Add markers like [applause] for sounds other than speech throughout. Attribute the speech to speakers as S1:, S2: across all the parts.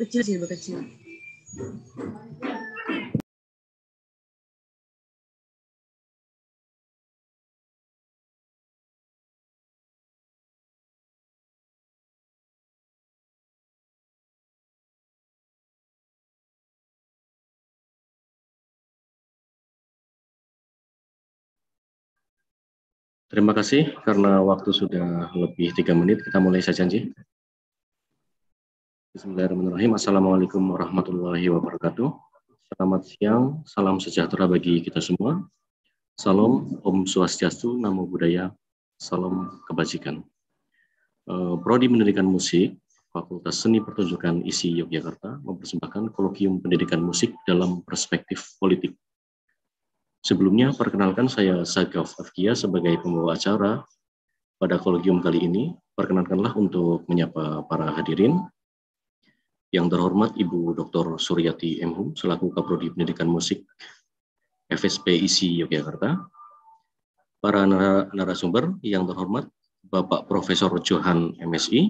S1: kecil sih lebih kecil Terima kasih karena waktu sudah lebih tiga menit.
S2: Kita mulai saja, Janji. Bismillahirrahmanirrahim. Assalamualaikum warahmatullahi wabarakatuh. Selamat siang, salam sejahtera bagi kita semua. Salam Om Swastiastu, Namo Buddhaya, Salam Kebajikan. Eh, Prodi Pendidikan Musik, Fakultas Seni Pertunjukan ISI Yogyakarta mempersembahkan kolokium pendidikan musik dalam perspektif politik. Sebelumnya, perkenalkan saya Sagaf Afkia sebagai pembawa acara. Pada kolokium kali ini, Perkenalkanlah untuk menyapa para hadirin, yang terhormat Ibu Dr. Suryati M. Hum, selaku Kaprodi Pendidikan Musik FSP ISI Yogyakarta. Para narasumber yang terhormat Bapak Profesor Johan MSI,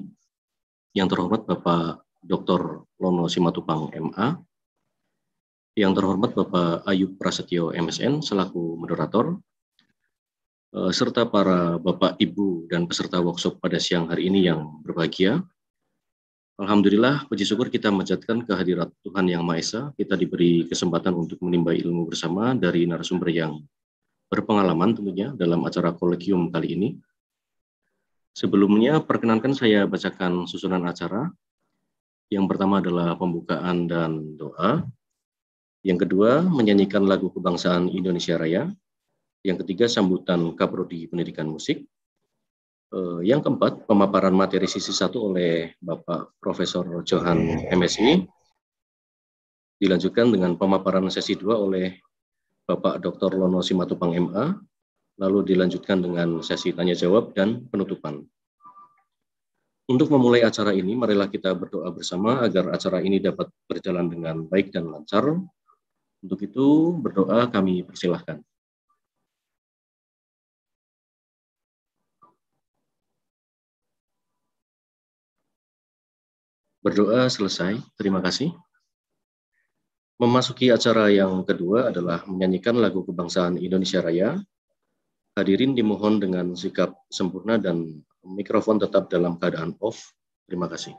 S2: yang terhormat Bapak Dr. Lono Simatupang MA, yang terhormat Bapak Ayub Prasetyo MSN selaku moderator, eh, serta para Bapak, Ibu, dan peserta workshop pada siang hari ini yang berbahagia, Alhamdulillah, puji syukur kita menjadikan kehadiran Tuhan Yang Maha Esa. Kita diberi kesempatan untuk menimba ilmu bersama dari narasumber yang berpengalaman tentunya dalam acara kolegium kali ini. Sebelumnya, perkenankan saya bacakan susunan acara. Yang pertama adalah pembukaan dan doa. Yang kedua, menyanyikan lagu kebangsaan Indonesia Raya. Yang ketiga, sambutan kaprodi pendidikan musik. Eh, yang keempat, pemaparan materi sisi satu oleh Bapak Profesor Johan MSI. Dilanjutkan dengan pemaparan sesi dua oleh Bapak Dr. Lono Simatupang MA, lalu dilanjutkan dengan sesi tanya jawab dan penutupan. Untuk memulai acara ini, marilah kita berdoa bersama agar acara ini dapat berjalan dengan
S1: baik dan lancar. Untuk itu, berdoa kami persilahkan. Berdoa selesai. Terima kasih.
S2: Memasuki acara yang kedua adalah menyanyikan lagu kebangsaan Indonesia Raya. Hadirin dimohon dengan sikap sempurna dan mikrofon tetap dalam keadaan off. Terima kasih.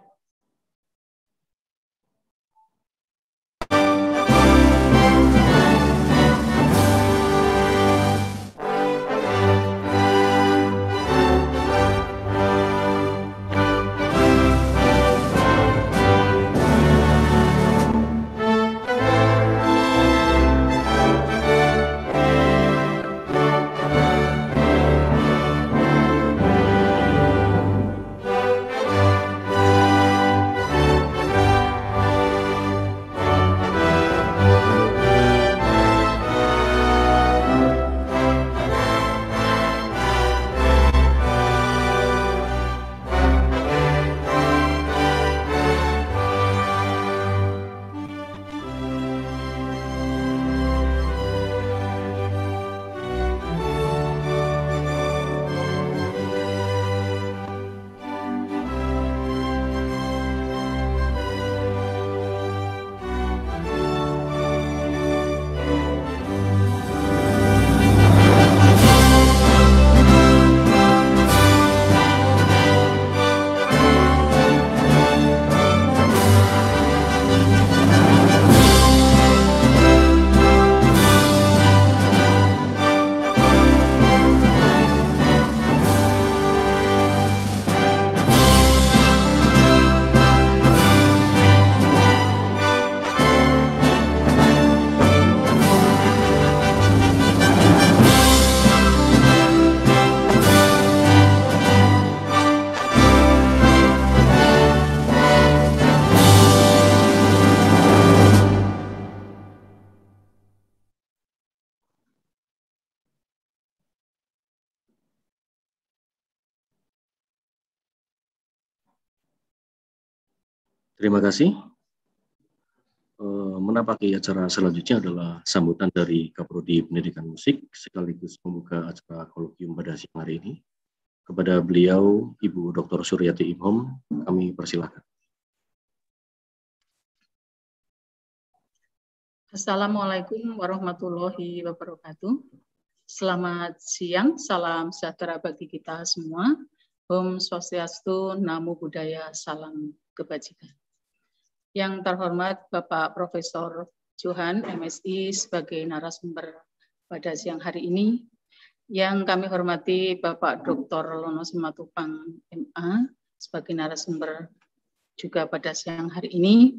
S1: Terima kasih. Eh,
S2: menapaki acara selanjutnya adalah sambutan dari Kaprodi Pendidikan Musik sekaligus membuka acara kolokium pada siang hari ini. Kepada beliau, Ibu Dr. Suryati
S1: Imhom, kami persilahkan.
S3: Assalamualaikum warahmatullahi wabarakatuh. Selamat siang, salam sejahtera bagi kita semua. Om Swastiastu, Namo Buddhaya, salam kebajikan. Yang terhormat Bapak Profesor Johan MSI sebagai narasumber pada siang hari ini. Yang kami hormati Bapak Dr. Lono Sematupang MA sebagai narasumber juga pada siang hari ini.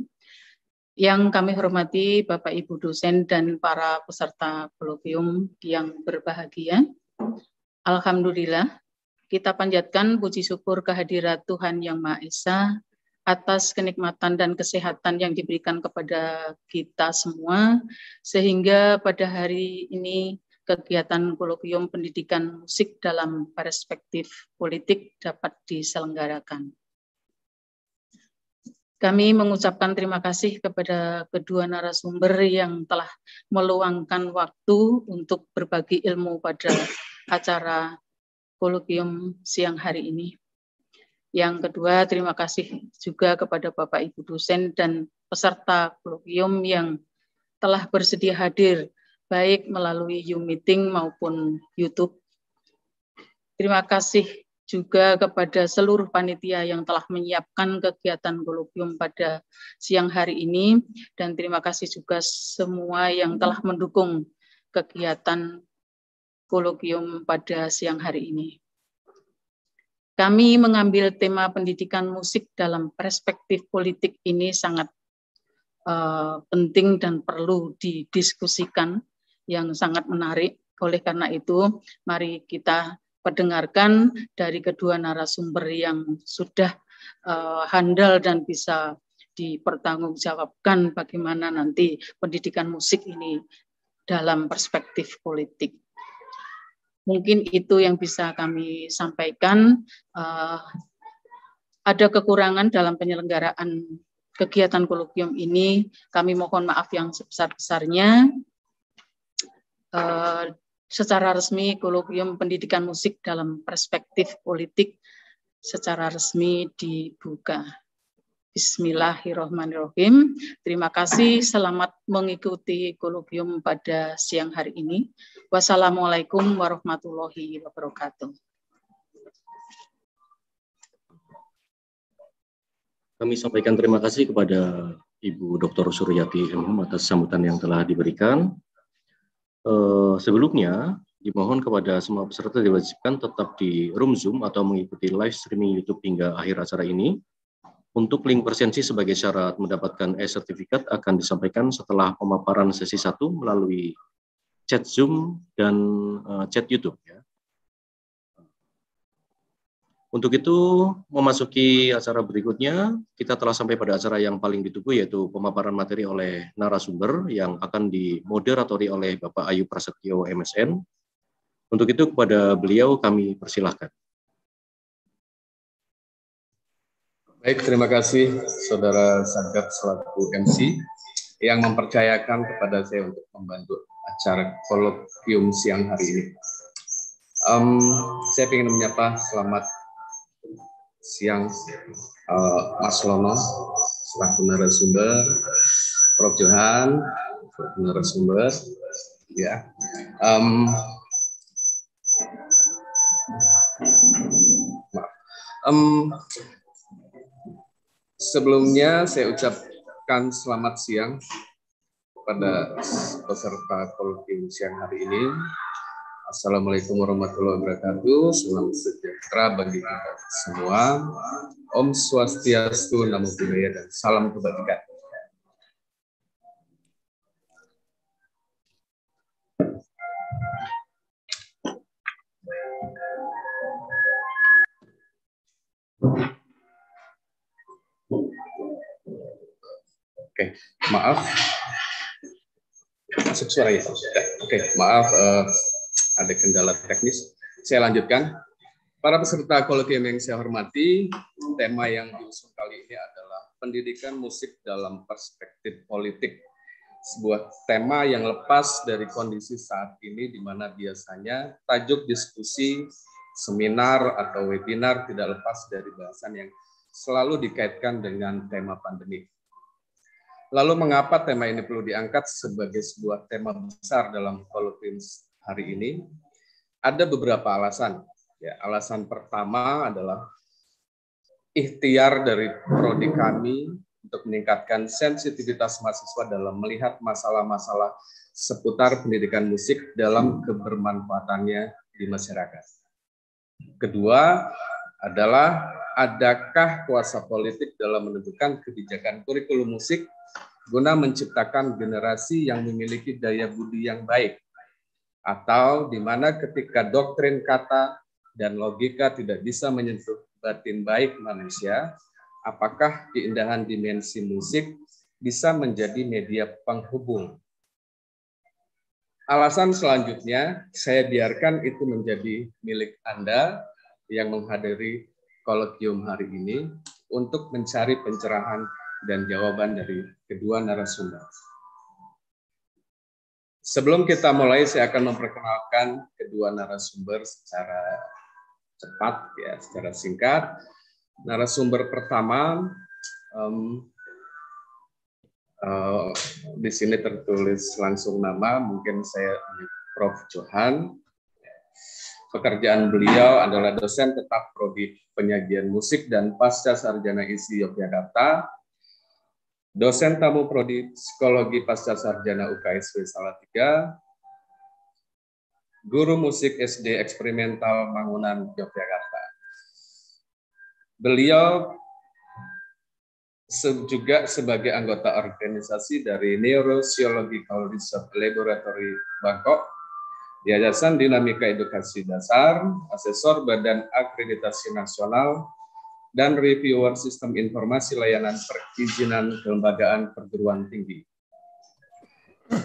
S3: Yang kami hormati Bapak Ibu dosen dan para peserta kolokium yang berbahagia. Alhamdulillah, kita panjatkan puji syukur kehadirat Tuhan Yang Maha Esa atas kenikmatan dan kesehatan yang diberikan kepada kita semua, sehingga pada hari ini kegiatan kolokium pendidikan musik dalam perspektif politik dapat diselenggarakan. Kami mengucapkan terima kasih kepada kedua narasumber yang telah meluangkan waktu untuk berbagi ilmu pada acara kolokium siang hari ini. Yang kedua, terima kasih juga kepada Bapak Ibu dosen dan peserta kolokium yang telah bersedia hadir baik melalui Zoom meeting maupun YouTube. Terima kasih juga kepada seluruh panitia yang telah menyiapkan kegiatan kolokium pada siang hari ini dan terima kasih juga semua yang telah mendukung kegiatan kolokium pada siang hari ini. Kami mengambil tema pendidikan musik dalam perspektif politik ini sangat uh, penting dan perlu didiskusikan yang sangat menarik. Oleh karena itu, mari kita perdengarkan dari kedua narasumber yang sudah uh, handal dan bisa dipertanggungjawabkan bagaimana nanti pendidikan musik ini dalam perspektif politik. Mungkin itu yang bisa kami sampaikan. Uh, ada kekurangan dalam penyelenggaraan kegiatan kolokium ini. Kami mohon maaf yang sebesar-besarnya. Uh, secara resmi, kolokium pendidikan musik dalam perspektif politik secara resmi dibuka. Bismillahirrahmanirrahim. Terima kasih. Selamat mengikuti kolokium pada siang hari ini. Wassalamualaikum warahmatullahi wabarakatuh.
S2: Kami sampaikan terima kasih kepada Ibu Dr. Suryati MM atas sambutan yang telah diberikan. Eh, sebelumnya, dimohon kepada semua peserta diwajibkan tetap di room Zoom atau mengikuti live streaming YouTube hingga akhir acara ini untuk link presensi sebagai syarat mendapatkan e-sertifikat akan disampaikan setelah pemaparan sesi satu melalui chat Zoom dan uh, chat YouTube. Ya. Untuk itu, memasuki acara berikutnya, kita telah sampai pada acara yang paling ditunggu, yaitu pemaparan materi oleh narasumber yang akan dimoderatori oleh Bapak Ayu Prasetyo, MSN. Untuk itu, kepada beliau kami persilahkan.
S4: Baik, terima kasih Saudara Sagat selaku MC yang mempercayakan kepada saya untuk membantu acara kolokium siang hari ini. Um, saya ingin menyapa selamat siang uh, Mas Lono selaku narasumber, Prof. Johan selaku narasumber, ya. Um, Um, Sebelumnya saya ucapkan selamat siang kepada peserta kolokium siang hari ini. Assalamualaikum warahmatullahi wabarakatuh. Salam sejahtera bagi kita semua. Om Swastiastu, Namo Buddhaya, dan salam kebajikan.
S1: Oke, okay. maaf.
S4: Masuk suara ya. Oke, okay. maaf uh, ada kendala teknis. Saya lanjutkan. Para peserta kolokium yang saya hormati, tema yang diusung kali ini adalah pendidikan musik dalam perspektif politik. Sebuah tema yang lepas dari kondisi saat ini di mana biasanya tajuk diskusi, seminar atau webinar tidak lepas dari bahasan yang selalu dikaitkan dengan tema pandemi Lalu mengapa tema ini perlu diangkat sebagai sebuah tema besar dalam Holopins hari ini? Ada beberapa alasan. Ya, alasan pertama adalah ikhtiar dari prodi kami untuk meningkatkan sensitivitas mahasiswa dalam melihat masalah-masalah seputar pendidikan musik dalam kebermanfaatannya di masyarakat. Kedua adalah adakah kuasa politik dalam menentukan kebijakan kurikulum musik guna menciptakan generasi yang memiliki daya budi yang baik, atau di mana ketika doktrin kata dan logika tidak bisa menyentuh batin baik manusia, apakah keindahan dimensi musik bisa menjadi media penghubung. Alasan selanjutnya, saya biarkan itu menjadi milik Anda yang menghadiri kolokium hari ini untuk mencari pencerahan dan jawaban dari kedua narasumber. Sebelum kita mulai, saya akan memperkenalkan kedua narasumber secara cepat, ya, secara singkat. Narasumber pertama, um, uh, di sini tertulis langsung nama, mungkin saya Prof. Johan. Pekerjaan beliau adalah dosen tetap prodi penyajian musik dan pasca sarjana isi Yogyakarta dosen tamu prodi psikologi pasca sarjana UKSW Salatiga, guru musik SD eksperimental Mangunan Yogyakarta. Beliau juga sebagai anggota organisasi dari Neurosiological Research Laboratory Bangkok, Yayasan Dinamika Edukasi Dasar, Asesor Badan Akreditasi Nasional, dan reviewer sistem informasi layanan perizinan kelembagaan perguruan tinggi.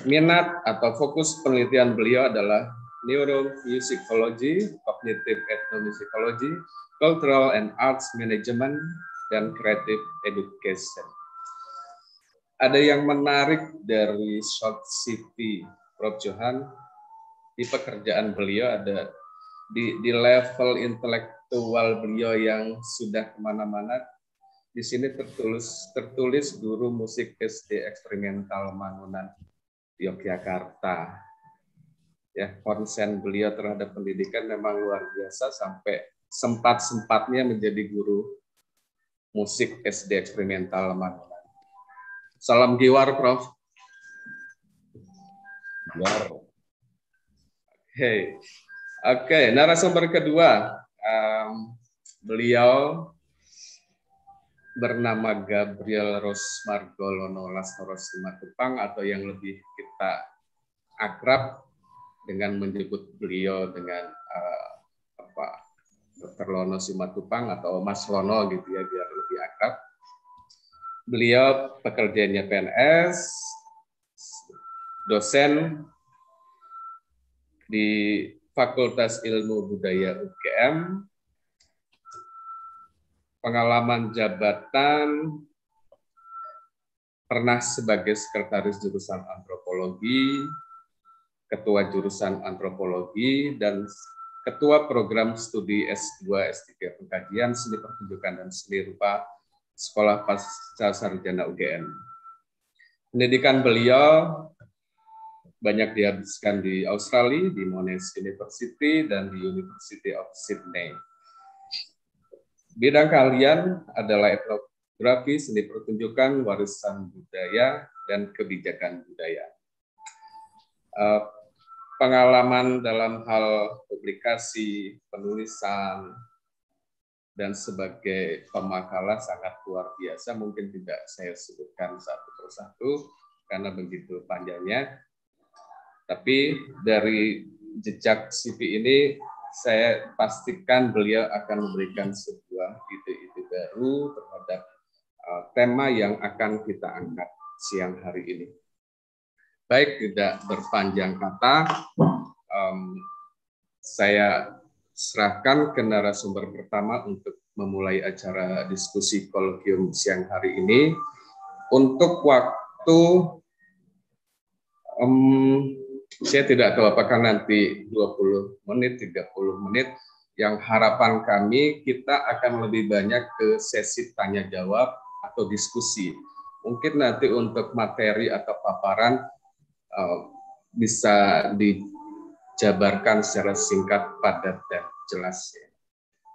S4: Minat atau fokus penelitian beliau adalah neuromusicology, cognitive ethnomusicology, cultural and arts management, dan creative education. Ada yang menarik dari short CV Prof. Johan di pekerjaan beliau ada di, di level intelek aktual beliau yang sudah kemana-mana. Di sini tertulis tertulis guru musik SD eksperimental Mangunan Yogyakarta. Ya, konsen beliau terhadap pendidikan memang luar biasa sampai sempat-sempatnya menjadi guru musik SD eksperimental Mangunan. Salam giwar, Prof. Giwar. Oke, oke. Okay. Narasumber kedua, um, beliau bernama Gabriel Rosmargolono Lastoros Simatupang atau yang lebih kita akrab dengan menyebut beliau dengan uh, apa Dr. Lono Simatupang atau Mas Lono gitu ya biar lebih akrab. Beliau pekerjaannya PNS, dosen di Fakultas Ilmu Budaya UGM, pengalaman jabatan pernah sebagai sekretaris jurusan antropologi, ketua jurusan antropologi, dan ketua program studi S2, S3 pengkajian seni pertunjukan dan seni rupa Sekolah Pasca Sarjana UGM. Pendidikan beliau banyak dihabiskan di Australia, di Monash University, dan di University of Sydney. Bidang kalian adalah etnografi, seni pertunjukan, warisan budaya, dan kebijakan budaya. Eh, pengalaman dalam hal publikasi, penulisan, dan sebagai pemakalah sangat luar biasa. Mungkin tidak saya sebutkan satu persatu karena begitu panjangnya. Tapi dari jejak CV ini saya pastikan beliau akan memberikan sebuah ide-ide baru terhadap uh, tema yang akan kita angkat siang hari ini. Baik, tidak berpanjang kata, um, saya serahkan ke narasumber pertama untuk memulai acara diskusi kolokium siang hari ini. Untuk waktu um, saya tidak tahu apakah nanti 20 menit, 30 menit, yang harapan kami kita akan lebih banyak ke sesi tanya jawab atau diskusi. Mungkin nanti untuk materi atau paparan eh, bisa dijabarkan secara singkat, padat, dan jelas.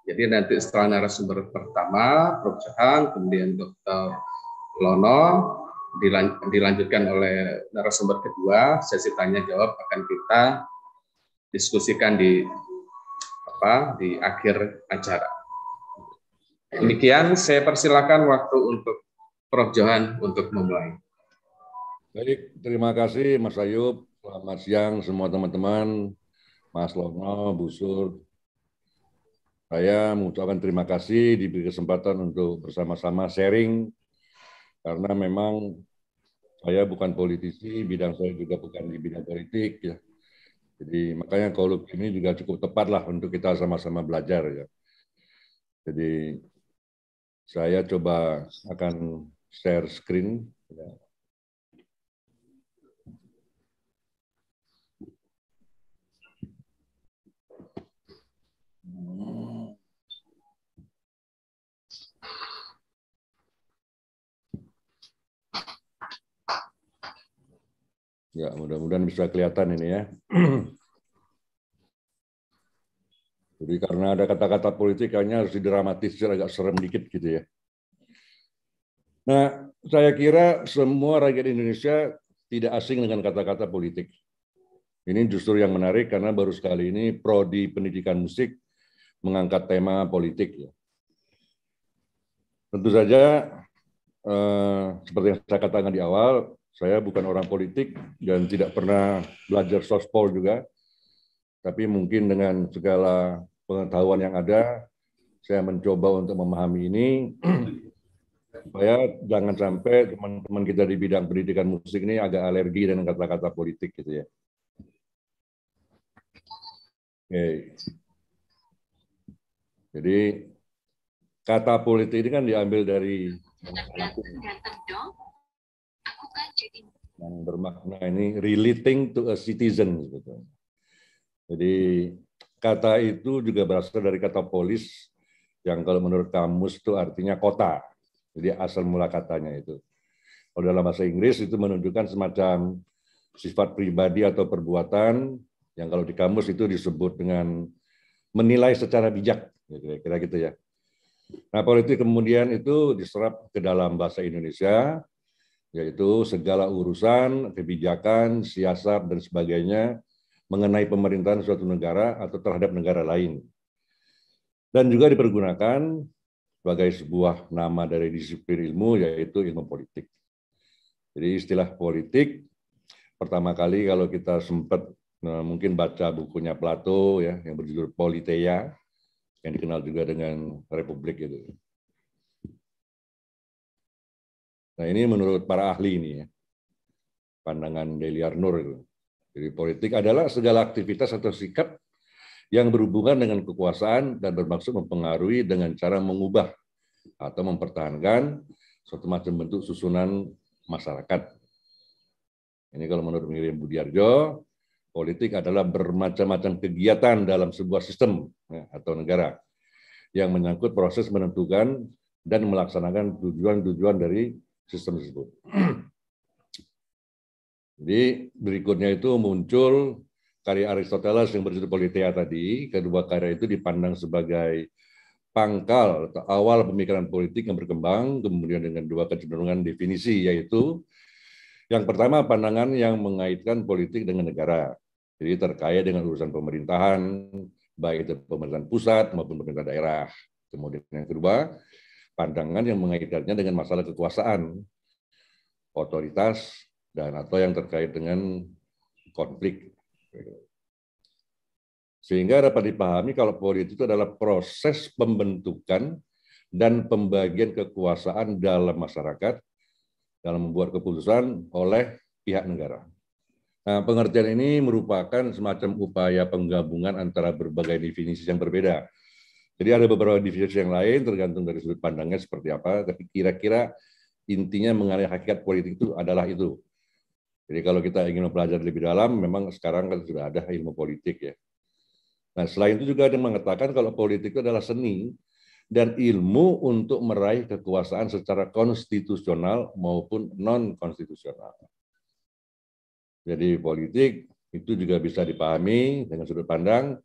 S4: Jadi nanti setelah narasumber pertama, Prof. Chan, kemudian Dr. Lono, dilanjutkan oleh narasumber kedua, sesi tanya jawab akan kita diskusikan di apa di akhir acara. Demikian saya persilakan waktu untuk Prof. Johan untuk memulai.
S5: Baik, terima kasih Mas Ayub. Selamat siang semua teman-teman. Mas Lono, Bu Sur, saya mengucapkan terima kasih diberi kesempatan untuk bersama-sama sharing karena memang saya bukan politisi, bidang saya juga bukan di bidang politik ya. Jadi makanya kalau ini juga cukup tepat lah untuk kita sama-sama belajar ya. Jadi saya coba akan share screen. Ya. Ya, mudah-mudahan bisa kelihatan ini ya. [clears throat] Jadi karena ada kata-kata politik hanya harus didramatisir agak serem dikit gitu ya. Nah, saya kira semua rakyat Indonesia tidak asing dengan kata-kata politik. Ini justru yang menarik karena baru sekali ini prodi pendidikan musik mengangkat tema politik ya. Tentu saja eh, seperti yang saya katakan di awal, saya bukan orang politik dan tidak pernah belajar sospol juga, tapi mungkin dengan segala pengetahuan yang ada, saya mencoba untuk memahami ini [clears throat] supaya jangan sampai teman-teman kita di bidang pendidikan musik ini agak alergi dengan kata-kata politik gitu ya. Oke. Jadi kata politik ini kan diambil dari yang bermakna ini relating to a citizen sebetulnya. Jadi kata itu juga berasal dari kata polis yang kalau menurut kamus itu artinya kota. Jadi asal mula katanya itu. Kalau dalam bahasa Inggris itu menunjukkan semacam sifat pribadi atau perbuatan yang kalau di kamus itu disebut dengan menilai secara bijak, kira-kira gitu ya. Nah, politik kemudian itu diserap ke dalam bahasa Indonesia yaitu segala urusan, kebijakan, siasat, dan sebagainya mengenai pemerintahan suatu negara atau terhadap negara lain. Dan juga dipergunakan sebagai sebuah nama dari disiplin ilmu, yaitu ilmu politik. Jadi istilah politik, pertama kali kalau kita sempat nah, mungkin baca bukunya Plato ya yang berjudul Politeia, yang dikenal juga dengan Republik itu Nah ini menurut para ahli ini ya, pandangan Deliar Nur Jadi politik adalah segala aktivitas atau sikap yang berhubungan dengan kekuasaan dan bermaksud mempengaruhi dengan cara mengubah atau mempertahankan suatu macam bentuk susunan masyarakat. Ini kalau menurut Miriam Budiarjo, politik adalah bermacam-macam kegiatan dalam sebuah sistem ya, atau negara yang menyangkut proses menentukan dan melaksanakan tujuan-tujuan dari sistem tersebut. [clears throat] Jadi berikutnya itu muncul karya Aristoteles yang berjudul Politeia tadi. Kedua karya itu dipandang sebagai pangkal atau awal pemikiran politik yang berkembang, kemudian dengan dua kecenderungan definisi, yaitu yang pertama pandangan yang mengaitkan politik dengan negara. Jadi terkait dengan urusan pemerintahan, baik itu pemerintahan pusat maupun pemerintah daerah. Kemudian yang kedua, pandangan yang mengaitkannya dengan masalah kekuasaan, otoritas, dan atau yang terkait dengan konflik. Sehingga dapat dipahami kalau politik itu adalah proses pembentukan dan pembagian kekuasaan dalam masyarakat dalam membuat keputusan oleh pihak negara. Nah, pengertian ini merupakan semacam upaya penggabungan antara berbagai definisi yang berbeda jadi ada beberapa divisi yang lain tergantung dari sudut pandangnya seperti apa, tapi kira-kira intinya mengenai hakikat politik itu adalah itu. Jadi kalau kita ingin mempelajari lebih dalam, memang sekarang kan sudah ada ilmu politik ya. Nah selain itu juga ada yang mengatakan kalau politik itu adalah seni dan ilmu untuk meraih kekuasaan secara konstitusional maupun non-konstitusional. Jadi politik itu juga bisa dipahami dengan sudut pandang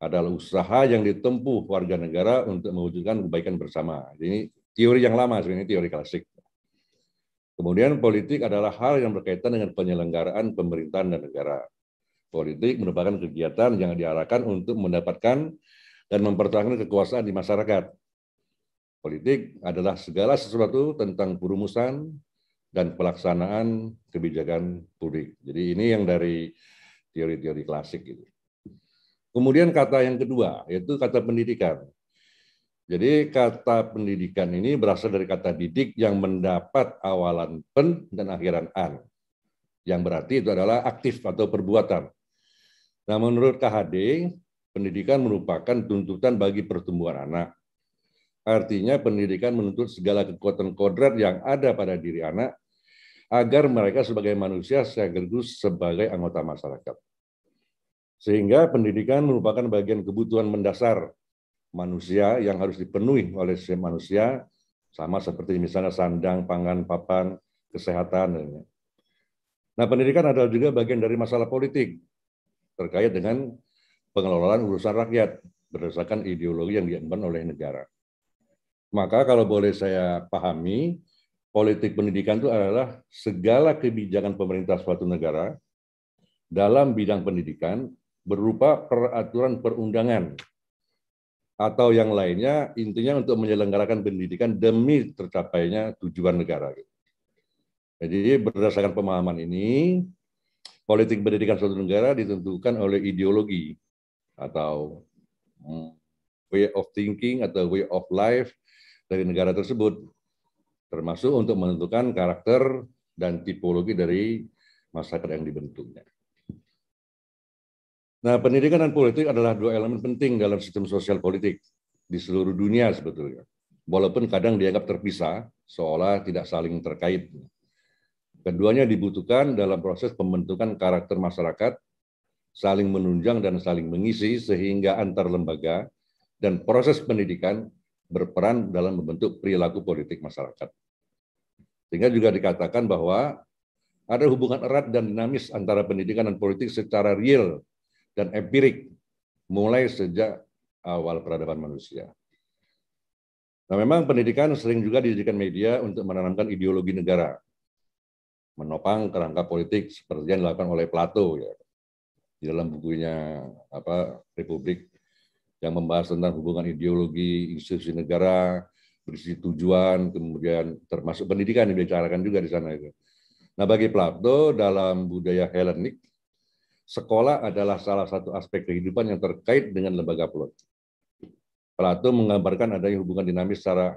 S5: adalah usaha yang ditempuh warga negara untuk mewujudkan kebaikan bersama. Ini teori yang lama sebenarnya teori klasik. Kemudian politik adalah hal yang berkaitan dengan penyelenggaraan pemerintahan dan negara. Politik merupakan kegiatan yang diarahkan untuk mendapatkan dan mempertahankan kekuasaan di masyarakat. Politik adalah segala sesuatu tentang perumusan dan pelaksanaan kebijakan publik. Jadi ini yang dari teori-teori klasik gitu. Kemudian kata yang kedua, yaitu kata pendidikan. Jadi kata pendidikan ini berasal dari kata didik yang mendapat awalan pen dan akhiran an. Yang berarti itu adalah aktif atau perbuatan. Nah menurut KHD, pendidikan merupakan tuntutan bagi pertumbuhan anak. Artinya pendidikan menuntut segala kekuatan kodrat yang ada pada diri anak agar mereka sebagai manusia sekaligus sebagai anggota masyarakat. Sehingga pendidikan merupakan bagian kebutuhan mendasar manusia yang harus dipenuhi oleh manusia, sama seperti misalnya sandang, pangan, papan, kesehatan. dan Nah, pendidikan adalah juga bagian dari masalah politik terkait dengan pengelolaan urusan rakyat berdasarkan ideologi yang diemban oleh negara. Maka kalau boleh saya pahami, politik pendidikan itu adalah segala kebijakan pemerintah suatu negara dalam bidang pendidikan berupa peraturan perundangan atau yang lainnya intinya untuk menyelenggarakan pendidikan demi tercapainya tujuan negara. Jadi berdasarkan pemahaman ini, politik pendidikan suatu negara ditentukan oleh ideologi atau hmm, way of thinking atau way of life dari negara tersebut, termasuk untuk menentukan karakter dan tipologi dari masyarakat yang dibentuknya. Nah, pendidikan dan politik adalah dua elemen penting dalam sistem sosial politik di seluruh dunia sebetulnya. Walaupun kadang dianggap terpisah, seolah tidak saling terkait. Keduanya dibutuhkan dalam proses pembentukan karakter masyarakat, saling menunjang dan saling mengisi sehingga antar lembaga dan proses pendidikan berperan dalam membentuk perilaku politik masyarakat. Sehingga juga dikatakan bahwa ada hubungan erat dan dinamis antara pendidikan dan politik secara real dan empirik mulai sejak awal peradaban manusia. Nah, memang pendidikan sering juga dijadikan media untuk menanamkan ideologi negara, menopang kerangka politik seperti yang dilakukan oleh Plato ya di dalam bukunya apa Republik yang membahas tentang hubungan ideologi institusi negara berisi tujuan kemudian termasuk pendidikan dibicarakan juga di sana itu. Nah bagi Plato dalam budaya Helenik sekolah adalah salah satu aspek kehidupan yang terkait dengan lembaga politik. Plato menggambarkan adanya hubungan dinamis secara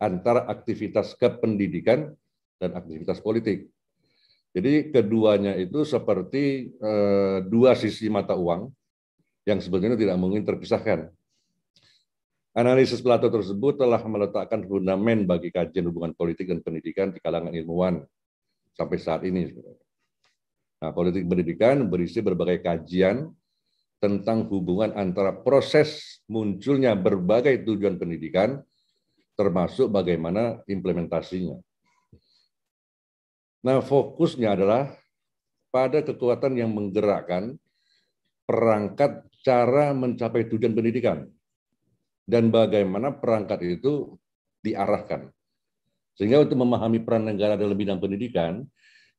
S5: antara aktivitas kependidikan dan aktivitas politik. Jadi keduanya itu seperti e, dua sisi mata uang yang sebenarnya tidak mungkin terpisahkan. Analisis Plato tersebut telah meletakkan fundament bagi kajian hubungan politik dan pendidikan di kalangan ilmuwan sampai saat ini. Sebenarnya. Nah, politik pendidikan berisi berbagai kajian tentang hubungan antara proses munculnya berbagai tujuan pendidikan, termasuk bagaimana implementasinya. Nah, fokusnya adalah pada kekuatan yang menggerakkan perangkat cara mencapai tujuan pendidikan dan bagaimana perangkat itu diarahkan. Sehingga untuk memahami peran negara dalam bidang pendidikan,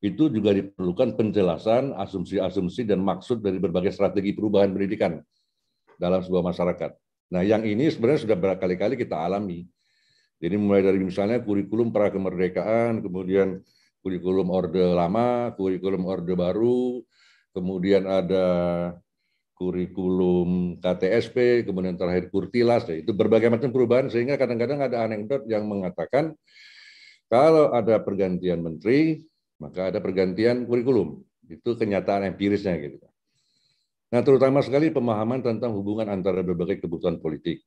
S5: itu juga diperlukan penjelasan asumsi-asumsi dan maksud dari berbagai strategi perubahan pendidikan dalam sebuah masyarakat. Nah, yang ini sebenarnya sudah berkali-kali kita alami. Jadi mulai dari misalnya kurikulum pra kemerdekaan, kemudian kurikulum orde lama, kurikulum orde baru, kemudian ada kurikulum KTSP, kemudian terakhir kurtilas, itu berbagai macam perubahan sehingga kadang-kadang ada anekdot yang mengatakan kalau ada pergantian menteri, maka ada pergantian kurikulum. Itu kenyataan empirisnya gitu. Nah, terutama sekali pemahaman tentang hubungan antara berbagai kebutuhan politik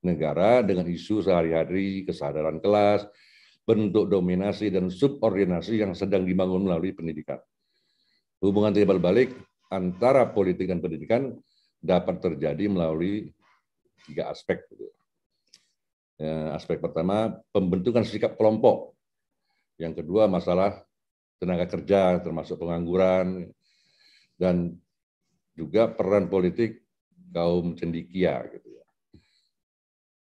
S5: negara dengan isu sehari-hari, kesadaran kelas, bentuk dominasi dan subordinasi yang sedang dibangun melalui pendidikan. Hubungan timbal balik antara politik dan pendidikan dapat terjadi melalui tiga aspek. Ya, aspek pertama, pembentukan sikap kelompok yang kedua masalah tenaga kerja termasuk pengangguran dan juga peran politik kaum cendikia gitu ya.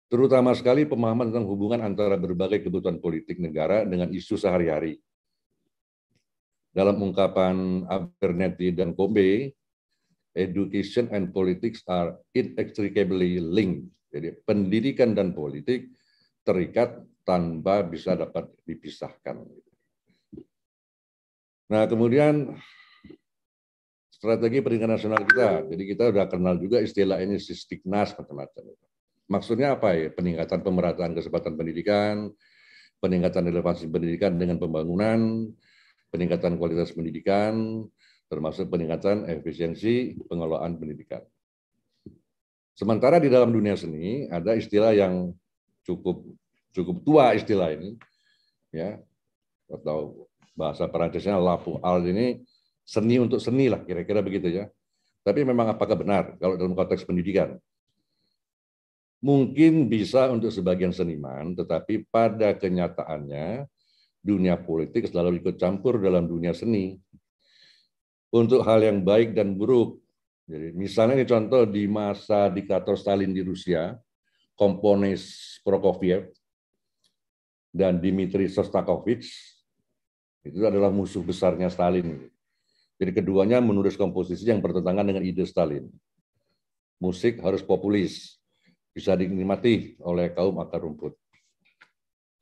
S5: Terutama sekali pemahaman tentang hubungan antara berbagai kebutuhan politik negara dengan isu sehari-hari. Dalam ungkapan Abernethy dan Kobe, education and politics are inextricably linked. Jadi pendidikan dan politik terikat tanpa bisa dapat dipisahkan. Nah, kemudian strategi peringkat nasional kita. Jadi kita sudah kenal juga istilah ini sistiknas macam-macam. Maksudnya apa ya? Peningkatan pemerataan kesempatan pendidikan, peningkatan relevansi pendidikan dengan pembangunan, peningkatan kualitas pendidikan, termasuk peningkatan efisiensi pengelolaan pendidikan. Sementara di dalam dunia seni ada istilah yang cukup cukup tua istilah ini, ya atau bahasa Perancisnya lapu al ini seni untuk seni lah kira-kira begitu ya. Tapi memang apakah benar kalau dalam konteks pendidikan? Mungkin bisa untuk sebagian seniman, tetapi pada kenyataannya dunia politik selalu ikut campur dalam dunia seni untuk hal yang baik dan buruk. Jadi misalnya ini contoh di masa diktator Stalin di Rusia, komponis Prokofiev dan Dmitri Sostakovich itu adalah musuh besarnya Stalin. Jadi keduanya menulis komposisi yang bertentangan dengan ide Stalin. Musik harus populis, bisa dinikmati oleh kaum akar rumput.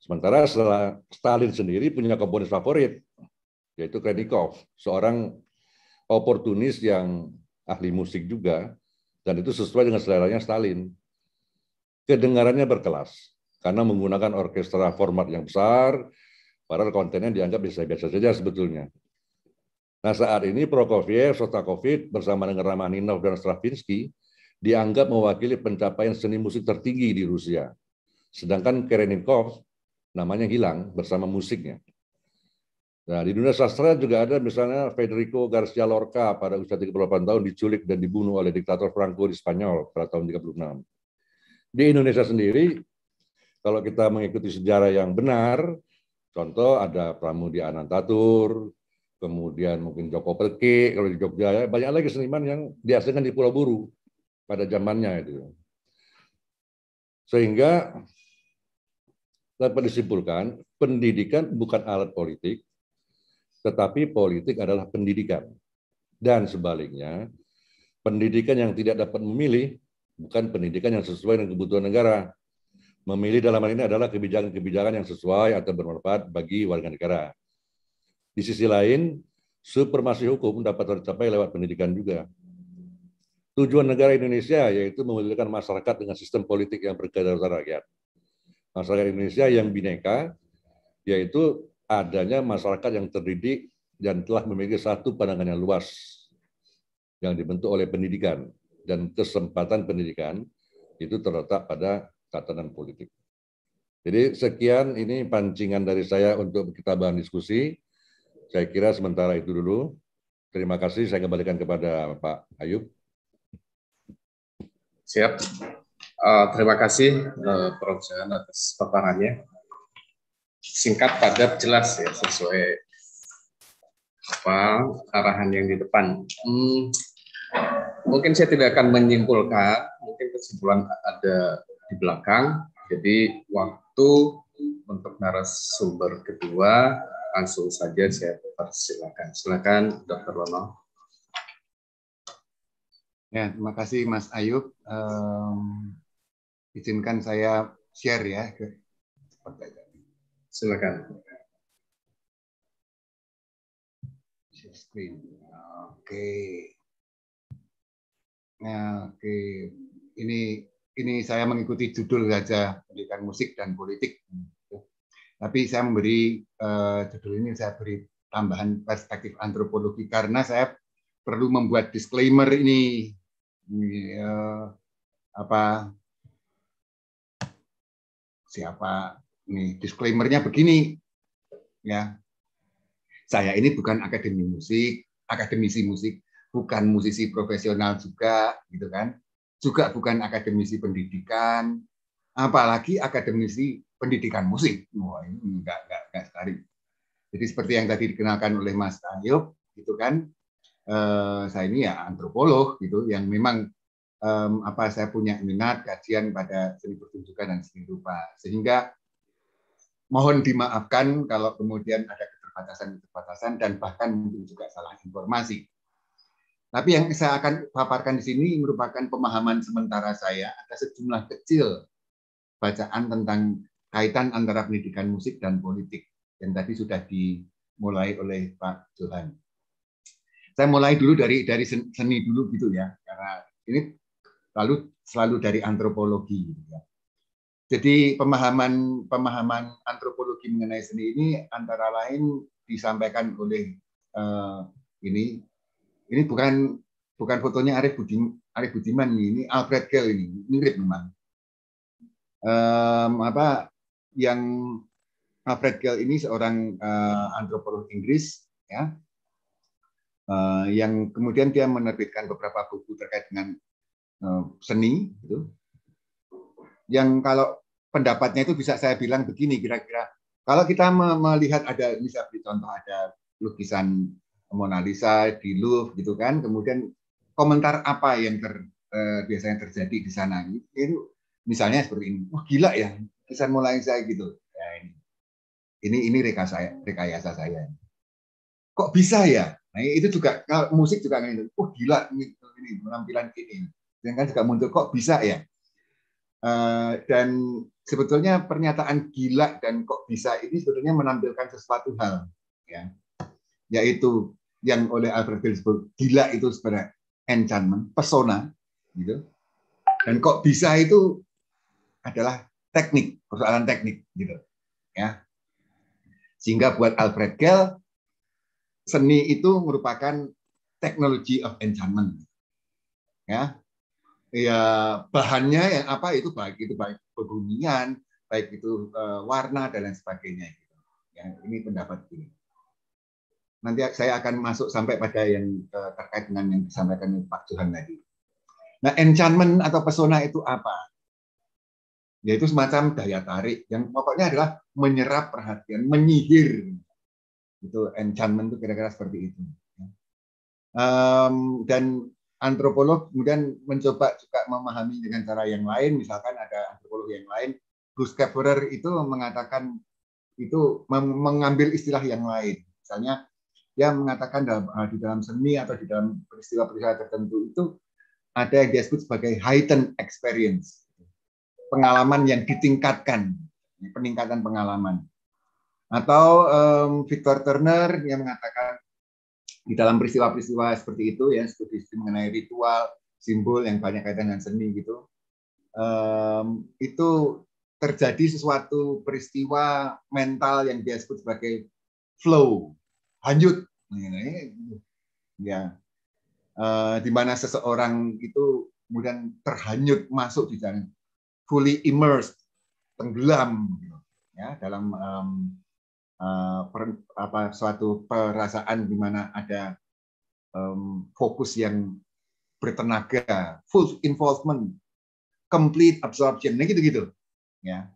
S5: Sementara setelah Stalin sendiri punya komponis favorit, yaitu Krenikov, seorang oportunis yang ahli musik juga, dan itu sesuai dengan seleranya Stalin. Kedengarannya berkelas, karena menggunakan orkestra format yang besar, padahal kontennya dianggap biasa-biasa saja sebetulnya. Nah saat ini Prokofiev, Sostakovich bersama dengan Ramaninov dan Stravinsky dianggap mewakili pencapaian seni musik tertinggi di Rusia. Sedangkan Kerenikov namanya hilang bersama musiknya. Nah, di dunia sastra juga ada misalnya Federico Garcia Lorca pada usia 38 tahun diculik dan dibunuh oleh diktator Franco di Spanyol pada tahun 36. Di Indonesia sendiri, kalau kita mengikuti sejarah yang benar, contoh ada Pramudi Anantatur, kemudian mungkin Joko Pelki kalau di Jogja, ya, banyak lagi seniman yang dihasilkan di Pulau Buru pada zamannya itu. Sehingga dapat disimpulkan pendidikan bukan alat politik, tetapi politik adalah pendidikan. Dan sebaliknya, pendidikan yang tidak dapat memilih bukan pendidikan yang sesuai dengan kebutuhan negara. Memilih dalam hal ini adalah kebijakan-kebijakan yang sesuai atau bermanfaat bagi warga negara. Di sisi lain, supremasi hukum dapat tercapai lewat pendidikan juga. Tujuan negara Indonesia yaitu memiliki masyarakat dengan sistem politik yang berkedaulatan rakyat. Masyarakat Indonesia yang bineka, yaitu adanya masyarakat yang terdidik dan telah memiliki satu pandangan yang luas yang dibentuk oleh pendidikan dan kesempatan pendidikan itu terletak pada tatanan politik. Jadi sekian ini pancingan dari saya untuk kita bahan diskusi. Saya kira sementara itu dulu. Terima kasih. Saya kembalikan kepada Pak Ayub. Siap.
S4: Uh, terima kasih uh, Prof. atas paparannya. Singkat, padat, jelas ya sesuai apa arahan yang di depan. Hmm, mungkin saya tidak akan menyimpulkan. Mungkin kesimpulan ada di belakang. Jadi waktu untuk narasumber kedua langsung saja saya persilakan. Silakan
S1: Dr. Lono.
S6: Ya, terima kasih Mas Ayub. Um, izinkan saya share ya Silakan.
S1: Share screen.
S6: Oke. Okay. Ya, nah, oke. Okay. Ini ini saya mengikuti judul saja pendidikan musik dan politik. Hmm. Tapi saya memberi uh, judul ini saya beri tambahan perspektif antropologi karena saya perlu membuat disclaimer ini, ini uh, apa siapa nih disclaimernya begini ya saya ini bukan akademi musik akademisi musik bukan musisi profesional juga gitu kan juga bukan akademisi pendidikan, apalagi akademisi pendidikan musik. Wah, ini enggak, enggak, enggak sekali. Jadi seperti yang tadi dikenalkan oleh Mas Ayub, gitu kan, eh, saya ini ya antropolog gitu, yang memang eh, apa saya punya minat kajian pada seni pertunjukan dan seni rupa, sehingga mohon dimaafkan kalau kemudian ada keterbatasan-keterbatasan dan bahkan mungkin juga salah informasi. Tapi yang saya akan paparkan di sini merupakan pemahaman sementara saya Ada sejumlah kecil bacaan tentang kaitan antara pendidikan musik dan politik yang tadi sudah dimulai oleh Pak Johan. Saya mulai dulu dari dari seni dulu gitu ya, karena ini lalu selalu dari antropologi gitu ya. Jadi pemahaman pemahaman antropologi mengenai seni ini antara lain disampaikan oleh uh, ini ini bukan bukan fotonya Arif Budiman, Arif Budiman ini Alfred Gell ini mirip memang. Um, apa yang Alfred Gell ini seorang uh, antropolog Inggris ya uh, yang kemudian dia menerbitkan beberapa buku terkait dengan uh, seni gitu. Yang kalau pendapatnya itu bisa saya bilang begini kira-kira kalau kita melihat ada misalnya contoh ada lukisan Mona Lisa di Louvre gitu kan kemudian komentar apa yang ter, eh, biasanya terjadi di sana itu misalnya seperti ini wah oh, gila ya kesan Mona Lisa gitu ya, ini ini ini rekayasa saya rekayasa saya kok bisa ya nah itu juga kalau musik juga ngelihat. wah oh, gila ini, ini penampilan ini Dan kan juga muncul kok bisa ya Uh, dan sebetulnya pernyataan gila dan kok bisa ini sebetulnya menampilkan sesuatu hal ya yaitu yang oleh Alfred Ginsberg gila itu sebenarnya enchantment, pesona gitu. Dan kok bisa itu adalah teknik, persoalan teknik gitu. Ya. Sehingga buat Alfred Gell seni itu merupakan technology of enchantment. Ya. Ya bahannya yang apa itu baik itu baik pegunungan, baik itu eh, warna dan lain sebagainya gitu. Ya, ini pendapat ini nanti saya akan masuk sampai pada yang eh, terkait dengan yang disampaikan Pak Johan tadi. Nah, enchantment atau pesona itu apa? Yaitu semacam daya tarik yang pokoknya adalah menyerap perhatian, menyihir. Itu enchantment itu kira-kira seperti itu. dan antropolog kemudian mencoba juga memahami dengan cara yang lain. Misalkan ada antropolog yang lain, Bruce Kepler itu mengatakan itu mengambil istilah yang lain. Misalnya yang mengatakan dalam, eh, di dalam seni atau di dalam peristiwa-peristiwa tertentu itu ada yang disebut sebagai heightened experience, pengalaman yang ditingkatkan, peningkatan pengalaman. Atau um, Victor Turner yang mengatakan di dalam peristiwa-peristiwa seperti itu ya studi mengenai ritual, simbol yang banyak kaitan dengan seni gitu, um, itu terjadi sesuatu peristiwa mental yang dia sebut sebagai flow lanjut ya e, di mana seseorang itu kemudian terhanyut masuk di dalam fully immersed tenggelam gitu. ya dalam um, uh, per, apa suatu perasaan di mana ada um, fokus yang bertenaga full involvement complete absorption nah gitu gitu
S1: ya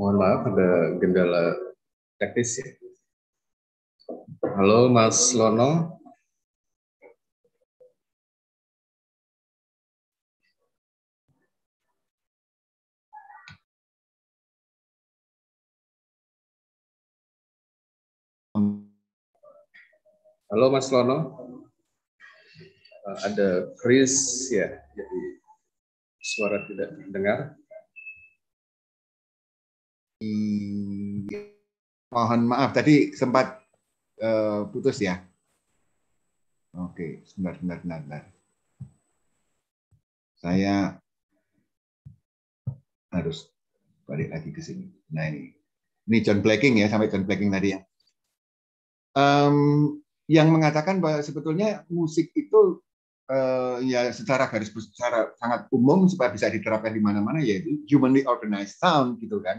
S1: Mohon maaf ada kendala teknis ya. Halo Mas Lono. Halo Mas Lono. Eh, ada Chris ya, jadi
S6: suara tidak terdengar. Mohon maaf tadi sempat uh, putus ya. Oke, sebentar, sebentar, sebentar. Saya harus balik lagi ke sini. Nah ini, ini John Blacking ya, sampai John Blacking tadi ya. Um, yang mengatakan bahwa sebetulnya musik itu uh, ya secara garis besar sangat umum supaya bisa diterapkan di mana-mana yaitu humanly organized sound gitu kan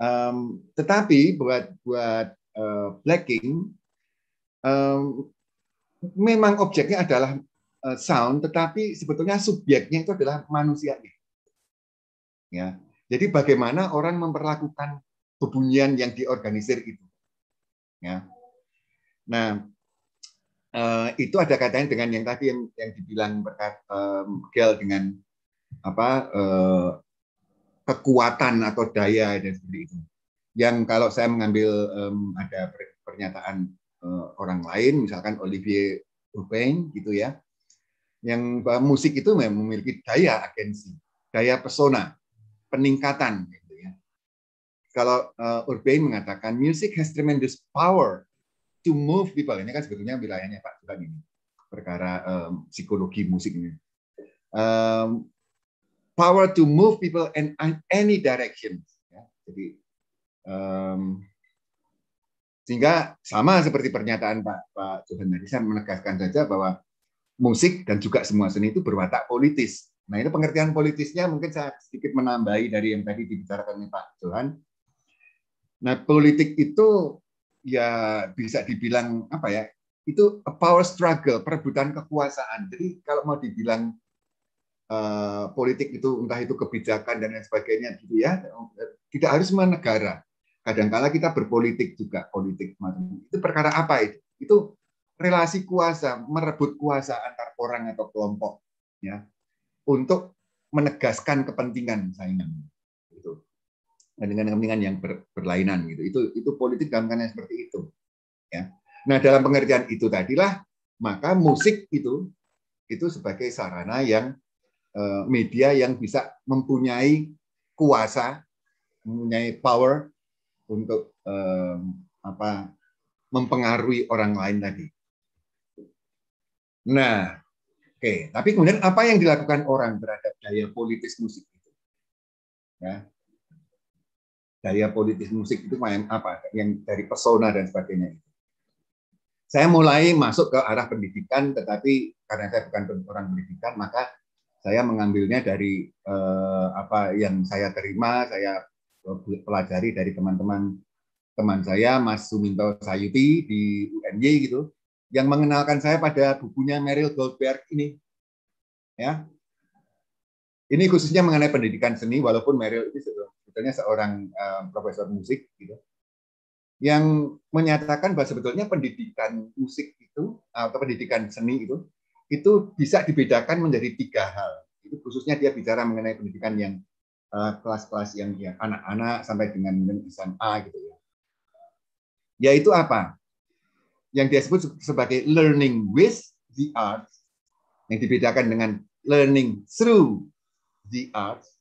S6: Um, tetapi buat buat uh, um, memang objeknya adalah uh, sound, tetapi sebetulnya subjeknya itu adalah manusianya. Ya, jadi bagaimana orang memperlakukan kebunyian yang diorganisir itu. Ya. Nah, uh, itu ada kaitannya dengan yang tadi yang, yang dibilang berkat um, Gel dengan apa kekuatan atau daya dan seperti itu. Yang kalau saya mengambil um, ada pernyataan uh, orang lain, misalkan Olivier Urbain gitu ya, yang bahwa musik itu memang memiliki daya agensi, daya pesona, peningkatan. Gitu ya. Kalau uh, Urbain mengatakan music has tremendous power to move people. Ini kan sebetulnya wilayahnya Pak Tuhan ini perkara um, psikologi musik ini. Um, power to move people in any direction. Ya, jadi um, sehingga sama seperti pernyataan Pak Pak Johan tadi saya menegaskan saja bahwa musik dan juga semua seni itu berwatak politis. Nah ini pengertian politisnya mungkin saya sedikit menambahi dari yang tadi dibicarakan oleh Pak Johan. Nah politik itu ya bisa dibilang apa ya? Itu a power struggle, perebutan kekuasaan. Jadi kalau mau dibilang Eh, politik itu entah itu kebijakan dan lain sebagainya gitu ya tidak harus menegara kadangkala kita berpolitik juga politik macam itu perkara apa itu itu relasi kuasa merebut kuasa antar orang atau kelompok ya untuk menegaskan kepentingan saingan itu nah, dengan kepentingan yang ber, berlainan gitu itu itu politik dalam kan seperti itu ya nah dalam pengertian itu tadilah maka musik itu itu sebagai sarana yang Eh, media yang bisa mempunyai kuasa, mempunyai power untuk apa mempengaruhi orang lain tadi. Nah, oke, okay. tapi kemudian apa yang dilakukan orang terhadap daya politis musik itu? Ya. Daya politis musik itu main apa? Yang dari persona dan sebagainya itu saya mulai masuk ke arah pendidikan, tetapi karena saya bukan orang pendidikan, maka saya mengambilnya dari eh, apa yang saya terima, saya pelajari dari teman-teman teman saya Mas Suminto Sayuti di UNY gitu, yang mengenalkan saya pada bukunya Meryl Goldberg ini. Ya. Ini khususnya mengenai pendidikan seni walaupun Meryl itu sebetulnya seorang uh, profesor musik gitu. Yang menyatakan bahwa sebetulnya pendidikan musik itu atau pendidikan seni itu itu bisa dibedakan menjadi tiga hal. Itu khususnya dia bicara mengenai pendidikan yang eh, kelas-kelas uh, yang anak anak-anak sampai dengan SMA gitu ya. Yaitu apa? Yang dia sebut sebagai learning with the arts yang dibedakan dengan learning through the arts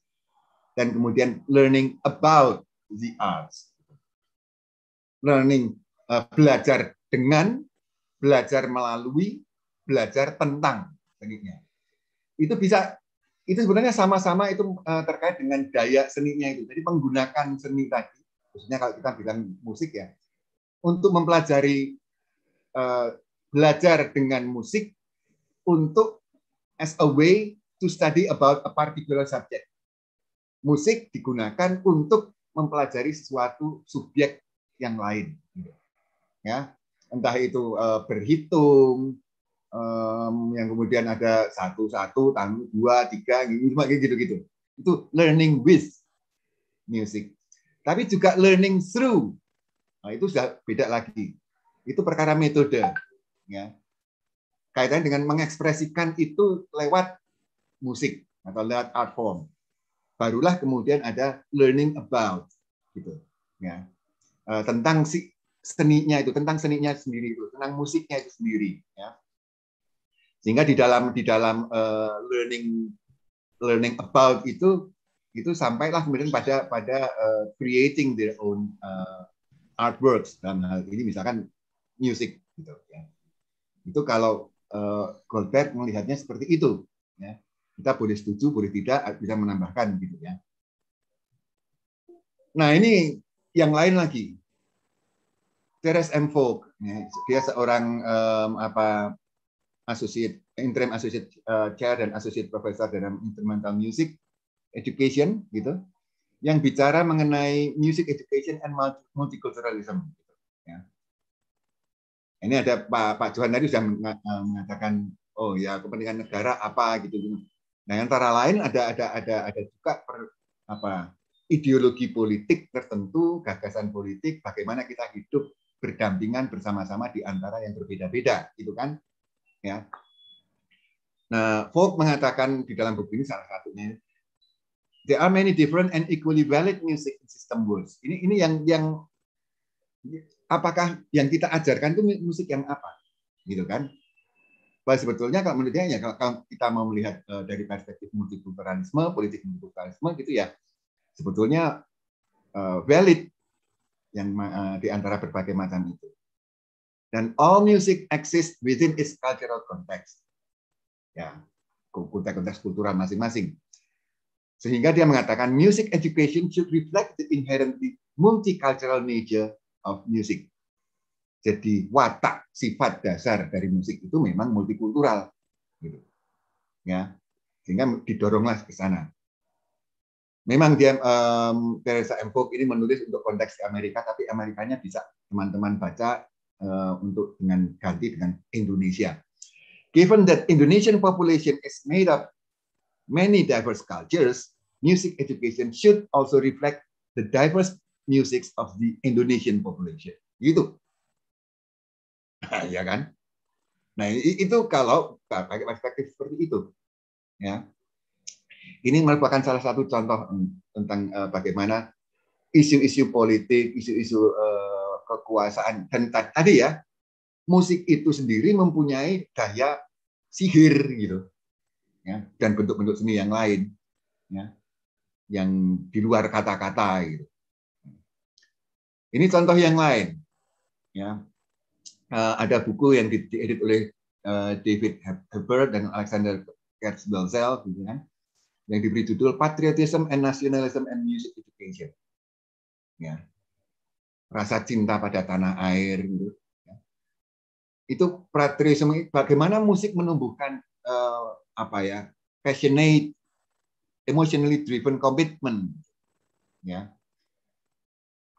S6: dan kemudian learning about the arts. Learning uh, belajar dengan, belajar melalui, belajar tentang seninya. Itu bisa itu sebenarnya sama-sama itu eh, terkait dengan daya seninya itu. Jadi menggunakan seni tadi, khususnya kalau kita bilang musik ya, untuk mempelajari eh, belajar dengan musik untuk as a way to study about a particular subject. Musik digunakan untuk mempelajari sesuatu subjek yang lain. Gitu. Ya, entah itu eh, berhitung, um, yang kemudian ada satu satu dua tiga gitu gitu gitu itu learning with music tapi juga learning through nah, itu sudah beda lagi itu perkara metode ya kaitannya dengan mengekspresikan itu lewat musik atau lewat art form barulah kemudian ada learning about gitu ya eh, tentang si seninya itu tentang seninya sendiri itu tentang musiknya itu sendiri ya sehingga di dalam di dalam uh, learning learning about itu itu sampailah kemudian pada pada uh, creating their own uh, artworks dan hal ini misalkan music gitu ya. Itu kalau uh, Goldberg melihatnya seperti itu ya. Kita boleh setuju, boleh tidak, bisa menambahkan gitu ya. Nah, ini yang lain lagi. Teres M. Fogg, ya, dia seorang um, apa associate interim associate uh, chair dan associate professor dalam instrumental music education gitu yang bicara mengenai music education and multiculturalism gitu, ya. ini ada Pak Pak Johan tadi sudah eh, mengatakan oh ya kepentingan negara apa gitu, gitu. nah antara lain ada ada ada ada juga per, apa ideologi politik tertentu gagasan politik bagaimana kita hidup berdampingan bersama-sama di antara yang berbeda-beda gitu kan Ya. Nah, folk mengatakan di dalam buku ini salah satunya, there are many different and equally valid music system rules. Ini ini yang yang apakah yang kita ajarkan itu musik yang apa, gitu kan? Bah, sebetulnya kalau menurutnya ya kalau kita mau melihat eh, dari perspektif multikulturalisme, politik multikulturalisme gitu ya, sebetulnya eh, valid yang eh, di antara berbagai macam itu dan all music exists within its cultural context. Ya, konteks-konteks kultural masing-masing. Sehingga dia mengatakan music education should reflect the inherently multicultural nature of music. Jadi watak sifat dasar dari musik itu memang multikultural, gitu. Ya, sehingga didoronglah ke sana. Memang dia um, Teresa M. ini menulis untuk konteks Amerika, tapi Amerikanya bisa teman-teman baca Eh, untuk dengan ganti dengan Indonesia. Given that Indonesian population is made up many diverse cultures, music education should also reflect the diverse musics of the Indonesian population. Gitu. [laughs] ya kan? Nah, itu kalau nah, pakai perspektif seperti itu. Ya. Ini merupakan salah satu contoh hmm, tentang uh, bagaimana isu-isu politik, isu-isu uh, kekuasaan dan tadi ya musik itu sendiri mempunyai daya sihir gitu ya dan bentuk-bentuk seni yang lain ya yang di luar kata-kata gitu ini contoh yang lain ya eh, ada buku yang diedit oleh eh, David Herbert dan Alexander Kurtzbelzel gitu kan yang diberi judul Patriotism and Nationalism and Music Education ya rasa cinta pada tanah air gitu. Ya. Itu patriotisme bagaimana musik menumbuhkan uh, apa ya passionate emotionally driven commitment ya.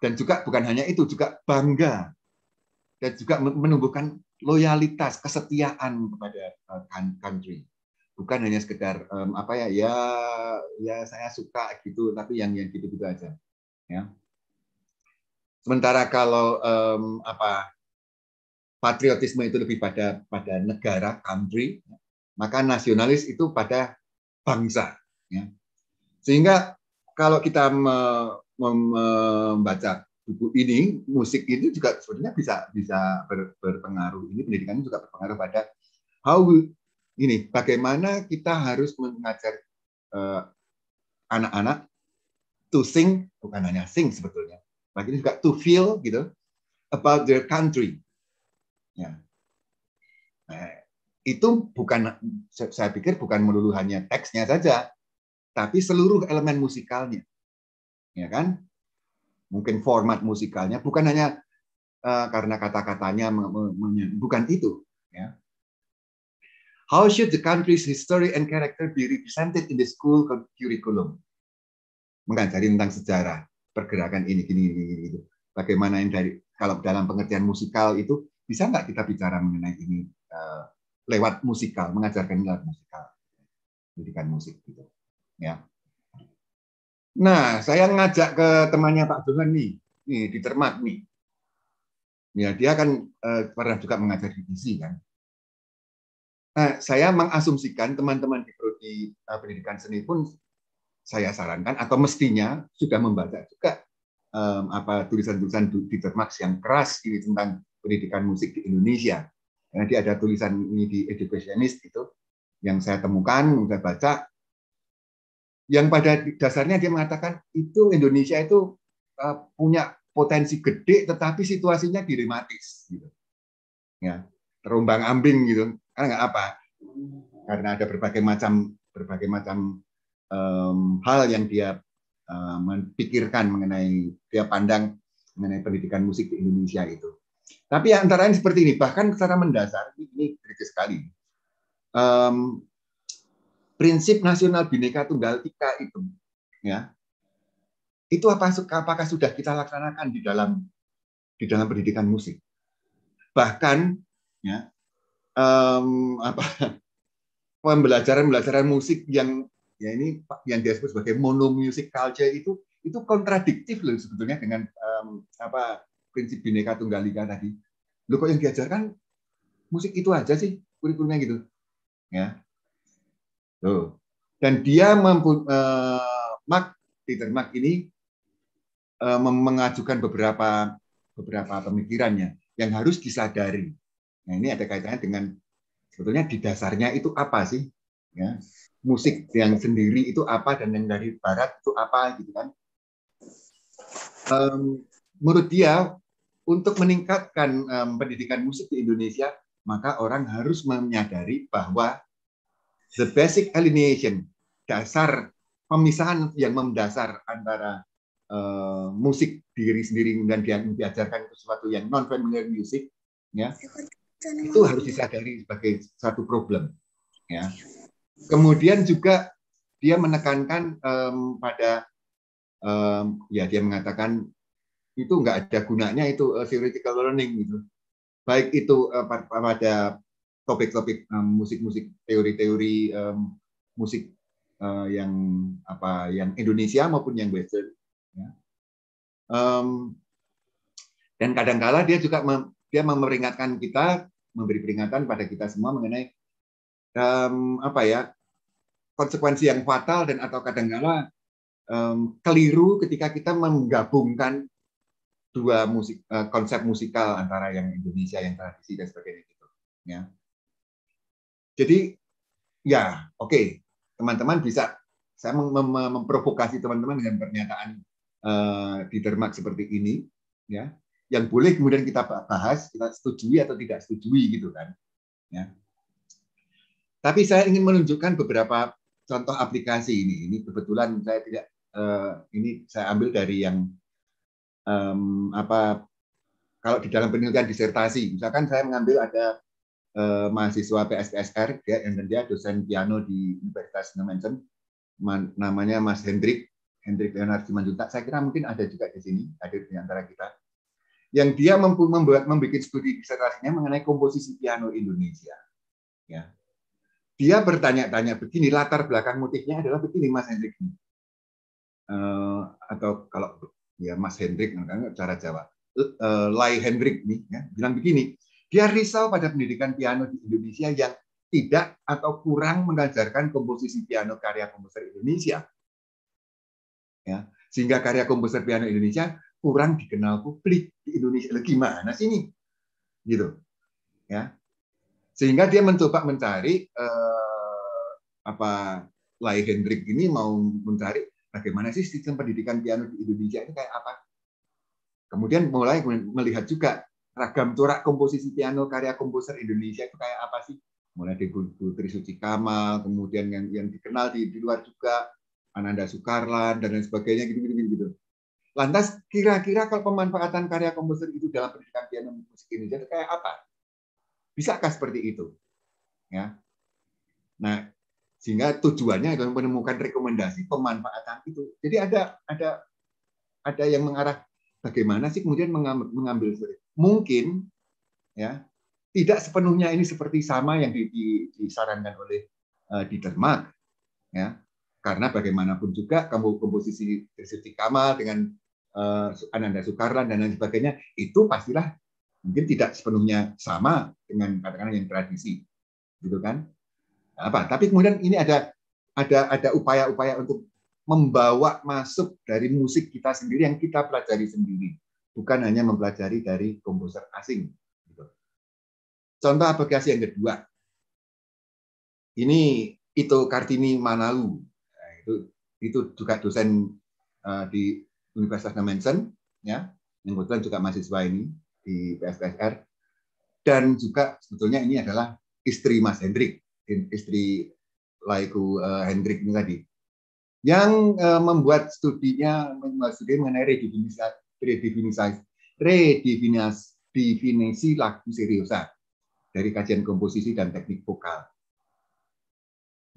S6: Dan juga bukan hanya itu juga bangga dan juga menumbuhkan loyalitas, kesetiaan kepada eh, kan-, country. Bukan hanya sekedar um, apa ya, ya ya saya suka gitu tapi yang yang gitu-gitu aja. Ya Sementara kalau um, apa patriotisme itu lebih pada pada negara country, maka nasionalis itu pada bangsa. Ya. Sehingga kalau kita me, me, membaca buku ini, musik ini juga sebenarnya bisa bisa ber, berpengaruh. Ini pendidikan juga berpengaruh pada how we, ini bagaimana kita harus mengajar eh, anak-anak uh, anak -anak to sing bukan hanya sing sebetulnya Makanya nah, juga to feel gitu about their country. Ya. Nah, itu bukan saya pikir bukan melulu hanya teksnya saja, tapi seluruh elemen musikalnya. Ya kan? Mungkin format musikalnya bukan hanya uh, karena kata-katanya bukan itu, ya. How should the country's history and character be represented in the school curriculum? Mengajari tentang sejarah pergerakan ini gini gini, gini gitu. Bagaimana yang dari kalau dalam pengertian musikal itu bisa nggak kita bicara mengenai ini uh, lewat musikal, mengajarkan lewat musikal, pendidikan musik gitu. Ya. Nah, saya ngajak ke temannya Pak Johan nih, nih di Termat nih. Ya, dia kan eh, pernah juga mengajar di gizi kan. Nah, saya mengasumsikan teman-teman di prodi eh, pendidikan seni pun saya sarankan atau mestinya sudah membaca juga um, apa tulisan-tulisan di Max yang keras ini tentang pendidikan musik di Indonesia. Nanti ada tulisan ini di Educationist itu yang saya temukan, saya baca, yang pada dasarnya dia mengatakan itu Indonesia itu uh, punya potensi gede, tetapi situasinya dilematis. Gitu. Ya, terombang ambing gitu, karena nggak apa, karena ada berbagai macam berbagai macam um, hal yang dia uh, eh, memikirkan mengenai dia pandang mengenai pendidikan musik di Indonesia itu. Tapi antara lain seperti ini, bahkan secara mendasar ini kritis sekali. Um, prinsip nasional bineka tunggal ika itu, ya, itu apa, apakah sudah kita laksanakan di dalam di dalam pendidikan musik? Bahkan, ya, um, apa [laughs] pembelajaran-pembelajaran musik yang ya ini yang disebut sebagai mono culture itu itu kontradiktif loh sebetulnya dengan um, apa prinsip bineka tunggal ika tadi. Lo kok yang diajarkan musik itu aja sih kurikulumnya gitu, ya. Loh. Dan dia mampu uh, e, mak Peter Mark ini uh, mengajukan beberapa beberapa pemikirannya yang harus disadari. Nah ini ada kaitannya dengan sebetulnya di dasarnya itu apa sih? Ya, musik yang sendiri itu apa dan yang dari barat itu apa gitu kan um, menurut dia untuk meningkatkan um, pendidikan musik di Indonesia maka orang harus menyadari bahwa the basic alienation dasar pemisahan yang mendasar antara uh, musik diri sendiri dan yang diajarkan itu sesuatu yang non familiar music ya itu harus disadari sebagai satu problem ya Kemudian juga dia menekankan um, pada um, ya dia mengatakan itu nggak ada gunanya itu uh, theoretical learning gitu. Baik itu uh, pada topik-topik um, musik-musik teori-teori um, musik uh, yang apa yang Indonesia maupun yang Western. Ya. Um, dan kadangkala dia juga mem, dia memperingatkan kita, memberi peringatan pada kita semua mengenai um, apa ya konsekuensi yang fatal dan atau kadangkala um, keliru ketika kita menggabungkan dua musik uh, konsep musikal antara yang Indonesia yang tradisi dan sebagainya gitu ya jadi ya oke okay. teman-teman bisa saya mem mem memprovokasi teman-teman dengan pernyataan uh, di termak seperti ini ya yang boleh kemudian kita bahas kita setujui atau tidak setujui gitu kan ya tapi saya ingin menunjukkan beberapa contoh aplikasi ini. Ini kebetulan saya tidak uh, ini saya ambil dari yang um, apa kalau di dalam penelitian disertasi. Misalkan saya mengambil ada eh, mahasiswa PSSR dia dan dia dosen piano di Universitas Nemensen namanya Mas Hendrik Hendrik Leonard Simanjuntak saya kira mungkin ada juga di sini ada di antara kita yang dia mampu membuat membuat studi disertasinya mengenai komposisi piano Indonesia ya dia bertanya-tanya begini, latar belakang motifnya adalah begini, Mas Hendrik. Uh, atau kalau ya Mas Hendrik, cara Jawa, uh, Lai Hendrik nih, ya, bilang begini, dia risau pada pendidikan piano di Indonesia yang tidak atau kurang mengajarkan komposisi piano karya komposer Indonesia. Ya, sehingga karya komposer piano Indonesia kurang dikenal publik di Indonesia. Gimana sih ini? Gitu. Ya, sehingga dia mencoba mencari eh, apa Lai Hendrik ini mau mencari bagaimana sih sistem pendidikan piano di Indonesia ini kayak apa kemudian mulai melihat juga ragam corak komposisi piano karya komposer Indonesia itu kayak apa sih mulai dari Putri Suci Kamal kemudian yang, yang dikenal di, di luar juga Ananda Sukarlan dan lain sebagainya gitu gitu gitu, gitu. lantas kira-kira kalau pemanfaatan karya komposer itu dalam pendidikan piano musik Indonesia itu kayak apa Bisakah seperti itu? Ya. Nah, sehingga tujuannya adalah menemukan rekomendasi pemanfaatan itu. Jadi ada ada ada yang mengarah bagaimana sih kemudian mengambil, mengambil mungkin ya tidak sepenuhnya ini seperti sama yang di, di, disarankan oleh uh, eh, di Denmark ya karena bagaimanapun juga komposisi Trisiti Kamal dengan uh, Ananda Sukarlan dan lain sebagainya itu pastilah mungkin tidak sepenuhnya sama dengan katakanlah yang tradisi gitu kan apa tapi kemudian ini ada ada ada upaya-upaya untuk membawa masuk dari musik kita sendiri yang kita pelajari sendiri bukan hanya mempelajari dari komposer asing gitu. contoh aplikasi yang kedua ini itu Kartini Manalu nah, itu itu juga dosen uh, di Universitas Nemensen ya yang kebetulan juga mahasiswa ini di PSSR dan juga sebetulnya ini adalah istri Mas Hendrik, istri Laiku eh, Hendrik ini tadi yang eh, membuat studinya membuat studi mengenai redefinisi redefinisi redefinisi definisi lagu seriosa dari kajian komposisi dan teknik vokal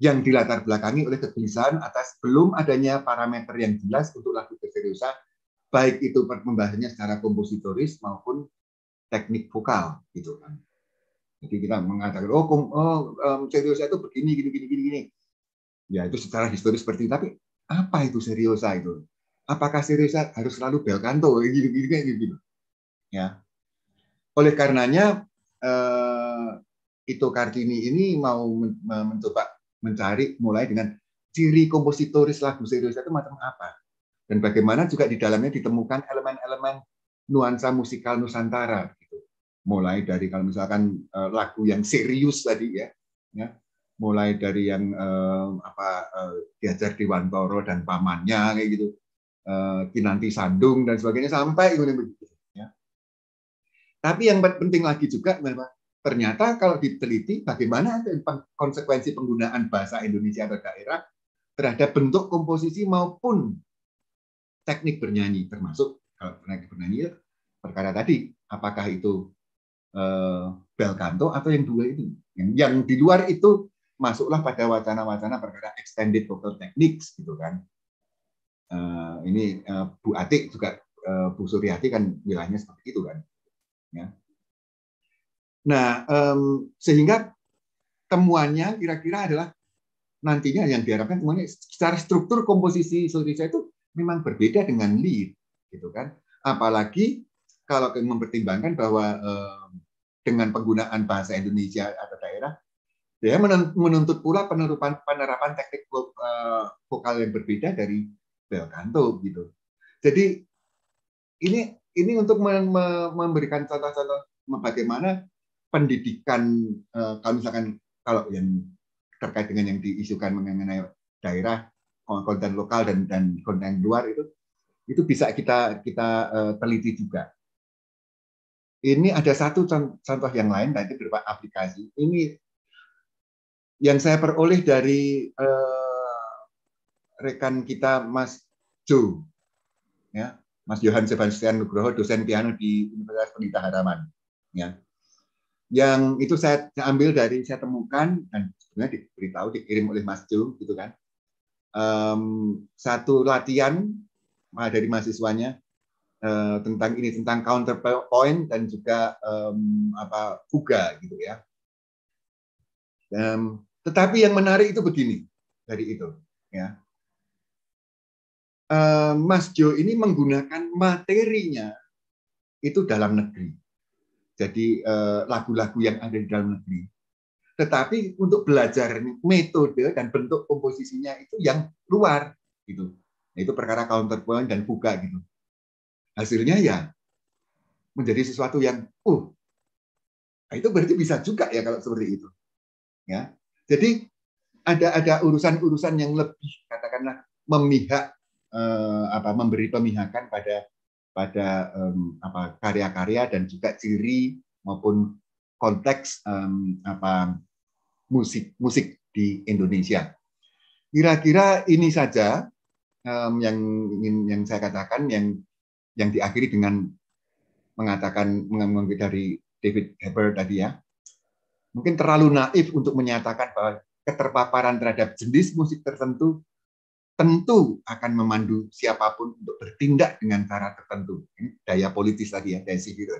S6: yang dilatar belakangi oleh kegelisahan atas belum adanya parameter yang jelas untuk lagu keseriusan baik itu membahasnya secara kompositoris maupun teknik vokal gitu kan. Jadi kita mengatakan oh, kom, oh um, seriosa itu begini gini gini gini gini. Ya itu secara historis seperti itu. tapi apa itu seriosa itu? Apakah seriosa harus selalu bel canto gitu gitu gitu, gitu. Ya. Oleh karenanya eh, itu Kartini ini mau mencoba mencari mulai dengan ciri kompositoris lagu seriosa itu macam apa? dan bagaimana juga di dalamnya ditemukan elemen-elemen nuansa musikal Nusantara gitu. mulai dari kalau misalkan eh, lagu yang serius tadi ya, ya mulai dari yang eh, apa eh, diajar Wantoro dan pamannya kayak gitu eh, Kinanti Sandung dan sebagainya sampai ini gitu begitu ya. tapi yang penting lagi juga memang ternyata kalau diteliti bagaimana konsekuensi penggunaan bahasa Indonesia atau daerah terhadap bentuk komposisi maupun teknik bernyanyi termasuk kalau teknik bernyanyi ya, perkara tadi apakah itu eh, bel canto atau yang dua ini yang, yang di luar itu masuklah pada wacana-wacana perkara extended vocal techniques gitu kan eh, ini eh, Bu Atik juga eh, Bu Suryati kan bilangnya seperti itu kan ya nah eh, sehingga temuannya kira-kira adalah nantinya yang diharapkan semuanya secara struktur komposisi Sulawesi itu memang berbeda dengan lead gitu kan apalagi kalau mempertimbangkan bahwa eh, dengan penggunaan bahasa Indonesia atau daerah ya menuntut pula penerapan penerapan teknik eh, vokal yang berbeda dari bel canto gitu jadi ini ini untuk memberikan contoh-contoh bagaimana pendidikan eh, kalau misalkan kalau yang terkait dengan yang diisukan mengenai daerah konten lokal dan dan konten luar itu itu bisa kita kita uh, teliti juga. Ini ada satu contoh yang lain nanti berupa aplikasi. Ini yang saya peroleh dari uh, rekan kita Mas Jo, ya Mas Johan Sebastian Nugroho, dosen piano di Universitas Pelita Haraman, ya. Yang itu saya ambil dari saya temukan dan sebenarnya diberitahu dikirim oleh Mas Jo gitu kan um, satu latihan dari mahasiswanya uh, tentang ini tentang counterpoint dan juga um, apa fuga gitu ya. Um, tetapi yang menarik itu begini dari itu ya. Um, Mas Jo ini menggunakan materinya itu dalam negeri. Jadi eh, lagu-lagu yang ada di dalam negeri. Tetapi untuk belajar metode dan bentuk komposisinya itu yang luar gitu. Nah, itu perkara counterpoint dan buka gitu. Hasilnya ya menjadi sesuatu yang uh nah, itu berarti bisa juga ya kalau seperti itu. Ya. Jadi ada ada urusan-urusan yang lebih katakanlah memihak eh, apa memberi pemihakan pada pada um, apa karya-karya dan juga ciri maupun konteks um, apa musik musik di Indonesia. Kira-kira ini saja um, yang ingin yang saya katakan yang yang diakhiri dengan mengatakan mengambil dari David Heber tadi ya. Mungkin terlalu naif untuk menyatakan bahwa keterpaparan terhadap jenis musik tertentu tentu akan memandu siapapun untuk bertindak dengan cara tertentu. Daya politis tadi ya, daya sihir.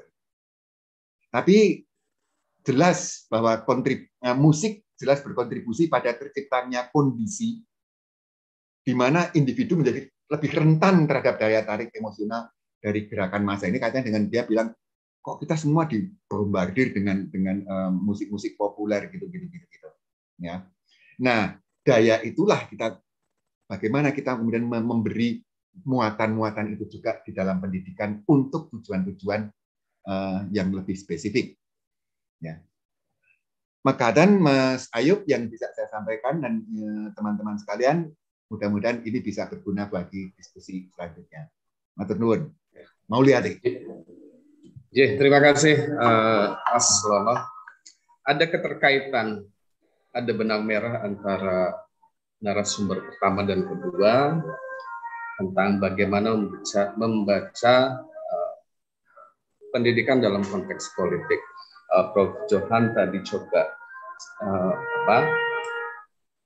S6: Tapi jelas bahwa kontrib, eh, musik jelas berkontribusi pada terciptanya kondisi di mana individu menjadi lebih rentan terhadap daya tarik emosional dari gerakan massa ini kaitannya dengan dia bilang kok kita semua dibombardir dengan dengan eh, musik-musik um, populer gitu gitu gitu gitu ya nah daya itulah kita bagaimana kita kemudian memberi muatan-muatan itu juga di dalam pendidikan untuk tujuan-tujuan uh, yang lebih spesifik Ya. dan Mas Ayub yang bisa saya sampaikan dan e, teman-teman sekalian, mudah-mudahan ini bisa berguna bagi diskusi selanjutnya. Matur nuwun. lihat Yeah, terima kasih uh, Mas Lono.
S4: Ada keterkaitan, ada benang merah antara narasumber pertama dan kedua tentang bagaimana membaca, membaca uh, pendidikan dalam konteks politik uh, Prof. Johan tadi coba uh, apa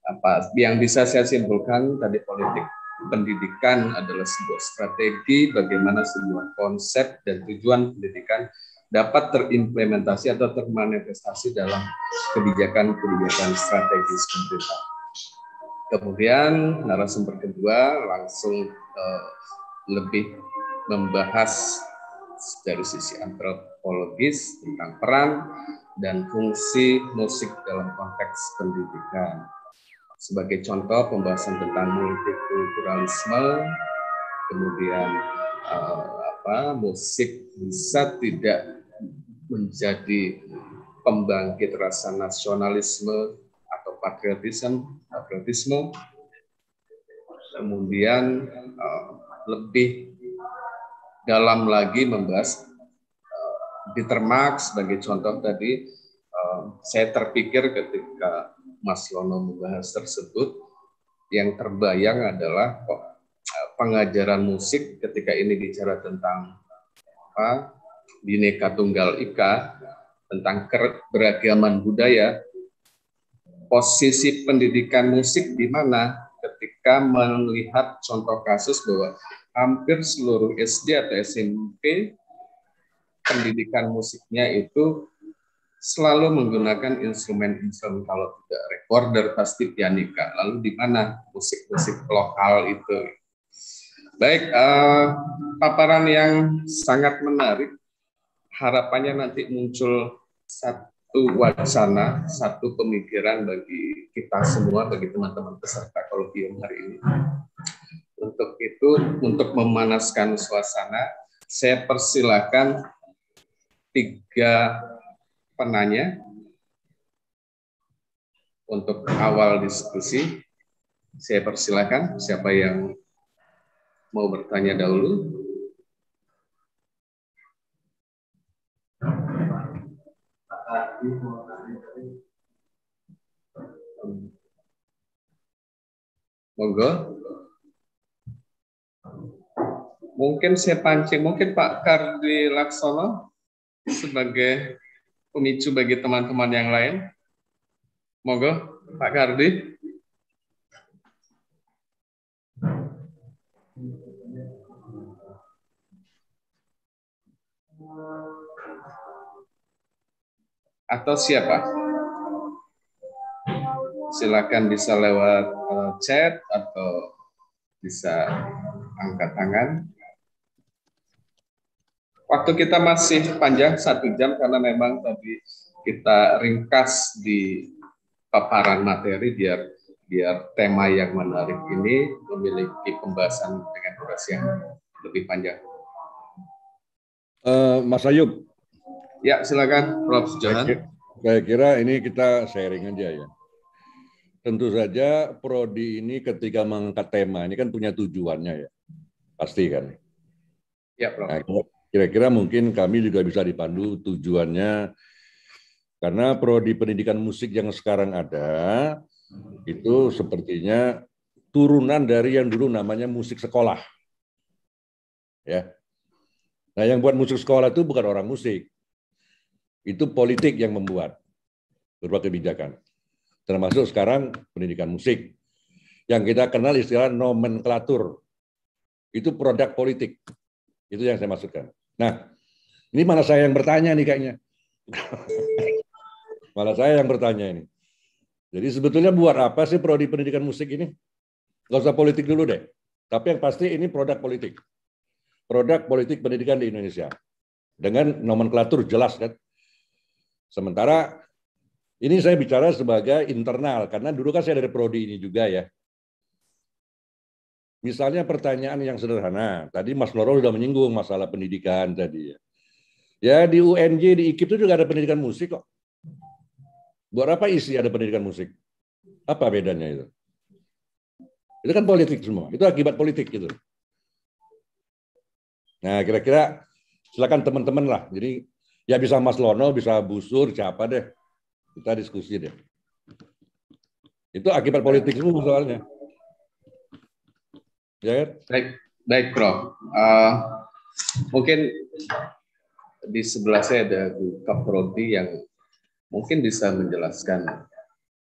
S4: apa yang bisa saya simpulkan tadi politik pendidikan adalah sebuah strategi bagaimana semua konsep dan tujuan pendidikan dapat terimplementasi atau termanifestasi dalam kebijakan-kebijakan strategis pemerintah. Kemudian narasumber kedua langsung uh, lebih membahas dari sisi antropologis tentang peran dan fungsi musik dalam konteks pendidikan. Sebagai contoh pembahasan tentang multikulturalisme, kemudian uh, apa musik bisa tidak menjadi pembangkit rasa nasionalisme atau patriotisme, patriotisme kemudian uh, lebih dalam lagi membahas eh, Peter sebagai contoh tadi eh, saya terpikir ketika Mas Lono membahas tersebut yang terbayang adalah eh, pengajaran musik ketika ini bicara tentang apa bineka tunggal ika tentang keberagaman budaya posisi pendidikan musik di mana ketika melihat contoh kasus bahwa hampir seluruh SD atau SMP pendidikan musiknya itu selalu menggunakan instrumen-instrumen kalau tidak recorder pasti pianika. Lalu di mana musik-musik lokal itu? Baik, uh, paparan yang sangat menarik. Harapannya nanti muncul satu wacana, satu pemikiran bagi kita semua, bagi teman-teman peserta kolokium hari ini. Untuk itu, untuk memanaskan suasana, saya persilahkan tiga penanya untuk awal diskusi. Saya persilahkan siapa yang
S1: mau bertanya dahulu. Monggo. Mungkin saya pancing, mungkin Pak Kardi Laksono
S4: sebagai pemicu bagi teman-teman yang lain.
S1: Moga Pak Kardi. Atau siapa?
S4: Silakan bisa lewat eh, chat atau bisa angkat tangan. Waktu kita masih panjang satu jam karena memang tadi kita ringkas di paparan materi biar biar tema yang menarik ini memiliki
S1: pembahasan dengan durasi yang
S5: lebih panjang. Uh, Mas Ayub. Ya, silakan Prof. Johan. Saya kira ini kita sharing aja ya. Tentu saja prodi ini ketika mengangkat tema ini kan punya tujuannya ya. Pasti kan. Ya, Prof. Nah, Kira-kira mungkin kami juga bisa dipandu tujuannya karena prodi pendidikan musik yang sekarang ada itu sepertinya turunan dari yang dulu namanya musik sekolah. Ya. Nah, yang buat musik sekolah itu bukan orang musik. Itu politik yang membuat berbagai kebijakan. Termasuk sekarang pendidikan musik. Yang kita kenal istilah nomenklatur. Itu produk politik. Itu yang saya maksudkan. Nah, ini malah saya yang bertanya nih kayaknya. [laughs] malah saya yang bertanya ini. Jadi sebetulnya buat apa sih prodi pendidikan musik ini? Gak usah politik dulu deh. Tapi yang pasti ini produk politik. Produk politik pendidikan di Indonesia. Dengan nomenklatur jelas kan. Sementara ini saya bicara sebagai internal, karena dulu kan saya dari prodi ini juga ya. Misalnya pertanyaan yang sederhana, tadi Mas Noro sudah menyinggung masalah pendidikan tadi ya. ya di UNJ, di IKIP itu juga ada pendidikan musik kok. Buat apa isi ada pendidikan musik? Apa bedanya itu? Itu kan politik semua, itu akibat politik gitu. Nah kira-kira silakan teman-teman lah, jadi ya bisa Mas Lono, bisa Busur, siapa deh. Kita diskusi deh. Itu akibat politik semua soalnya.
S4: Jair. Baik, baik Prof. Uh, mungkin di sebelah saya ada Kaprodi yang mungkin bisa menjelaskan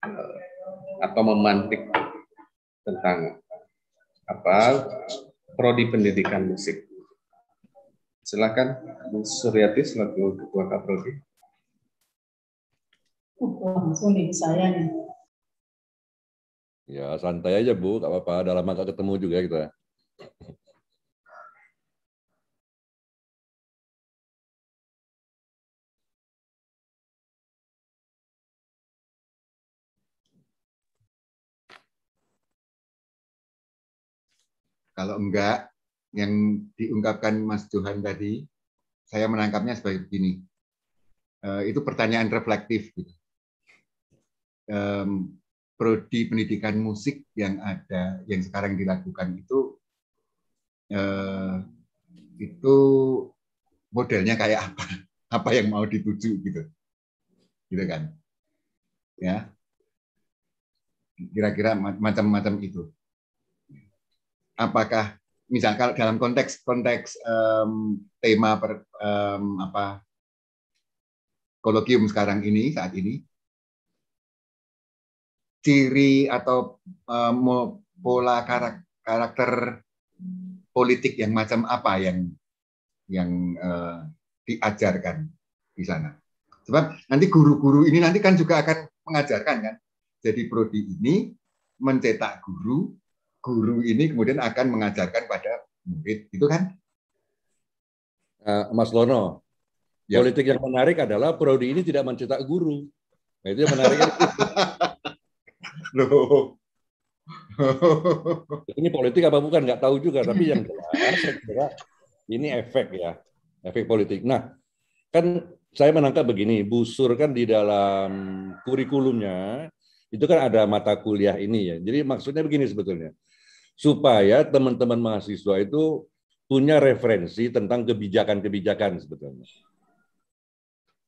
S4: uh, atau memantik tentang apa prodi pendidikan musik. Silakan Bu Suryati
S5: selaku ketua Kaprodi.
S3: Oh, di saya
S1: nih.
S5: Ya, santai aja, Bu. Gak apa-apa. Udah lama ketemu juga kita.
S6: Kalau enggak, yang diungkapkan Mas Johan tadi, saya menangkapnya sebagai begini. Eh, itu pertanyaan reflektif. Gitu prodi pendidikan musik yang ada yang sekarang dilakukan itu eh, itu modelnya kayak apa [laughs] apa yang mau dituju gitu gitu kan ya kira-kira macam-macam itu apakah misalkan dalam konteks konteks um, tema per, um, apa kolokium sekarang ini saat ini ciri atau um, pola karak karakter politik yang macam apa yang yang uh, diajarkan di sana. Sebab nanti guru-guru ini nanti kan juga akan mengajarkan kan. Jadi prodi ini mencetak guru, guru ini kemudian akan mengajarkan pada murid, itu kan? Eh, Mas Lono,
S5: ya. politik yang menarik adalah prodi ini tidak mencetak guru. Nah, itu yang menarik. [laughs] Loh. ini politik apa bukan nggak tahu juga tapi yang [laughs] jelas ini efek ya efek politik nah kan saya menangkap begini busur kan di dalam kurikulumnya itu kan ada mata kuliah ini ya jadi maksudnya begini sebetulnya supaya teman-teman mahasiswa itu punya referensi tentang kebijakan-kebijakan sebetulnya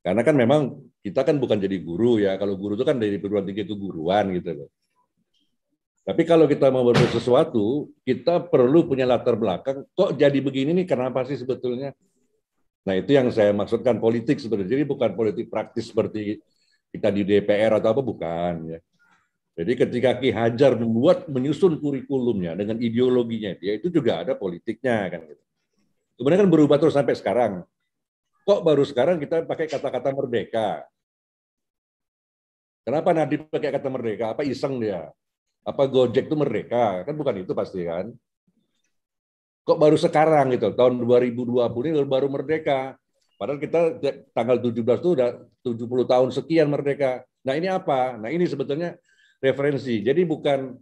S5: karena kan memang kita kan bukan jadi guru ya. Kalau guru itu kan dari perguruan tinggi itu guruan gitu loh. Tapi kalau kita mau berbuat sesuatu, kita perlu punya latar belakang. Kok jadi begini nih? Kenapa sih sebetulnya? Nah itu yang saya maksudkan politik sebenarnya. Jadi bukan politik praktis seperti kita di DPR atau apa bukan ya. Jadi ketika Ki Hajar membuat menyusun kurikulumnya dengan ideologinya dia itu juga ada politiknya kan Kemudian gitu. kan berubah terus sampai sekarang. Kok baru sekarang kita pakai kata-kata merdeka? Kenapa nanti pakai kata merdeka? Apa iseng dia? Apa Gojek itu merdeka? Kan bukan itu pasti kan. Kok baru sekarang gitu, tahun 2020 ini baru merdeka. Padahal kita tanggal 17 itu udah 70 tahun sekian merdeka. Nah ini apa? Nah ini sebetulnya referensi. Jadi bukan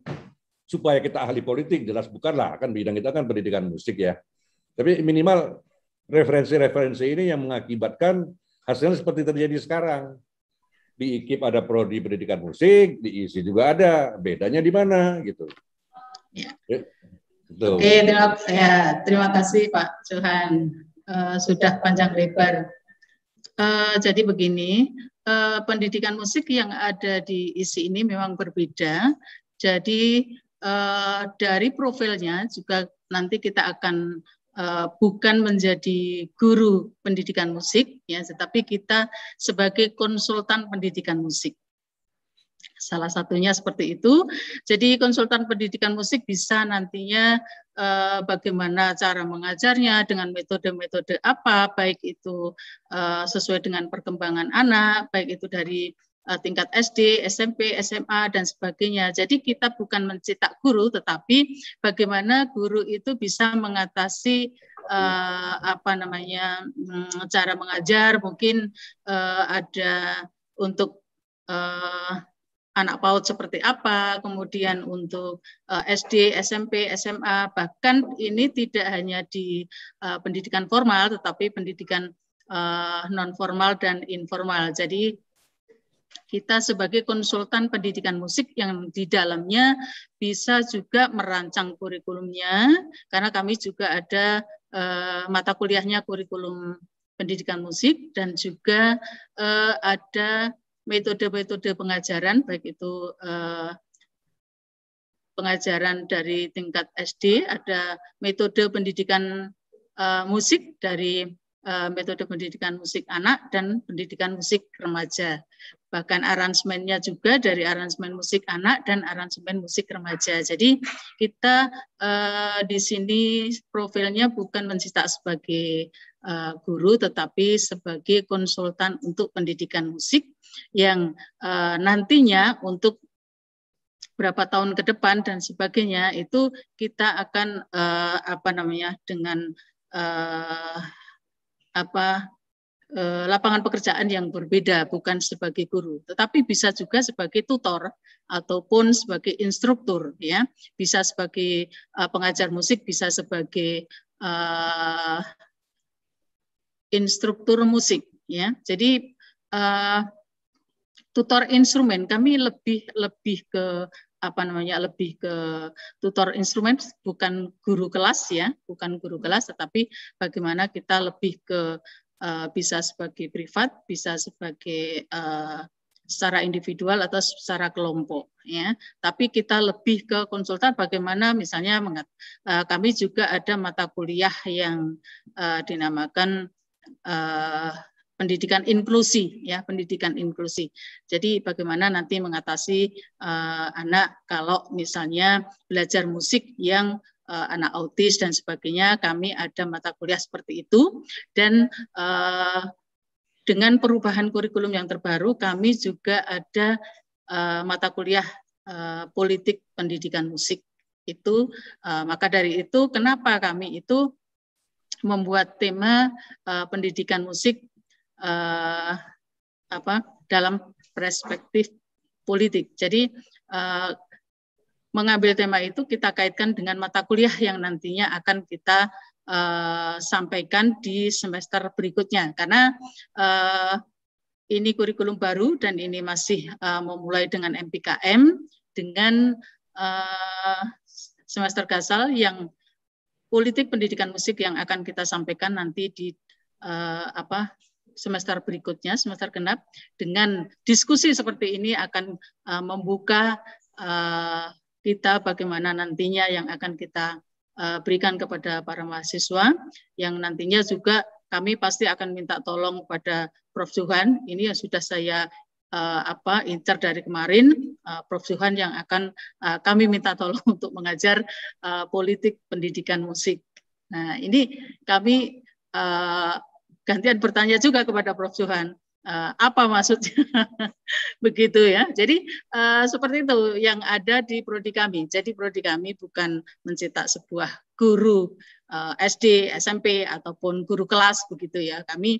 S5: supaya kita ahli politik, jelas bukanlah. Kan bidang kita kan pendidikan musik ya. Tapi minimal referensi-referensi ini yang mengakibatkan hasilnya seperti terjadi sekarang. Di IKIP ada prodi pendidikan musik, di ISI juga ada. Bedanya di mana gitu. Ya. ya gitu. Oke, terima,
S3: ya, terima kasih Pak Johan. Uh, sudah panjang lebar. Uh, jadi begini, uh, pendidikan musik yang ada di ISI ini memang berbeda. Jadi uh, dari profilnya juga nanti kita akan Eh, bukan menjadi guru pendidikan musik ya tetapi kita sebagai konsultan pendidikan musik salah satunya seperti itu jadi konsultan pendidikan musik bisa nantinya eh, bagaimana cara mengajarnya dengan metode-metode apa baik itu eh, sesuai dengan perkembangan anak baik itu dari Eh, tingkat SD, SMP, SMA, dan sebagainya. Jadi kita bukan mencetak guru, tetapi bagaimana guru itu bisa mengatasi uh, apa namanya mm, cara mengajar, mungkin uh, ada untuk uh, anak PAUD seperti apa, kemudian untuk uh, SD, SMP, SMA, bahkan ini tidak hanya di uh, pendidikan formal, tetapi pendidikan uh, non formal dan informal. Jadi kita sebagai konsultan pendidikan musik yang di dalamnya bisa juga merancang kurikulumnya karena kami juga ada e, mata kuliahnya kurikulum pendidikan musik dan juga e, ada metode-metode pengajaran baik itu e, pengajaran dari tingkat SD, ada metode pendidikan e, musik dari Eh, metode pendidikan musik anak dan pendidikan musik remaja. Bahkan aransemennya juga dari aransemen musik anak dan aransemen musik remaja. Jadi kita uh, di sini profilnya bukan mencetak sebagai uh, guru tetapi sebagai konsultan untuk pendidikan musik yang uh, nantinya untuk berapa tahun ke depan dan sebagainya itu kita akan uh, apa namanya dengan uh, apa eh, lapangan pekerjaan yang berbeda bukan sebagai guru tetapi bisa juga sebagai tutor ataupun sebagai instruktur ya bisa sebagai uh, pengajar musik bisa sebagai uh, instruktur musik ya jadi uh, tutor instrumen kami lebih lebih ke apa namanya lebih ke tutor instrumen bukan guru kelas ya bukan guru kelas tetapi bagaimana kita lebih ke uh, bisa sebagai privat bisa sebagai uh, secara individual atau secara kelompok ya tapi kita lebih ke konsultan bagaimana misalnya mengat, uh, kami juga ada mata kuliah yang uh, dinamakan uh, pendidikan inklusi ya pendidikan inklusi jadi bagaimana nanti mengatasi uh, anak kalau misalnya belajar musik yang uh, anak autis dan sebagainya kami ada mata kuliah seperti itu dan uh, dengan perubahan kurikulum yang terbaru kami juga ada uh, mata kuliah uh, politik pendidikan musik itu uh, maka dari itu kenapa kami itu membuat tema uh, pendidikan musik uh, apa dalam perspektif politik. Jadi uh, mengambil tema itu kita kaitkan dengan mata kuliah yang nantinya akan kita uh, sampaikan di semester berikutnya karena uh, ini kurikulum baru dan ini masih uh, memulai dengan MPKM dengan uh, semester gasal yang politik pendidikan musik yang akan kita sampaikan nanti di uh, apa semester berikutnya, semester genap, dengan diskusi seperti ini akan uh, membuka uh, kita bagaimana nantinya yang akan kita uh, berikan kepada para mahasiswa, yang nantinya juga kami pasti akan minta tolong kepada Prof. Zuhan, ini yang sudah saya uh, apa inter dari kemarin uh, Prof Zuhan yang akan uh, kami minta tolong [laughs] untuk mengajar uh, politik pendidikan musik. Nah, ini kami uh, gantian bertanya juga kepada Prof. Johan uh, apa maksudnya [laughs] begitu ya. Jadi uh, seperti itu yang ada di prodi kami. Jadi prodi kami bukan mencetak sebuah guru uh, eh, SD, SMP ataupun guru kelas begitu ya. Kami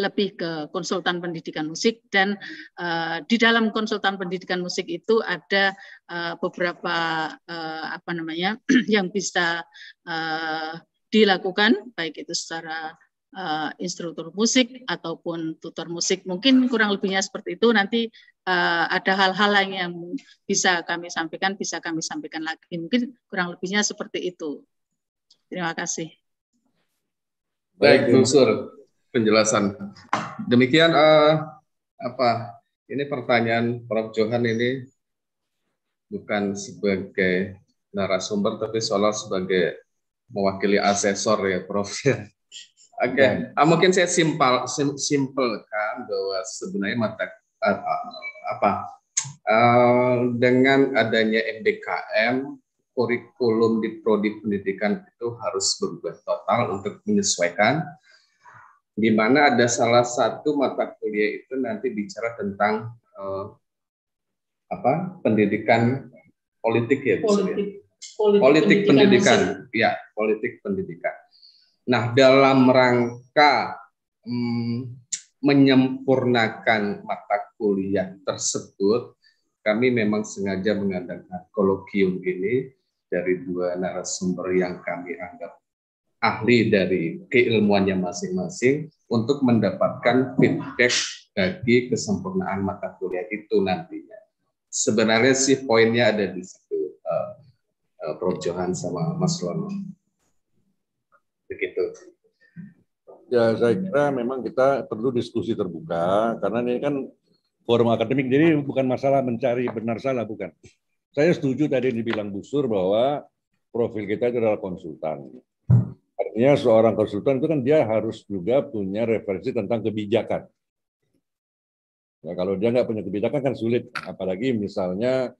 S3: lebih ke konsultan pendidikan musik dan uh, di dalam konsultan pendidikan musik itu ada uh, beberapa uh, apa namanya [clears throat] yang bisa uh, dilakukan baik itu secara uh, instruktur musik ataupun tutor musik. Mungkin kurang lebihnya seperti itu. Nanti uh, ada hal-hal lain yang bisa kami sampaikan, bisa kami sampaikan lagi. Mungkin kurang lebihnya seperti itu. Terima kasih.
S4: Baik, unsur penjelasan. Demikian uh, apa? Ini pertanyaan Prof. Johan ini bukan sebagai narasumber, tapi seolah sebagai mewakili asesor ya, Prof. [laughs] Oke, okay. uh, ah, mungkin saya simpel sim, simpelkan bahwa sebenarnya mata uh, apa uh, dengan adanya MBKM kurikulum di prodi pendidikan itu harus berubah total untuk menyesuaikan di mana ada salah satu mata kuliah itu nanti bicara tentang uh, apa pendidikan politik ya, ya politik,
S1: politik, politik pendidikan,
S4: pendidikan. ya politik pendidikan Nah, dalam rangka hmm, menyempurnakan mata kuliah tersebut, kami memang sengaja mengadakan kolokium ini dari dua narasumber yang kami anggap ahli dari keilmuannya masing-masing untuk mendapatkan feedback bagi kesempurnaan mata kuliah itu nantinya. Sebenarnya sih poinnya ada di situ, uh, uh, Prof. Johan sama Mas Lono
S5: begitu. Ya, saya kira memang kita perlu diskusi terbuka karena ini kan forum akademik jadi bukan masalah mencari benar salah bukan. Saya setuju tadi dibilang Busur bahwa profil kita itu adalah konsultan. Artinya seorang konsultan itu kan dia harus juga punya referensi tentang kebijakan. Ya, kalau dia nggak punya kebijakan kan sulit, apalagi misalnya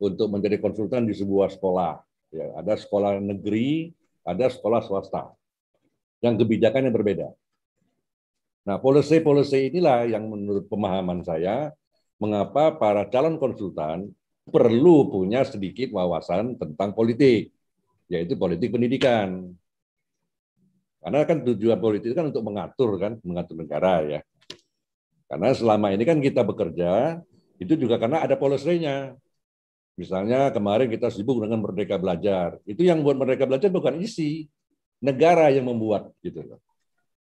S5: untuk menjadi konsultan di sebuah sekolah. Ya, ada sekolah negeri, ada sekolah swasta yang kebijakan yang berbeda. Nah, polisi-polisi inilah yang menurut pemahaman saya mengapa para calon konsultan perlu punya sedikit wawasan tentang politik, yaitu politik pendidikan. Karena kan tujuan politik kan untuk mengatur kan, mengatur negara ya. Karena selama ini kan kita bekerja itu juga karena ada polisinya. Misalnya kemarin kita sibuk dengan merdeka belajar. Itu yang buat merdeka belajar bukan isi, negara yang membuat gitu loh.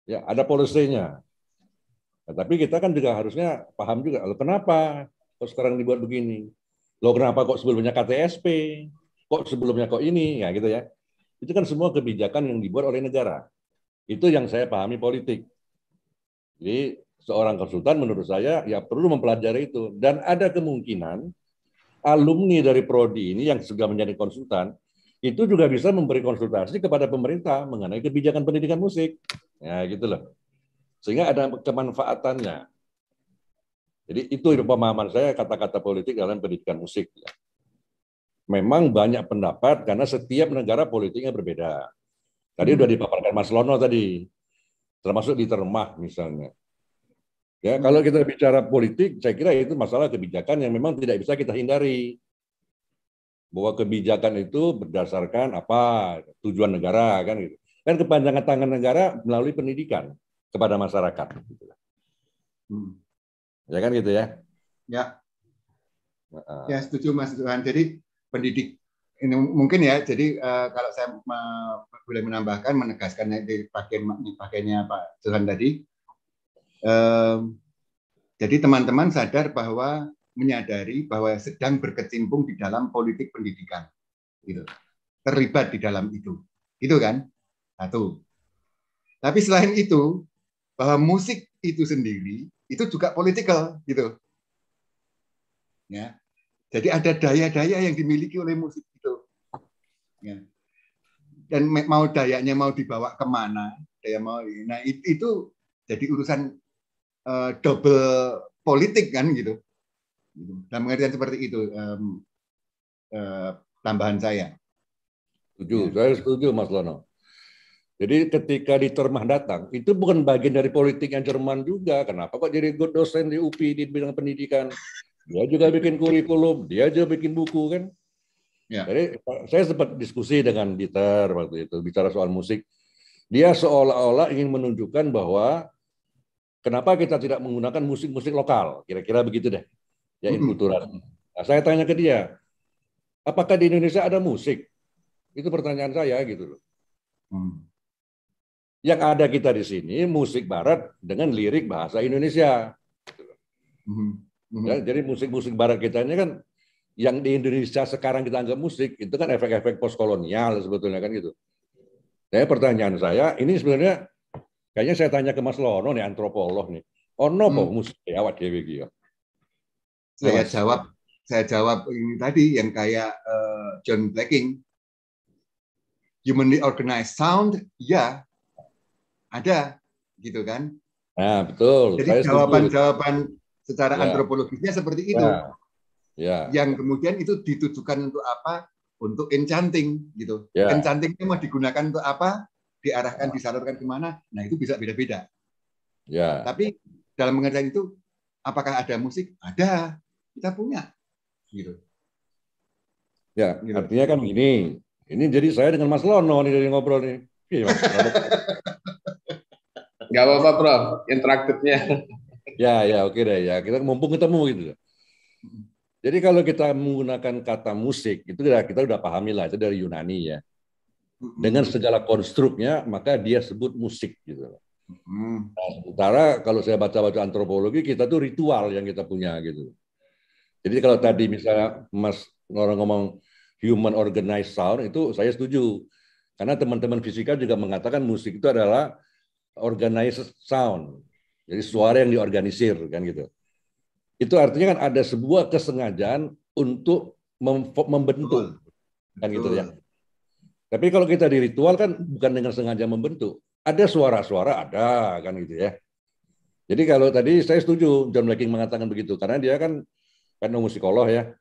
S5: Ya, ada polisinya. Nah, tapi kita kan juga harusnya paham juga loh kenapa kok sekarang dibuat begini. Loh kenapa kok sebelumnya KTSP? Kok sebelumnya kok ini? Ya gitu ya. Itu kan semua kebijakan yang dibuat oleh negara. Itu yang saya pahami politik. Jadi seorang konsultan menurut saya ya perlu mempelajari itu dan ada kemungkinan alumni dari prodi ini yang sudah menjadi konsultan itu juga bisa memberi konsultasi kepada pemerintah mengenai kebijakan pendidikan musik. Ya, gitu loh. Sehingga ada kemanfaatannya. Jadi itu pemahaman saya kata-kata politik dalam pendidikan musik. Memang banyak pendapat karena setiap negara politiknya berbeda. Tadi sudah hmm. dipaparkan Mas Lono tadi, termasuk di termah misalnya. Ya, kalau hmm. kita bicara politik, saya kira itu masalah kebijakan yang memang tidak bisa kita hindari bahwa kebijakan itu berdasarkan apa tujuan negara kan gitu kan kepanjangan tangan negara melalui pendidikan kepada masyarakat gitu. hmm. ya kan gitu ya
S6: ya ya setuju mas Tuhan jadi pendidik ini mungkin ya jadi uh, kalau saya uh, boleh menambahkan menegaskan di dipakai pakainya Pak Tuhan tadi uh, jadi teman-teman sadar bahwa menyadari bahwa sedang berkecimpung di dalam politik pendidikan. Gitu. Terlibat di dalam itu. Gitu kan? Satu. Tapi selain itu, bahwa musik itu sendiri itu juga politikal gitu. Ya. Jadi ada daya-daya yang dimiliki oleh musik itu. Ya. Dan mau dayanya mau dibawa kemana, daya mau, nah itu jadi urusan uh, double politik kan gitu. Gitu. Dalam pengertian seperti itu um, uh, tambahan saya. Setuju, ya. saya setuju
S5: Mas Lono. Jadi ketika di Ditermah datang, itu bukan bagian dari politik yang Jerman juga. Kenapa kok jadi good dosen di UPI di bidang pendidikan? Dia juga bikin kurikulum, dia juga bikin buku kan. Ya. Jadi saya sempat diskusi dengan Dieter waktu itu bicara soal musik. Dia seolah-olah ingin menunjukkan bahwa kenapa kita tidak menggunakan musik-musik lokal, kira-kira begitu deh ya Ibu Nah, saya tanya ke dia, apakah di Indonesia ada musik? Itu pertanyaan saya gitu loh. Hmm. Yang ada kita di sini musik barat dengan lirik bahasa Indonesia. Hmm. Hmm. Ya, jadi musik-musik barat kita ini kan yang di Indonesia sekarang kita anggap musik itu kan efek-efek postkolonial sebetulnya kan gitu. Saya pertanyaan saya ini sebenarnya kayaknya saya tanya ke Mas Lono nih antropolog
S6: nih. Ono oh, hmm. musik ya awak dewi gitu saya jawab saya jawab ini tadi yang kayak uh, John Blacking humanly organized sound ya ada gitu kan
S5: nah betul jadi jawaban-jawaban
S6: secara ya. antropologisnya seperti itu ya. Ya. yang kemudian itu ditujukan untuk apa untuk enchanting gitu ya. enchantingnya mau digunakan untuk apa diarahkan disalurkan kemana nah itu bisa beda-beda ya. tapi dalam mengerjakan itu apakah ada musik ada kita punya gitu
S5: ya gitu. artinya kan gini ini jadi saya dengan Mas Lono nih dari ngobrol nih iya, Gak apa-apa, Bro.
S4: Interaktifnya.
S5: Ya, ya, oke deh. Ya, kita mumpung ketemu gitu. Jadi kalau kita menggunakan kata musik itu kita, kita udah pahami lah itu dari Yunani ya. Dengan segala konstruknya maka dia sebut musik gitu.
S1: Nah,
S5: sementara kalau saya baca-baca antropologi kita tuh ritual yang kita punya gitu. Jadi kalau tadi misalnya Mas orang ngomong human organized sound itu saya setuju. Karena teman-teman fisika juga mengatakan musik itu adalah organized sound. Jadi suara yang diorganisir kan gitu. Itu artinya kan ada sebuah kesengajaan untuk membentuk Betul. kan gitu ya. Tapi kalau kita di ritual kan bukan dengan sengaja membentuk. Ada suara-suara ada kan gitu ya. Jadi kalau tadi saya setuju John Blacking mengatakan begitu karena dia kan kan umum psikolog ya.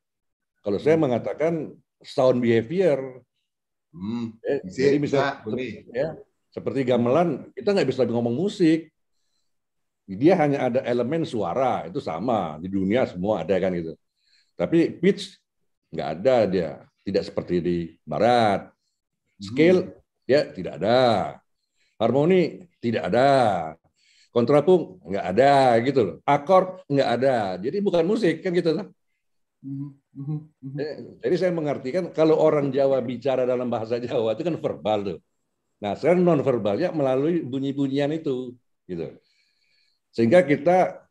S5: Kalau saya hmm. mengatakan sound behavior, hmm. Ya, jadi bisa ya, seperti gamelan kita nggak bisa lagi ngomong musik, dia hanya ada elemen suara itu sama di dunia semua ada kan gitu. Tapi pitch nggak ada dia, tidak seperti di barat. Hmm. Scale hmm. dia tidak ada, harmoni tidak ada, kontrapung nggak ada gitu loh Akor nggak ada jadi bukan musik kan gitu kan jadi saya mengartikan kalau orang Jawa bicara dalam bahasa Jawa itu kan verbal tuh nah sekarang non verbal ya melalui bunyi bunyian itu gitu sehingga kita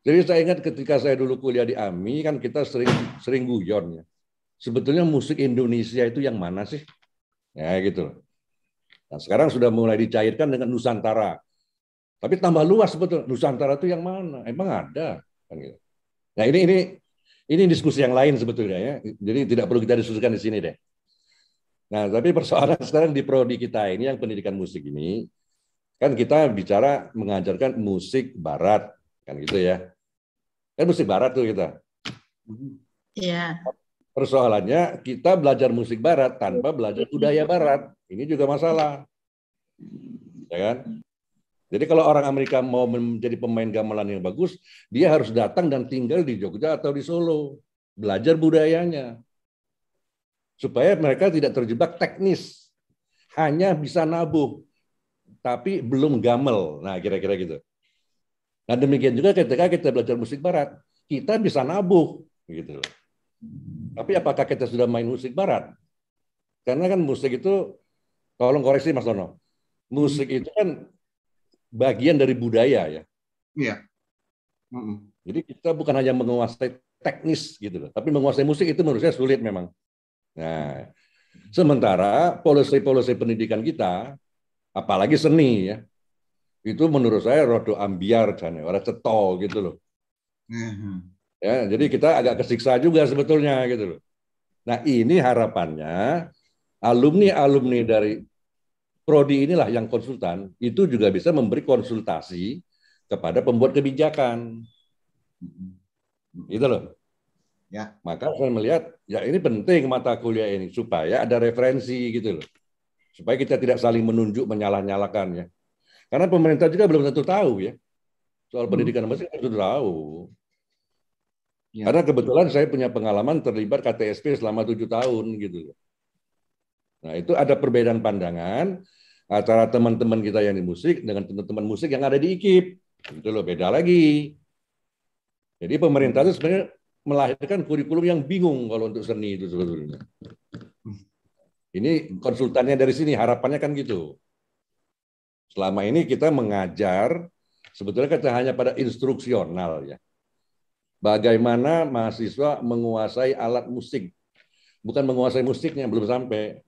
S5: jadi saya ingat ketika saya dulu kuliah di AMI kan kita sering sering guyon ya sebetulnya musik Indonesia itu yang mana sih ya gitu loh. Nah, sekarang sudah mulai dicairkan dengan Nusantara tapi tambah luas sebetulnya Nusantara itu yang mana? Emang ada? kan gitu. Nah ini ini ini diskusi yang lain sebetulnya ya. Jadi tidak perlu kita diskusikan di sini deh. Nah, tapi persoalan [laughs] sekarang di prodi kita ini yang pendidikan musik ini kan kita bicara mengajarkan musik barat kan gitu ya. Kan musik barat tuh kita. Iya. Persoalannya kita belajar musik barat tanpa belajar budaya barat. Ini juga masalah. Ya kan? Jadi kalau orang Amerika mau menjadi pemain gamelan yang bagus, dia harus datang dan tinggal di Jogja atau di Solo, belajar budayanya. Supaya mereka tidak terjebak teknis. Hanya bisa nabuh, tapi belum gamel. Nah, kira-kira gitu. Nah, demikian juga ketika kita belajar musik barat, kita bisa nabuh gitu loh. Tapi apakah kita sudah main musik barat? Karena kan musik itu tolong koreksi Mas Dono. Musik itu kan bagian dari budaya ya. Iya. Mm -mm. Jadi kita bukan hanya menguasai teknis gitu loh, tapi menguasai musik itu menurut saya sulit memang. Nah, sementara polisi-polisi pendidikan kita, apalagi seni ya, itu menurut saya rodo ambiar jane, orang cetol gitu loh. Mm Ya, jadi kita agak kesiksa juga sebetulnya gitu loh. Nah, ini harapannya alumni-alumni dari prodi inilah yang konsultan itu juga bisa memberi konsultasi kepada pembuat kebijakan. gitu loh. Ya. Maka saya melihat ya ini penting mata kuliah ini supaya ada referensi gitu loh. Supaya kita tidak saling menunjuk menyalah-nyalakan ya. Karena pemerintah juga belum tentu tahu ya. Soal hmm. pendidikan masih belum tentu tahu. Ya. Karena kebetulan saya punya pengalaman terlibat KTSP selama tujuh tahun gitu loh. Nah, itu ada perbedaan pandangan, Acara teman-teman kita yang di musik dengan teman-teman musik yang ada di IKIP. Itu loh beda lagi. Jadi pemerintah itu sebenarnya melahirkan kurikulum yang bingung kalau untuk seni itu sebetulnya. Ini konsultannya dari sini, harapannya kan gitu. Selama ini kita mengajar, sebetulnya kita hanya pada instruksional ya. Bagaimana mahasiswa menguasai alat musik. Bukan menguasai musiknya, belum sampai.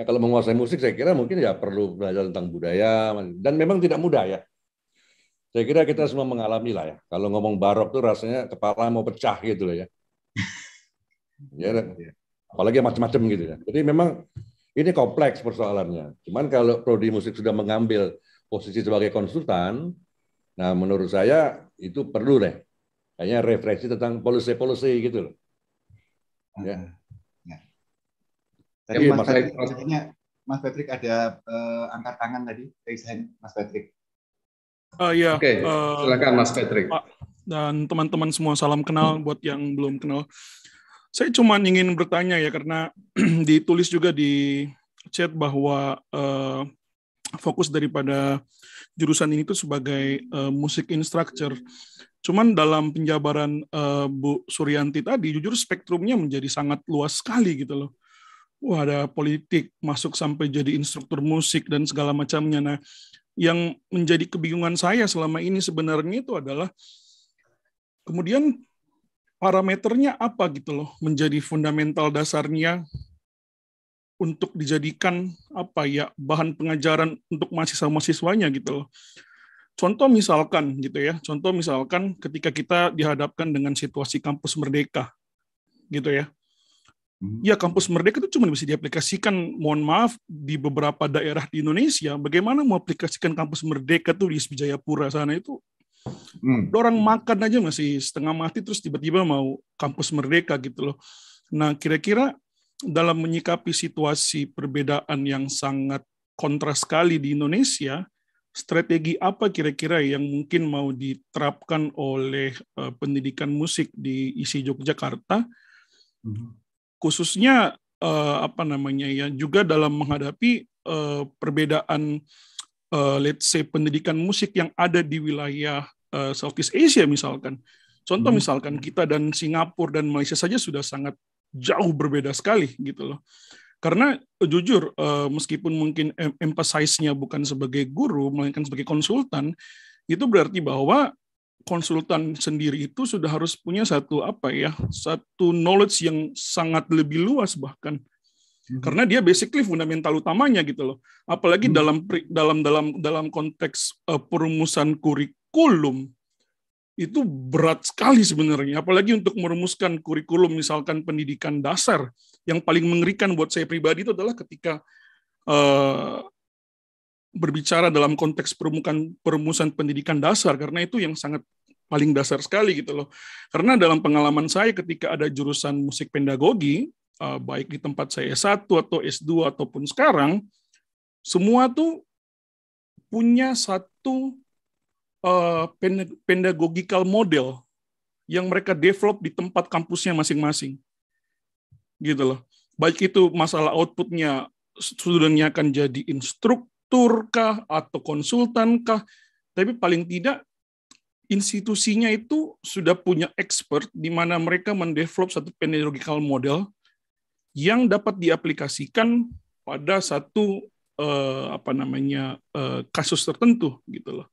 S5: Ya, kalau menguasai musik saya kira mungkin ya perlu belajar tentang budaya dan memang tidak mudah ya. Saya kira kita semua mengalami lah ya. Kalau ngomong barok tuh rasanya kepala mau pecah gitu loh ya. [laughs] ya apalagi macam-macam gitu ya. Jadi memang ini kompleks persoalannya. Cuman kalau prodi musik sudah mengambil posisi sebagai konsultan, nah menurut saya itu perlu deh. Kayaknya refleksi tentang polisi-polisi gitu loh. Ya. Tadi ya, Mas, Patrick, maksudnya
S6: Mas Patrick ada uh, angkat tangan tadi, raise hand Mas Patrick.
S7: Uh, ya, Oke, okay. uh, eh, silakan Mas Patrick. Pak dan teman-teman semua salam kenal buat yang belum kenal. Saya cuma ingin bertanya ya karena [clears throat] ditulis juga di chat bahwa uh, fokus daripada jurusan ini itu sebagai uh, musik instructor. Cuman dalam penjabaran uh, Bu Suryanti tadi, jujur spektrumnya menjadi sangat luas sekali gitu loh wah ada politik masuk sampai jadi instruktur musik dan segala macamnya. Nah, yang menjadi kebingungan saya selama ini sebenarnya itu adalah kemudian parameternya apa gitu loh menjadi fundamental dasarnya untuk dijadikan apa ya bahan pengajaran untuk mahasiswa-mahasiswanya gitu loh. Contoh misalkan gitu ya, contoh misalkan ketika kita dihadapkan dengan situasi kampus merdeka gitu ya Hmm. Ya kampus merdeka itu cuma bisa diaplikasikan, mohon maaf, di beberapa daerah di Indonesia. Bagaimana mau aplikasikan kampus merdeka tuh di Jayapura sana itu? Hmm. Orang makan aja masih setengah mati terus tiba-tiba mau kampus merdeka gitu loh. Nah kira-kira dalam menyikapi situasi perbedaan yang sangat kontras sekali di Indonesia, strategi apa kira-kira yang mungkin mau diterapkan oleh eh, pendidikan musik di isi Yogyakarta hmm khususnya uh, apa namanya ya juga dalam menghadapi uh, perbedaan uh, let's say pendidikan musik yang ada di wilayah uh, Southeast Asia misalkan. Contoh hmm. misalkan kita dan Singapura dan Malaysia saja sudah sangat jauh berbeda sekali gitu loh. Karena jujur meskipun mungkin emphasize-nya bukan sebagai guru melainkan sebagai konsultan itu berarti bahwa konsultan sendiri itu sudah harus punya satu apa ya satu knowledge yang sangat lebih luas bahkan mhm. karena dia basically fundamental utamanya gitu loh apalagi hmm. dalam dalam dalam dalam konteks uh, perumusan kurikulum itu berat sekali sebenarnya apalagi untuk merumuskan kurikulum misalkan pendidikan dasar yang paling mengerikan buat saya pribadi itu adalah ketika uh, berbicara dalam konteks permukaan perumusan pendidikan dasar karena itu yang sangat paling dasar sekali gitu loh. Karena dalam pengalaman saya ketika ada jurusan musik pedagogi eh, baik di tempat saya S1 atau S2 ataupun sekarang semua tuh punya satu eh, pendagogical pedagogical model yang mereka develop di tempat kampusnya masing-masing. Gitu loh. Baik itu masalah outputnya studentnya akan jadi instruk kah atau kah tapi paling tidak institusinya itu sudah punya expert di mana mereka mendevelop satu pedagogical model yang dapat diaplikasikan pada satu eh, apa namanya eh, kasus tertentu gitu loh.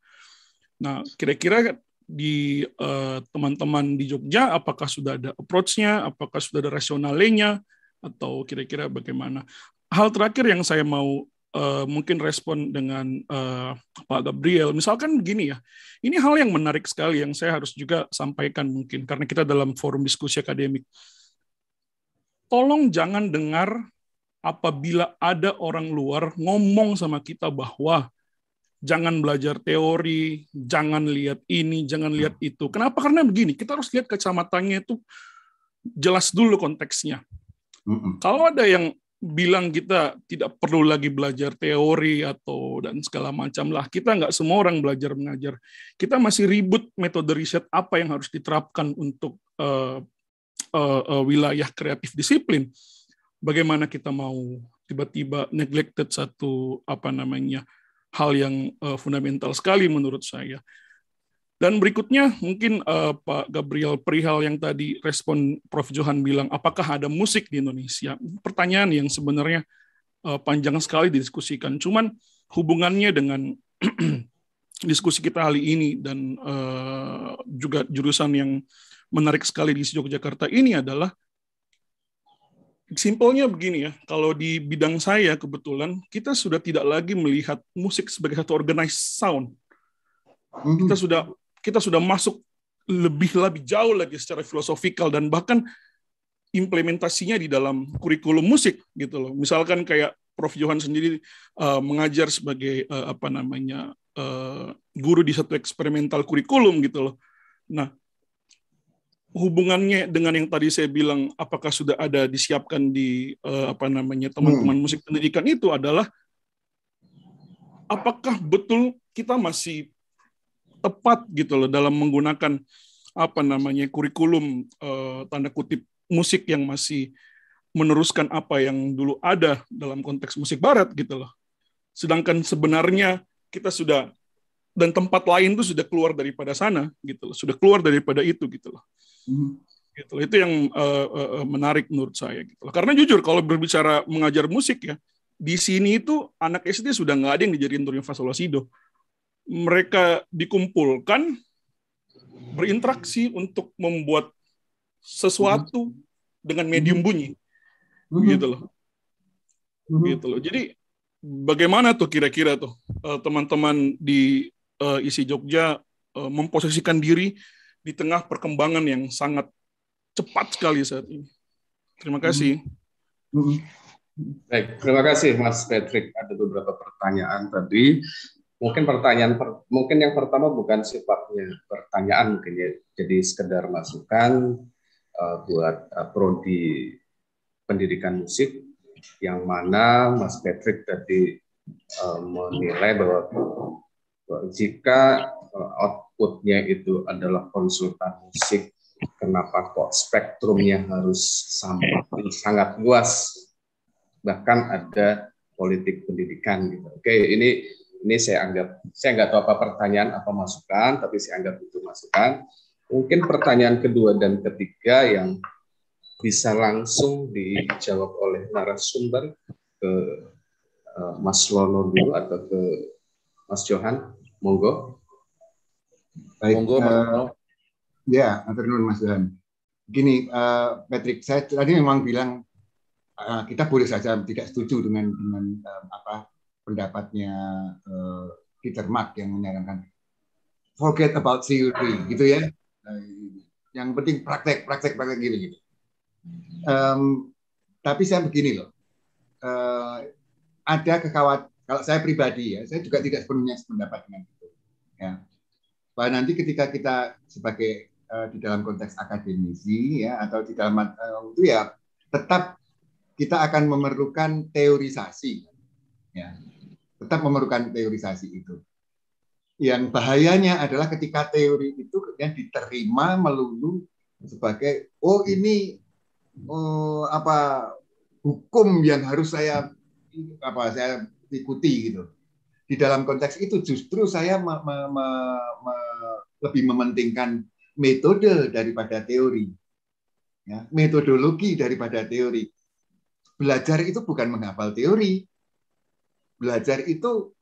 S7: Nah, kira-kira di teman eh, teman-teman di Jogja apakah sudah ada approach-nya, apakah sudah ada rasionalenya atau kira-kira bagaimana? Hal terakhir yang saya mau uh, mungkin respon dengan uh, Pak Gabriel. Misalkan begini ya, ini hal yang menarik sekali yang saya harus juga sampaikan mungkin karena kita dalam forum diskusi akademik. Tolong jangan dengar apabila ada orang luar ngomong sama kita bahwa jangan belajar teori, jangan lihat ini, jangan lihat itu. Kenapa? Karena begini, kita harus lihat kacamatanya itu jelas dulu konteksnya. Kalau ada yang bilang kita tidak perlu lagi belajar teori atau dan segala macam lah. Kita nggak semua orang belajar mengajar. Kita masih ribut metode riset apa yang harus diterapkan untuk uh, uh, uh, wilayah kreatif disiplin. Bagaimana kita mau tiba-tiba neglected satu apa namanya hal yang uh, fundamental sekali menurut saya. Dan berikutnya mungkin uh, Pak Gabriel perihal yang tadi respon Prof. Johan bilang, apakah ada musik di Indonesia? Pertanyaan yang sebenarnya uh, panjang sekali didiskusikan. Cuman hubungannya dengan [clears throat] diskusi kita hari ini dan uh, juga jurusan yang menarik sekali di Yogyakarta ini adalah simpelnya begini ya, kalau di bidang saya kebetulan kita sudah tidak lagi melihat musik sebagai satu organized sound. Kita hmm. sudah kita sudah masuk lebih lebih jauh lagi secara filosofikal dan bahkan implementasinya di dalam kurikulum musik gitu loh. Misalkan kayak Prof Johan sendiri uh, mengajar sebagai uh, apa namanya uh, guru di satu eksperimental kurikulum gitu loh. Nah, hubungannya dengan yang tadi saya bilang apakah sudah ada disiapkan di uh, apa namanya teman-teman hmm. musik pendidikan itu adalah apakah betul kita masih tepat gitu loh dalam menggunakan apa namanya kurikulum uh, tanda kutip musik yang masih meneruskan apa yang dulu ada dalam konteks musik barat gitu loh. Sedangkan sebenarnya kita sudah dan tempat lain tuh sudah keluar daripada sana gitu loh, sudah keluar daripada itu gitu loh. Hmm. Gitu Itu yang uh, uh, menarik menurut saya gitu loh. Karena jujur kalau berbicara mengajar musik ya, di sini itu anak SD sudah nggak ada yang dijadiin turunnya fasolosido Sido mereka dikumpulkan berinteraksi untuk membuat sesuatu dengan medium mm-hmm. bunyi mm-hmm. gitu loh mm-hmm. gitu loh jadi bagaimana tuh kira-kira tuh eh, teman-teman di isi eh, Jogja eh, memposisikan diri di tengah perkembangan yang sangat cepat sekali saat ini terima kasih
S4: baik terima kasih Mas Patrick ada beberapa pertanyaan tadi mungkin pertanyaan per, mungkin yang pertama bukan sifatnya pertanyaan mungkin ya jadi sekedar masukan uh, buat uh, prodi pendidikan musik yang mana Mas Patrick tadi uh, menilai bahwa, bahwa jika uh, outputnya itu adalah konsultan musik kenapa kok spektrumnya harus sampai sangat luas bahkan ada politik pendidikan gitu. Oke, ini ini saya anggap saya nggak tahu apa pertanyaan apa masukan tapi saya anggap itu masukan mungkin pertanyaan kedua dan ketiga yang bisa langsung dijawab oleh narasumber ke eh, Mas Lono dulu atau ke Mas Johan monggo
S6: Baik, monggo eh, Mas Lono uh, ya afternoon Mas Johan gini uh, Patrick saya tadi memang bilang kita boleh saja tidak setuju dengan dengan apa pendapatnya uh, Peter Mark yang menyarankan forget about theory gitu ya. Nah, yang penting praktek, praktek, praktek gini gitu. Um, tapi saya begini loh, uh, ada kekhawat. Kalau saya pribadi ya, saya juga tidak sepenuhnya sependapat dengan itu. Ya. Bahwa nanti ketika kita sebagai uh, di dalam konteks akademisi ya atau di dalam uh, itu ya tetap kita akan memerlukan teorisasi. Ya tetap memerlukan teorisasi itu. Yang bahayanya adalah ketika teori itu kemudian diterima melulu sebagai oh ini oh, apa hukum yang harus saya apa saya ikuti gitu. Di dalam konteks itu justru saya me, me, me, me, lebih mementingkan metode daripada teori. Ya, metodologi daripada teori. Belajar itu bukan menghafal teori, belajar itu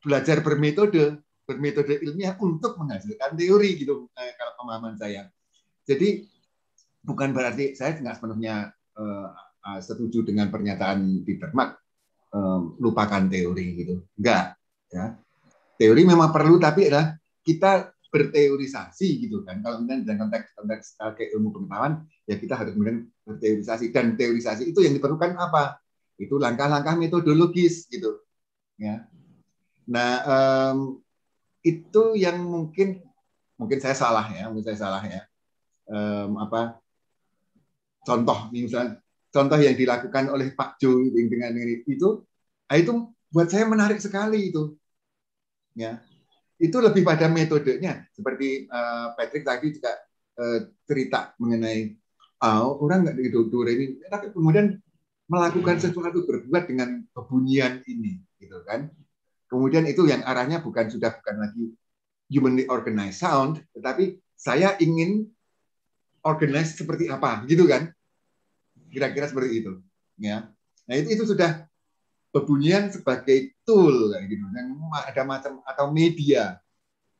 S6: belajar bermetode bermetode ilmiah untuk menghasilkan teori gitu kalau pemahaman saya. Jadi bukan berarti saya nggak sepenuhnya uh, setuju dengan pernyataan di Bermak eh, lupakan teori gitu. Enggak ya. Teori memang perlu tapi adalah kita berteorisasi gitu kan. Kalau kemudian dalam konteks konteks kayak ilmu pengetahuan ya kita harus kemudian berteorisasi dan teorisasi itu yang diperlukan apa? Itu langkah-langkah metodologis gitu Ya. Nah um, itu yang mungkin mungkin saya salah ya, mungkin saya salah ya. Um, apa contoh misalnya contoh yang dilakukan oleh Pak Jo dengan ini itu, ah, itu buat saya menarik sekali itu. Ya, itu lebih pada metodenya. Seperti uh, Patrick tadi juga uh, cerita mengenai oh, orang nggak didodore ini, tapi kemudian melakukan hmm. sesuatu berbuat dengan kebunyian ini gitu kan. Kemudian itu yang arahnya bukan sudah bukan lagi humanly organized sound, tetapi saya ingin organize seperti apa, gitu kan? Kira-kira seperti itu, ya. Nah itu itu sudah bebunyian sebagai tool, gitu. Yang ada macam atau media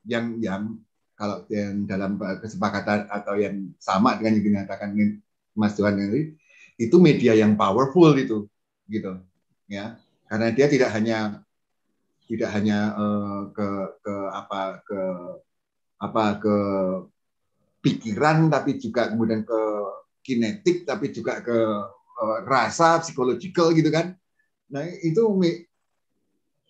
S6: yang yang kalau yang dalam kesepakatan atau yang sama dengan yang dinyatakan Mas Johan itu media yang powerful itu gitu ya karena dia tidak hanya tidak hanya uh, ke ke apa ke apa ke pikiran tapi juga kemudian ke kinetik tapi juga ke uh, rasa psikologikal gitu kan nah itu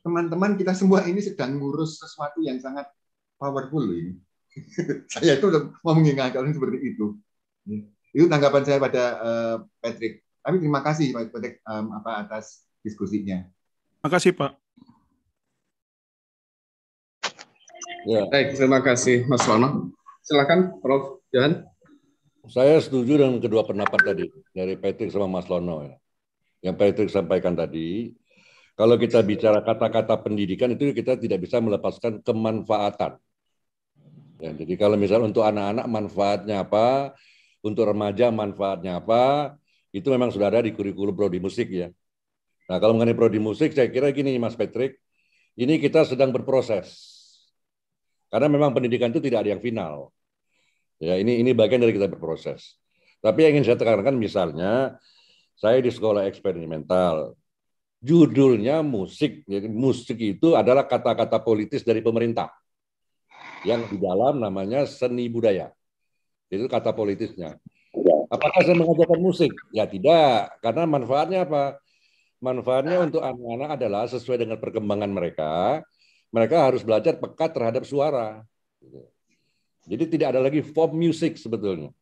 S6: teman-teman kita semua ini sedang ngurus sesuatu yang sangat powerful ini [laughs] saya itu mau mengingatkan seperti itu itu tanggapan saya pada uh, Patrick tapi terima kasih Patrick um, apa atas diskusinya. Makasih Pak. Ya. Baik,
S5: terima kasih Mas Rono. Silakan Prof. Johan. Saya setuju dengan kedua pendapat tadi dari Patrick sama Mas Lono ya. Yang Patrick sampaikan tadi, kalau kita bicara kata-kata pendidikan itu kita tidak bisa melepaskan kemanfaatan. Ya, jadi kalau misalnya untuk anak-anak manfaatnya apa, untuk remaja manfaatnya apa, itu memang sudah ada di kurikulum prodi musik ya. Nah, kalau mengenai prodi musik, saya kira gini Mas Patrick, ini kita sedang berproses. Karena memang pendidikan itu tidak ada yang final. Ya, ini ini bagian dari kita berproses. Tapi yang ingin saya tekankan misalnya, saya di sekolah eksperimental, judulnya musik. Jadi musik itu adalah kata-kata politis dari pemerintah. Yang di dalam namanya seni budaya. Itu kata politisnya. Iya. Apakah saya mengajarkan musik? Ya tidak, karena manfaatnya apa? Manfaatnya nah. untuk anak-anak adalah sesuai dengan perkembangan mereka, mereka harus belajar peka terhadap suara. Jadi tidak ada lagi form music sebetulnya.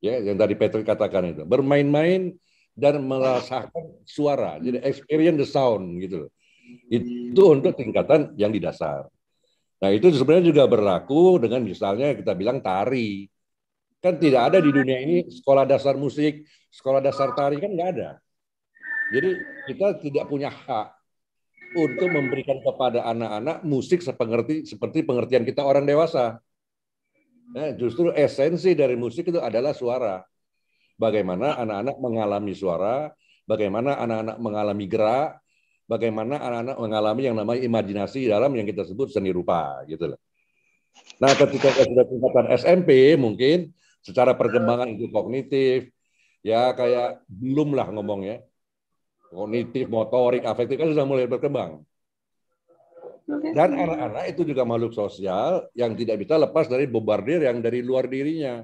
S5: Ya, yang tadi Patrick katakan itu. Bermain-main dan merasakan suara. Jadi experience the sound gitu Itu untuk tingkatan yang di dasar. Nah, itu sebenarnya juga berlaku dengan misalnya kita bilang tari. Kan tidak ada di dunia ini sekolah dasar musik, sekolah dasar tari kan nggak ada. Jadi kita tidak punya hak untuk memberikan kepada anak-anak musik sepengerti seperti pengertian kita orang dewasa. Nah, justru esensi dari musik itu adalah suara. Bagaimana anak-anak mengalami suara, bagaimana anak-anak mengalami gerak, bagaimana anak-anak mengalami yang namanya imajinasi dalam yang kita sebut seni rupa gitu loh. Nah, ketika sudah tingkatan SMP mungkin secara perkembangan itu kognitif ya kayak belumlah ngomongnya kognitif, motorik, afektif kan sudah mulai berkembang.
S1: Dan anak-anak
S5: itu juga makhluk sosial yang tidak bisa lepas dari bombardir yang dari luar dirinya.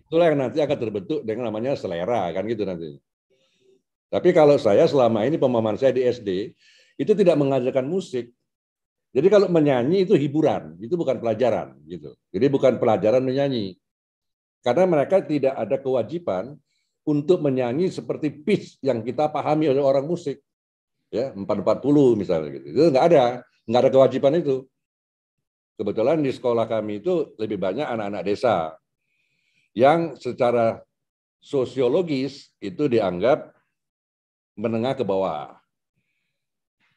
S5: Itulah yang nanti akan terbentuk dengan namanya selera, kan gitu nanti. Tapi kalau saya selama ini pemahaman saya di SD, itu tidak mengajarkan musik. Jadi kalau menyanyi itu hiburan, itu bukan pelajaran. gitu. Jadi bukan pelajaran menyanyi. Karena mereka tidak ada kewajiban untuk menyanyi seperti pitch yang kita pahami oleh orang musik. Ya, 440 misalnya gitu. Itu nggak ada, nggak ada kewajiban itu. Kebetulan di sekolah kami itu lebih banyak anak-anak desa yang secara sosiologis itu dianggap menengah ke bawah.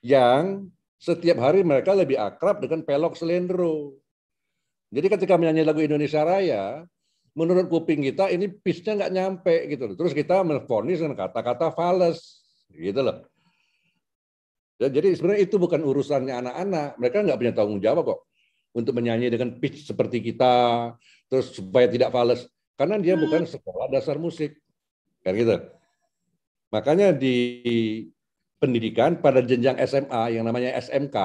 S5: Yang setiap hari mereka lebih akrab dengan pelok selendro. Jadi ketika menyanyi lagu Indonesia Raya, menurut kuping kita ini pisnya nggak nyampe gitu loh. Terus kita menfonis dengan kata-kata fals gitu loh. Jadi sebenarnya itu bukan urusannya anak-anak. Mereka nggak punya tanggung jawab kok untuk menyanyi dengan pitch seperti kita, terus supaya tidak fals. Karena dia hmm. bukan sekolah dasar musik. Kan gitu. Makanya di pendidikan pada jenjang SMA yang namanya SMK,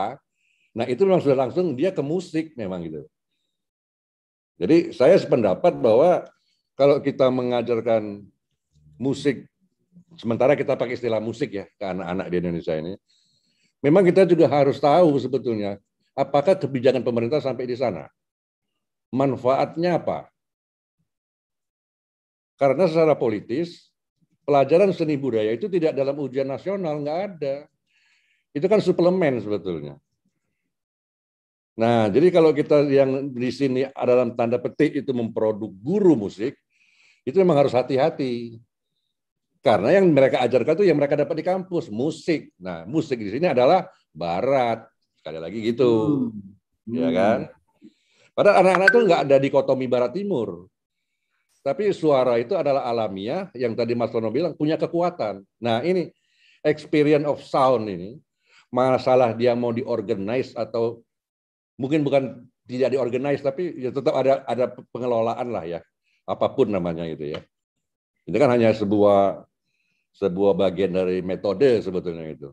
S5: nah itu memang sudah langsung dia ke musik memang gitu. Jadi saya sependapat bahwa kalau kita mengajarkan musik, sementara kita pakai istilah musik ya ke anak-anak di Indonesia ini, memang kita juga harus tahu sebetulnya apakah kebijakan pemerintah sampai di sana. Manfaatnya apa? Karena secara politis, pelajaran seni budaya itu tidak dalam ujian nasional, nggak ada. Itu kan suplemen sebetulnya. Nah, jadi kalau kita yang di sini dalam tanda petik itu memproduk guru musik, itu memang harus hati-hati. Karena yang mereka ajarkan itu yang mereka dapat di kampus, musik. Nah, musik di sini adalah barat. Sekali lagi gitu. Hmm. Ya hmm. kan? Padahal anak-anak itu nggak ada di dikotomi barat timur. Tapi suara itu adalah alamiah yang tadi Mas Tono bilang punya kekuatan. Nah, ini experience of sound ini masalah dia mau diorganize atau mungkin bukan tidak diorganize tapi ya tetap ada ada pengelolaan lah ya apapun namanya gitu ya. itu ya ini kan hanya sebuah sebuah bagian dari metode sebetulnya itu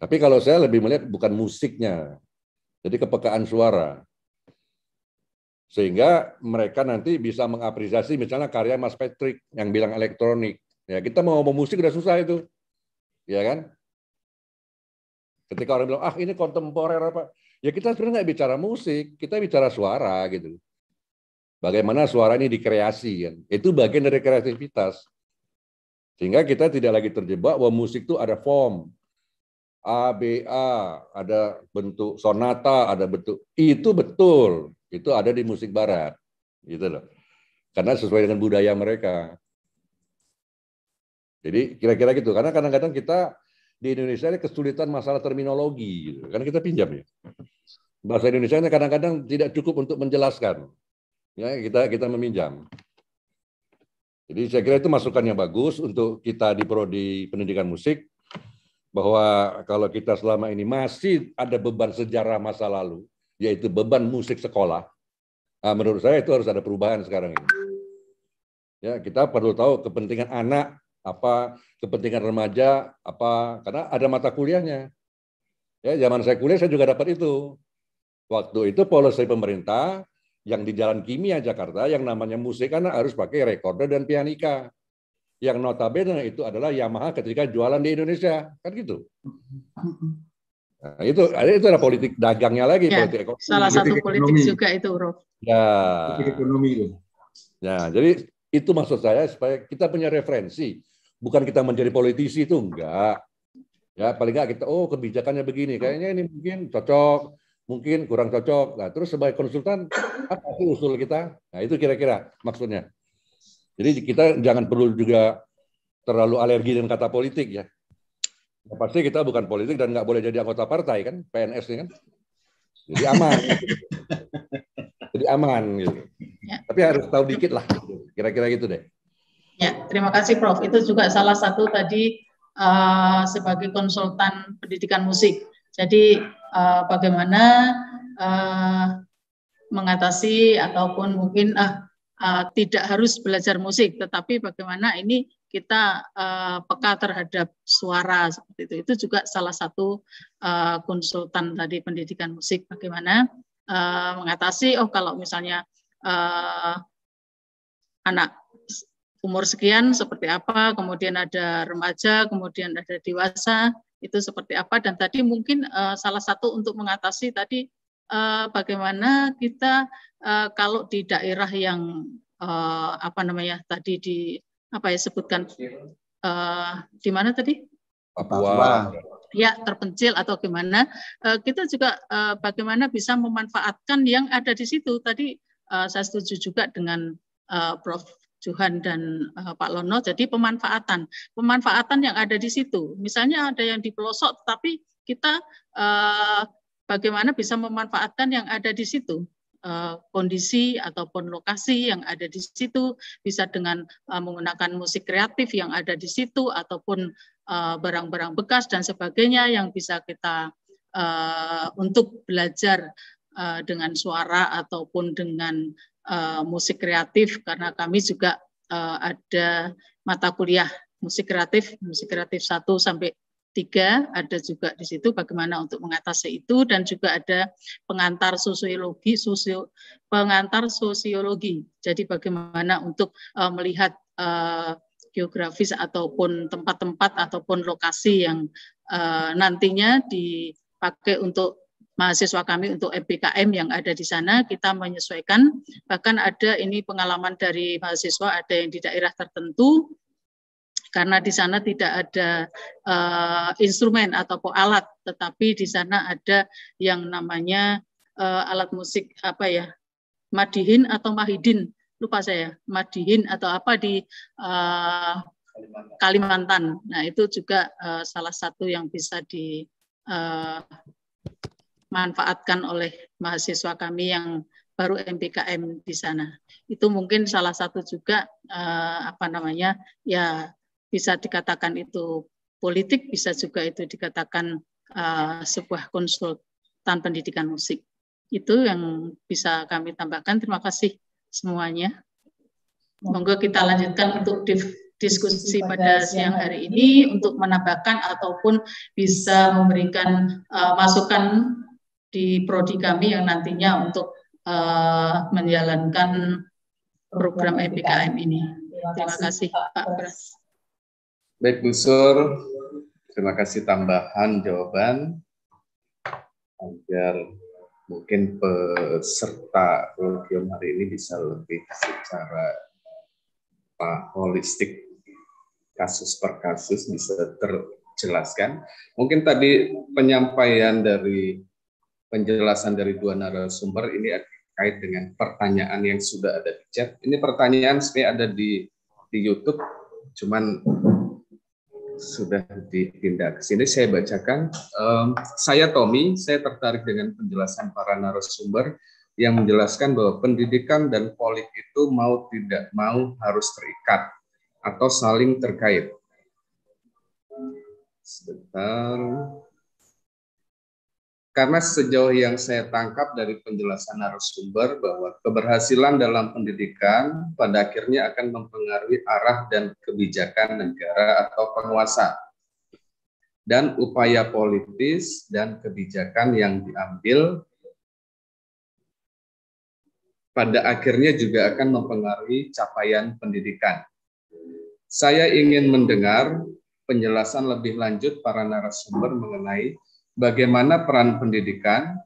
S5: tapi kalau saya lebih melihat bukan musiknya jadi kepekaan suara sehingga mereka nanti bisa mengapresiasi misalnya karya Mas Patrick yang bilang elektronik ya kita mau ngomong musik udah susah itu ya kan ketika orang bilang ah ini kontemporer apa ya kita sebenarnya nggak bicara musik, kita bicara suara gitu. Bagaimana suara ini dikreasi kan? Itu bagian dari kreativitas. Sehingga kita tidak lagi terjebak bahwa musik itu ada form, A, B, A, ada bentuk sonata, ada bentuk itu betul, itu ada di musik barat, gitu loh. Karena sesuai dengan budaya mereka. Jadi kira-kira gitu. Karena kadang-kadang kita di Indonesia ini kesulitan masalah terminologi, gitu. karena kita pinjam ya. Bahasa Indonesia ini kadang-kadang tidak cukup untuk menjelaskan. Ya, kita kita meminjam. Jadi saya kira itu masukan yang bagus untuk kita di prodi pendidikan musik bahwa kalau kita selama ini masih ada beban sejarah masa lalu, yaitu beban musik sekolah, nah menurut saya itu harus ada perubahan sekarang ini. Ya, kita perlu tahu kepentingan anak apa kepentingan remaja, apa karena ada mata kuliahnya. Ya, zaman saya kuliah saya juga dapat itu. Waktu itu polisi pemerintah yang di Jalan Kimia Jakarta yang namanya musik karena harus pakai recorder dan pianika. Yang notabene itu adalah Yamaha ketika jualan di Indonesia, kan gitu. Nah, itu ada itu adalah politik dagangnya lagi ya, politik ekonomi. Salah satu politik, juga itu, Rob. Ya. Politik ekonomi itu. Ya, jadi itu maksud saya supaya kita punya referensi bukan kita menjadi politisi itu enggak. Ya, paling enggak kita oh kebijakannya begini, kayaknya ini mungkin cocok, mungkin kurang cocok. Nah, terus sebagai konsultan apa sih usul kita? Nah, itu kira-kira maksudnya. Jadi kita jangan perlu juga terlalu alergi dengan kata politik ya. ya pasti kita bukan politik dan nggak boleh jadi anggota partai kan, PNS ini kan. Jadi aman. jadi aman gitu. Ya. Tapi harus tahu dikit lah, gitu. kira-kira gitu deh.
S3: Ya, terima kasih Prof. Itu juga salah satu tadi uh, sebagai konsultan pendidikan musik. Jadi uh, bagaimana uh, mengatasi ataupun mungkin uh, uh, tidak harus belajar musik, tetapi bagaimana ini kita uh, peka terhadap suara seperti itu. Itu juga salah satu uh, konsultan tadi pendidikan musik bagaimana uh, mengatasi oh kalau misalnya uh, anak umur sekian seperti apa, kemudian ada remaja, kemudian ada dewasa, itu seperti apa. Dan tadi mungkin uh, salah satu untuk mengatasi tadi uh, bagaimana kita uh, kalau di daerah yang uh, apa namanya tadi di apa ya sebutkan uh, di mana tadi?
S1: Papua.
S3: Ya terpencil atau gimana? Uh, kita juga uh, bagaimana bisa memanfaatkan yang ada di situ. Tadi uh, saya setuju juga dengan uh, Prof Johan dan uh, Pak Lono. Jadi pemanfaatan, pemanfaatan yang ada di situ. Misalnya ada yang di pelosok, tapi kita uh, bagaimana bisa memanfaatkan yang ada di situ eh, kondisi ataupun lokasi yang ada di situ bisa dengan menggunakan musik kreatif yang ada di situ ataupun barang-barang bekas dan sebagainya yang bisa kita untuk belajar dengan suara ataupun dengan Eh, musik kreatif karena kami juga uh, ada mata kuliah musik kreatif, musik kreatif satu sampai tiga ada juga di situ bagaimana untuk mengatasi itu dan juga ada pengantar sosiologi sosio pengantar sosiologi. Jadi bagaimana untuk uh, melihat uh, geografis ataupun tempat-tempat ataupun lokasi yang uh, nantinya dipakai untuk mahasiswa kami untuk MPKM yang ada di sana kita menyesuaikan bahkan ada ini pengalaman dari mahasiswa ada yang di daerah tertentu karena di sana tidak ada uh, instrumen atau alat tetapi di sana ada yang namanya uh, alat musik apa ya madihin atau mahidin lupa saya madihin atau apa di uh, eh, Kalimantan. Kalimantan. Nah, itu juga uh, salah satu yang bisa di uh, dimanfaatkan oleh mahasiswa kami yang baru MPKM di sana. Itu mungkin salah satu juga eh, apa namanya ya bisa dikatakan itu politik, bisa juga itu dikatakan eh, sebuah konsultan pendidikan musik. Itu yang bisa kami tambahkan. Terima kasih semuanya. Monggo kita lanjutkan untuk diskusi pada siang hari ini untuk menambahkan ataupun bisa memberikan uh, masukan di prodi kami yang nantinya untuk uh, menjalankan program EPKM e ini. Terima kasih Pak Pras.
S4: Baik Bu Sur, terima kasih tambahan jawaban agar mungkin peserta kolloquium hari ini bisa lebih secara uh, holistik kasus per kasus bisa terjelaskan. Mungkin tadi penyampaian dari penjelasan dari dua narasumber ini terkait dengan pertanyaan yang sudah ada di chat. Ini pertanyaan sebenarnya ada di di YouTube, cuman sudah ditindak. ke sini. Saya bacakan. Um, saya Tommy, saya tertarik dengan penjelasan para narasumber yang menjelaskan bahwa pendidikan dan politik itu mau tidak mau harus terikat atau saling terkait. Sebentar. Karena sejauh yang saya tangkap dari penjelasan narasumber bahwa keberhasilan dalam pendidikan pada akhirnya akan mempengaruhi arah dan kebijakan negara atau penguasa dan upaya politis dan kebijakan yang diambil pada akhirnya juga akan mempengaruhi capaian pendidikan. Saya ingin mendengar penjelasan lebih lanjut para narasumber mengenai bagaimana peran pendidikan,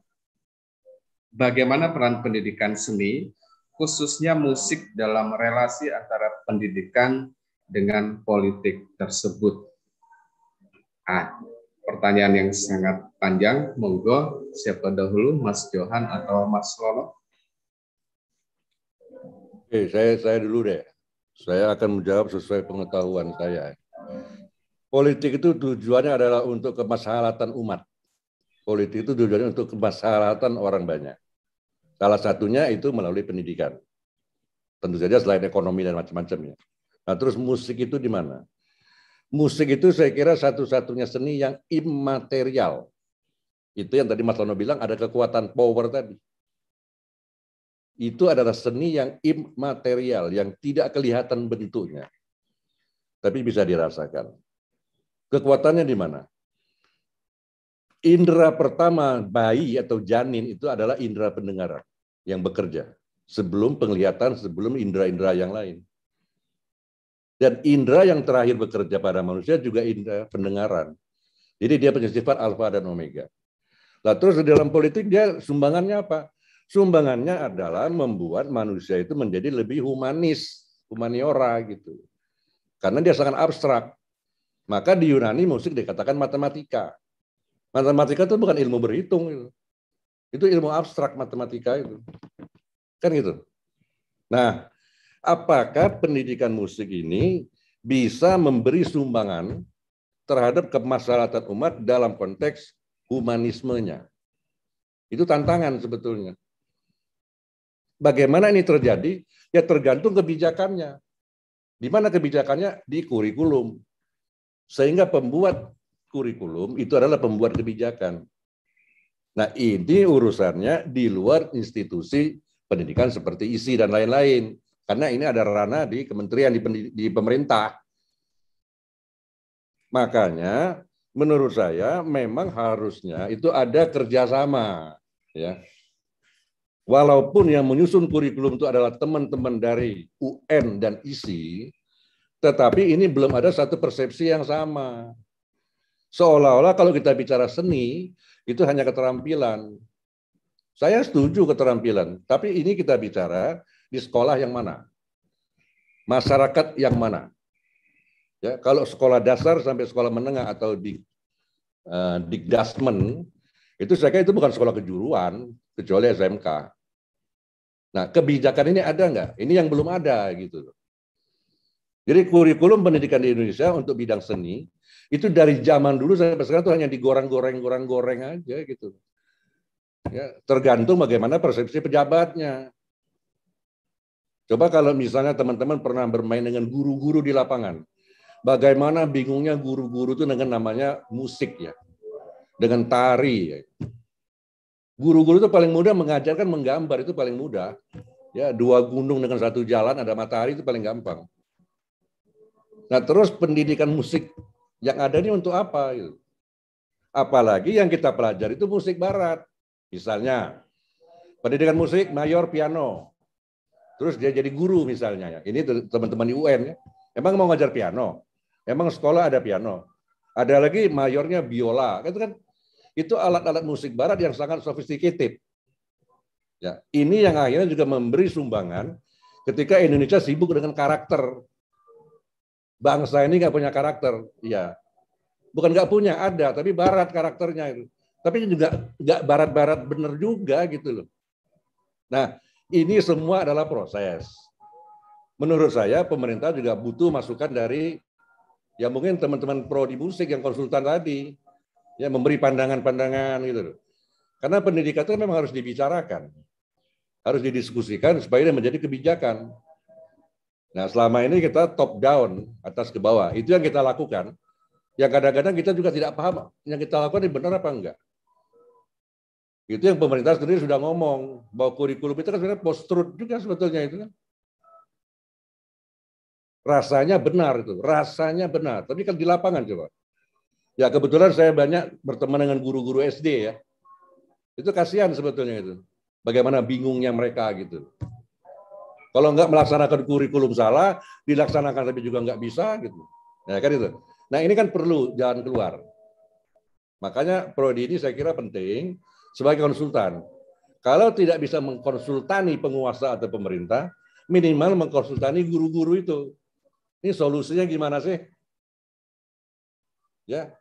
S4: bagaimana peran pendidikan seni, khususnya musik dalam relasi antara pendidikan dengan politik tersebut. Ah, pertanyaan yang sangat panjang, monggo siapa dahulu, Mas Johan atau Mas Lono?
S5: Oke, saya saya dulu deh. Saya akan menjawab sesuai pengetahuan saya. Politik itu tujuannya adalah untuk kemaslahatan umat politik itu tujuannya untuk kemaslahatan orang banyak. Salah satunya itu melalui pendidikan. Tentu saja selain ekonomi dan macam-macamnya. Nah terus musik itu di mana? Musik itu saya kira satu-satunya seni yang imaterial. Itu yang tadi Mas Lono bilang ada kekuatan power tadi. Itu adalah seni yang imaterial yang tidak kelihatan bentuknya. Tapi bisa dirasakan. Kekuatannya di mana? Indra pertama bayi atau janin itu adalah indera pendengaran yang bekerja sebelum penglihatan, sebelum indera-indera yang lain. Dan indera yang terakhir bekerja pada manusia juga indera pendengaran. Jadi dia punya sifat alfa dan omega. lalu terus dalam politik dia sumbangannya apa? Sumbangannya adalah membuat manusia itu menjadi lebih humanis, humaniora gitu. Karena dia sangat abstrak. Maka di Yunani musik dikatakan matematika. Matematika itu bukan ilmu berhitung. Gitu. Itu ilmu abstrak matematika itu. Kan gitu. Nah, apakah pendidikan musik ini bisa memberi sumbangan terhadap kemaslahatan umat dalam konteks humanismenya. Itu tantangan sebetulnya. Bagaimana ini terjadi? Ya tergantung kebijakannya. Di mana kebijakannya? Di kurikulum. Sehingga pembuat kurikulum itu adalah pembuat kebijakan. Nah, ini urusannya di luar institusi pendidikan seperti ISI dan lain-lain. Karena ini ada ranah di kementerian, di, di pemerintah. Makanya menurut saya memang harusnya itu ada kerjasama. ya. Walaupun yang menyusun kurikulum itu adalah teman-teman dari UN dan ISI, tetapi ini belum ada satu persepsi yang sama. Seolah-olah kalau kita bicara seni, itu hanya keterampilan. Saya setuju keterampilan, tapi ini kita bicara di sekolah yang mana? Masyarakat yang mana? Ya, kalau sekolah dasar sampai sekolah menengah atau di uh, eh, digdasmen itu saya kira itu bukan sekolah kejuruan, kecuali SMK. Nah, kebijakan ini ada nggak? Ini yang belum ada gitu. Jadi kurikulum pendidikan di Indonesia untuk bidang seni itu dari zaman dulu sampai sekarang itu hanya digoreng-goreng, goreng-goreng aja gitu. Ya, tergantung bagaimana persepsi pejabatnya. Coba kalau misalnya teman-teman pernah bermain dengan guru-guru di lapangan, bagaimana bingungnya guru-guru itu dengan namanya musik ya, dengan tari. Ya. Guru-guru itu paling mudah mengajarkan menggambar itu paling mudah. Ya, dua gunung dengan satu jalan ada matahari itu paling gampang. Nah, terus pendidikan musik yang ada ini untuk apa? Gitu. Apalagi yang kita pelajari itu musik barat. Misalnya, pendidikan musik, mayor piano. Terus dia jadi guru misalnya. Ya. Ini teman-teman di UN. Ya. Emang mau ngajar piano? Emang sekolah ada piano? Ada lagi mayornya biola. Itu kan itu alat-alat musik barat yang sangat sophisticated. Ya, ini yang akhirnya juga memberi sumbangan ketika Indonesia sibuk dengan karakter bangsa ini nggak punya karakter. ya. Bukan nggak punya, ada. Tapi barat karakternya itu. Tapi juga nggak barat-barat bener juga gitu loh. Nah, ini semua adalah proses. Menurut saya pemerintah juga butuh masukan dari ya mungkin teman-teman pro di musik yang konsultan tadi ya memberi pandangan-pandangan gitu loh. Karena pendidikan itu memang harus dibicarakan. Harus didiskusikan supaya menjadi kebijakan. Nah, selama ini kita top down, atas ke bawah. Itu yang kita lakukan. Yang kadang-kadang kita juga tidak paham yang kita lakukan ini benar apa enggak. Itu yang pemerintah sendiri sudah ngomong bahwa kurikulum itu kan sebenarnya post truth juga sebetulnya itu kan. Rasanya benar itu, rasanya benar. Tapi kan di lapangan coba. Ya kebetulan saya banyak berteman dengan guru-guru SD ya. Itu kasihan sebetulnya itu. Bagaimana bingungnya mereka gitu. Kalau nggak melaksanakan kurikulum salah, dilaksanakan tapi juga nggak bisa gitu. Ya kan itu. Nah ini kan perlu jalan keluar. Makanya prodi ini saya kira penting sebagai konsultan. Kalau tidak bisa mengkonsultani penguasa atau pemerintah, minimal mengkonsultani guru-guru itu. Ini solusinya gimana sih? Ya.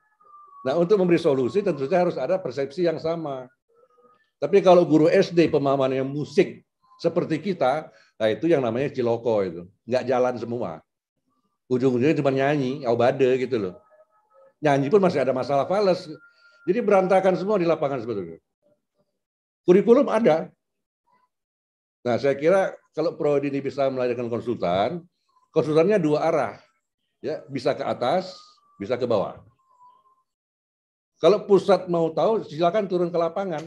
S5: Nah, untuk memberi solusi tentu saja harus ada persepsi yang sama. Tapi kalau guru SD pemahamannya musik seperti kita, Nah itu yang namanya ciloko itu. Nggak jalan semua. Ujung-ujungnya cuma nyanyi, obade gitu loh. Nyanyi pun masih ada masalah fales. Jadi berantakan semua di lapangan sebetulnya. Kurikulum ada. Nah saya kira kalau Prodi ini bisa melahirkan konsultan, konsultannya dua arah. ya Bisa ke atas, bisa ke bawah. Kalau pusat mau tahu, silakan turun ke lapangan.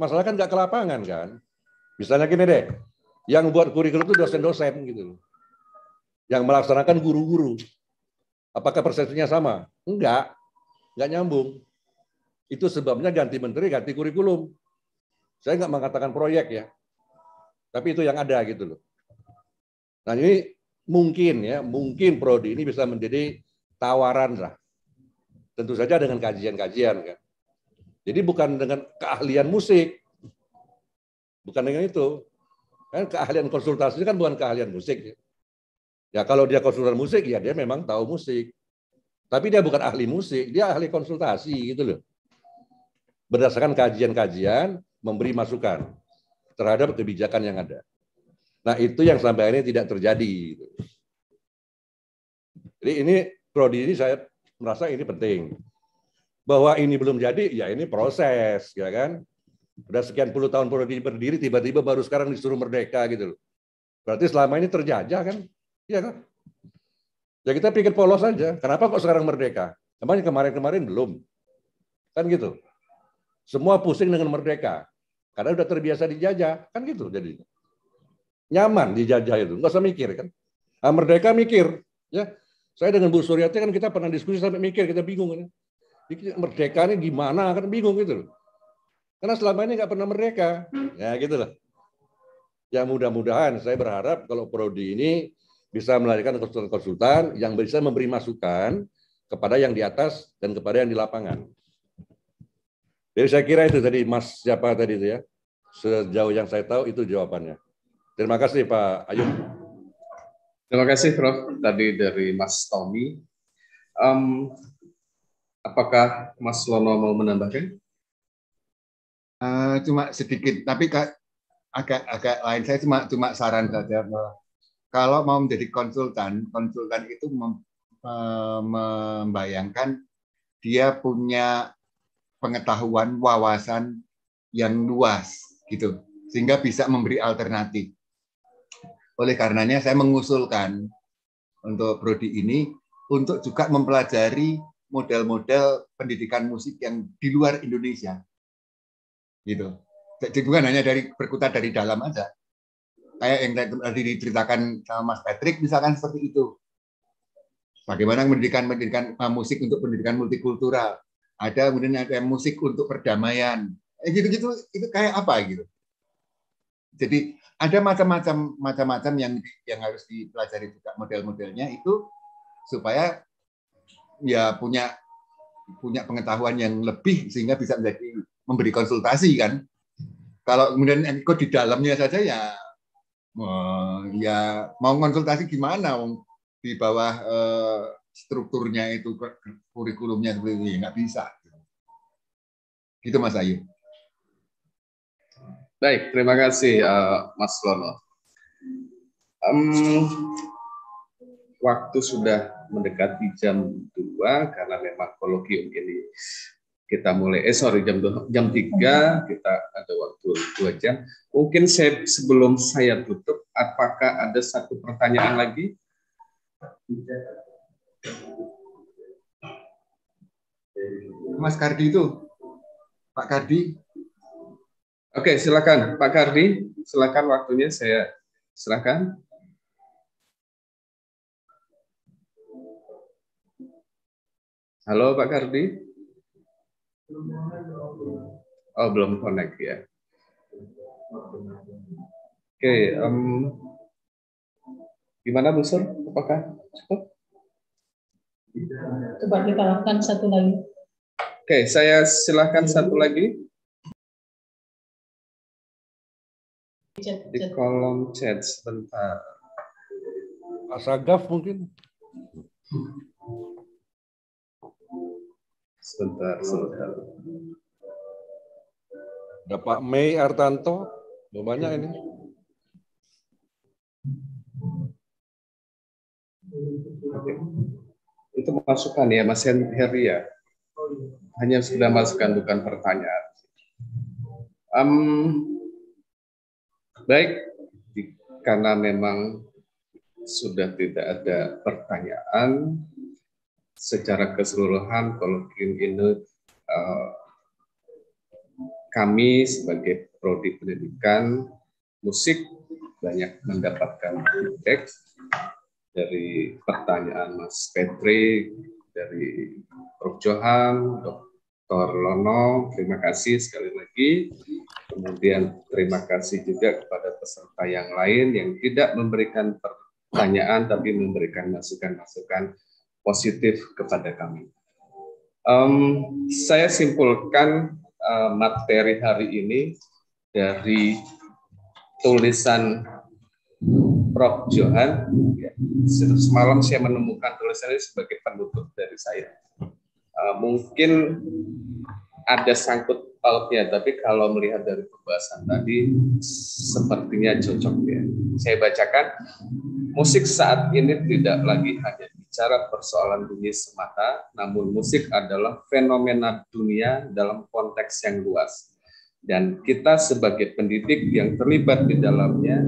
S5: Masalah kan nggak ke lapangan kan. Misalnya gini deh, yang buat kurikulum itu dosen-dosen gitu Yang melaksanakan guru-guru. Apakah persepsinya sama? Enggak. Enggak nyambung. Itu sebabnya ganti menteri, ganti kurikulum. Saya enggak mengatakan proyek ya. Tapi itu yang ada gitu loh. Nah ini mungkin ya, mungkin prodi ini bisa menjadi tawaran lah. Tentu saja dengan kajian-kajian kan. Jadi bukan dengan keahlian musik, bukan dengan itu, Kan keahlian konsultasi kan bukan keahlian musik. Ya. ya kalau dia konsultan musik ya dia memang tahu musik. Tapi dia bukan ahli musik, dia ahli konsultasi gitu loh. Berdasarkan kajian-kajian memberi masukan terhadap kebijakan yang ada. Nah, itu yang sampai ini tidak terjadi. Gitu. Jadi ini prodi ini saya merasa ini penting. Bahwa ini belum jadi, ya ini proses, ya kan? Udah sekian puluh tahun ini berdiri, tiba-tiba baru sekarang disuruh merdeka gitu loh. Berarti selama ini terjajah kan? Iya kan? Ya kita pikir polos saja. Kenapa kok sekarang merdeka? Emangnya kemarin-kemarin belum? Kan gitu. Semua pusing dengan merdeka. Karena udah terbiasa dijajah. Kan gitu jadinya. Nyaman dijajah itu. Nggak usah mikir kan. Nah, merdeka mikir. ya Saya dengan Bu Suryati kan kita pernah diskusi sampai mikir. Kita bingung. Kan? Merdeka ini gimana? Kan bingung gitu loh. Karena selama ini nggak pernah mereka, hmm. Ya gitu lah. Ya mudah-mudahan saya berharap kalau Prodi ini bisa melahirkan konsultan-konsultan yang bisa memberi masukan kepada yang di atas dan kepada yang di lapangan. Jadi saya kira itu tadi Mas siapa tadi itu ya. Sejauh yang saya tahu itu jawabannya. Terima kasih Pak Ayub. Terima kasih Prof. Tadi dari
S4: Mas Tommy. Um, apakah Mas Lono mau menambahkan?
S6: Uh, cuma sedikit, tapi agak-agak lain. Saya cuma cuma saran saja kalau mau menjadi konsultan, konsultan itu mem, uh, membayangkan dia punya pengetahuan, wawasan yang luas gitu, sehingga bisa memberi alternatif. Oleh karenanya saya mengusulkan untuk prodi ini untuk juga mempelajari model-model pendidikan musik yang di luar Indonesia gitu jadi bukan hanya dari berkutat dari dalam aja kayak yang tadi diceritakan sama Mas Patrick misalkan seperti itu bagaimana pendidikan pendidikan eh, musik untuk pendidikan multikultural ada kemudian ada musik untuk perdamaian eh, gitu-gitu itu kayak apa gitu jadi ada macam-macam macam-macam yang yang harus dipelajari juga model-modelnya itu supaya ya punya punya pengetahuan yang lebih sehingga bisa menjadi memberi konsultasi kan. Kalau kemudian ikut di dalamnya saja ya ya mau konsultasi gimana di bawah eh, strukturnya itu kurikulumnya seperti itu nggak bisa. Gitu Mas Ayu.
S4: Baik, terima kasih uh, Mas Lono. Um, waktu sudah mendekati jam 2 karena memang kolokium ini kita mulai eh sorry jam jam tiga. kita ada waktu dua jam. Mungkin saya sebelum saya tutup, apakah ada satu pertanyaan lagi?
S6: Mas Kardi itu, Pak Kardi.
S4: Oke, silakan Pak Kardi, silakan
S1: waktunya saya silakan. Halo Pak Kardi.
S4: Oh, belum connect ya. Oke, okay, um, gimana Bu Sur? Apakah cukup?
S1: Coba kita lakukan satu lagi. Oke, okay, saya silahkan satu lagi. Di kolom chat sebentar. Mas
S5: mungkin. Sebentar, sebentar. Ada Pak Mei Artanto, banyak ini. Oke.
S1: Itu masukan ya, Mas Heri ya. Hanya sudah masukan,
S4: bukan pertanyaan. Um, baik, karena memang sudah tidak ada pertanyaan, secara keseluruhan kalau kirim ini eh, kami sebagai prodi pendidikan musik banyak mendapatkan feedback dari pertanyaan Mas Petri, dari Prof. Johan, Dr. Lono, terima kasih sekali lagi. Kemudian terima kasih juga kepada peserta yang lain yang tidak memberikan pertanyaan tapi memberikan masukan-masukan positif kepada kami. Um, saya simpulkan uh, materi hari ini dari tulisan Prof. Johan. Ya, semalam saya menemukan tulisan ini sebagai penutup dari saya. Uh, mungkin ada sangkut pautnya, tapi kalau melihat dari pembahasan tadi, sepertinya cocok ya. Saya bacakan, musik saat ini tidak lagi hanya bicara persoalan dunia semata, namun musik adalah fenomena dunia dalam konteks yang luas. Dan kita sebagai pendidik yang terlibat di dalamnya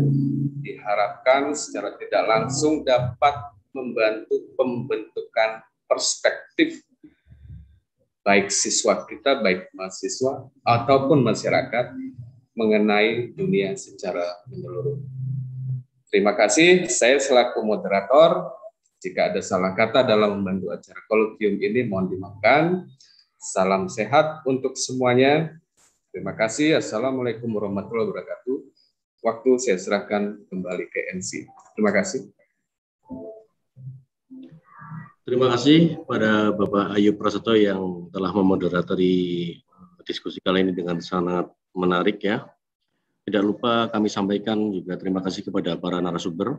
S4: diharapkan secara tidak langsung dapat membantu pembentukan perspektif baik siswa kita, baik mahasiswa, ataupun masyarakat mengenai dunia secara menyeluruh. Terima kasih. Saya selaku moderator jika ada salah kata dalam membantu acara kolokium ini, mohon dimaafkan. Salam sehat untuk semuanya. Terima kasih. Assalamualaikum warahmatullahi wabarakatuh. Waktu saya serahkan kembali ke MC. Terima kasih. Terima kasih pada Bapak Ayu Prasetyo yang telah memoderatori
S2: diskusi kali ini dengan sangat menarik ya. Tidak lupa kami sampaikan juga terima kasih kepada para narasumber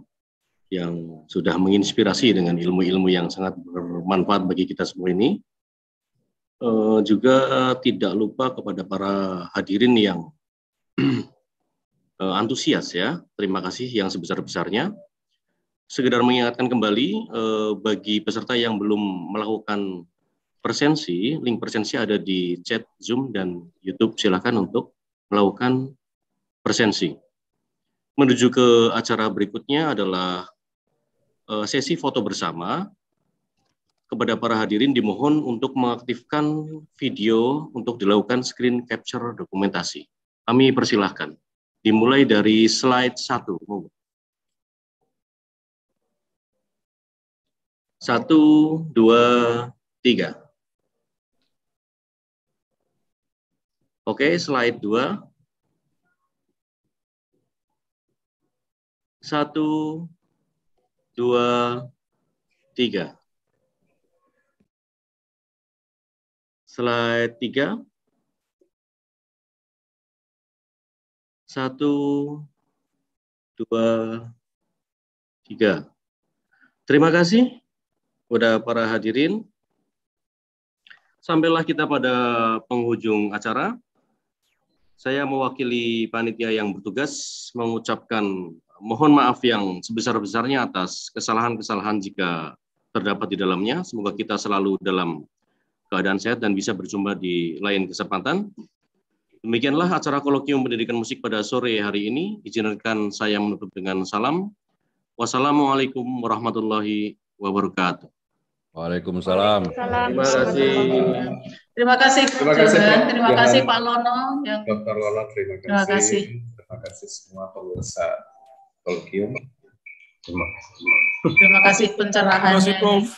S2: yang sudah menginspirasi dengan ilmu-ilmu yang sangat bermanfaat bagi kita semua ini. E, juga tidak lupa kepada para hadirin yang e, [clears throat] antusias ya. Terima kasih yang sebesar-besarnya. Sekedar mengingatkan kembali e, bagi peserta yang belum melakukan presensi, link presensi ada di chat Zoom dan YouTube. Silakan untuk melakukan presensi menuju ke acara berikutnya adalah Eh, sesi foto bersama. Kepada para hadirin dimohon untuk mengaktifkan video untuk
S1: dilakukan screen capture dokumentasi. Kami persilahkan. Dimulai dari slide 1. Satu, dua, tiga. Oke, slide 2. Satu, dua, tiga. Slide tiga. Satu, dua, tiga. Terima kasih
S2: kepada para hadirin. Sampailah kita pada penghujung acara. Saya mewakili panitia yang bertugas mengucapkan mohon maaf yang sebesar-besarnya atas kesalahan-kesalahan jika terdapat di dalamnya. Semoga kita selalu dalam keadaan sehat dan bisa berjumpa di lain kesempatan. Demikianlah acara kolokium pendidikan musik pada sore hari ini. Izinkan saya menutup dengan salam. Wassalamualaikum warahmatullahi wabarakatuh.
S5: Waalaikumsalam. Terima kasih.
S3: Terima kasih. Terima kasih, Pak, terima kasih Pak Lono yang
S5: Lono terima kasih. Terima kasih.
S1: Terima kasih semua pemirsa. Tolkium. Terima kasih. Terima
S4: kasih pencerahannya. Terima kasih Prof.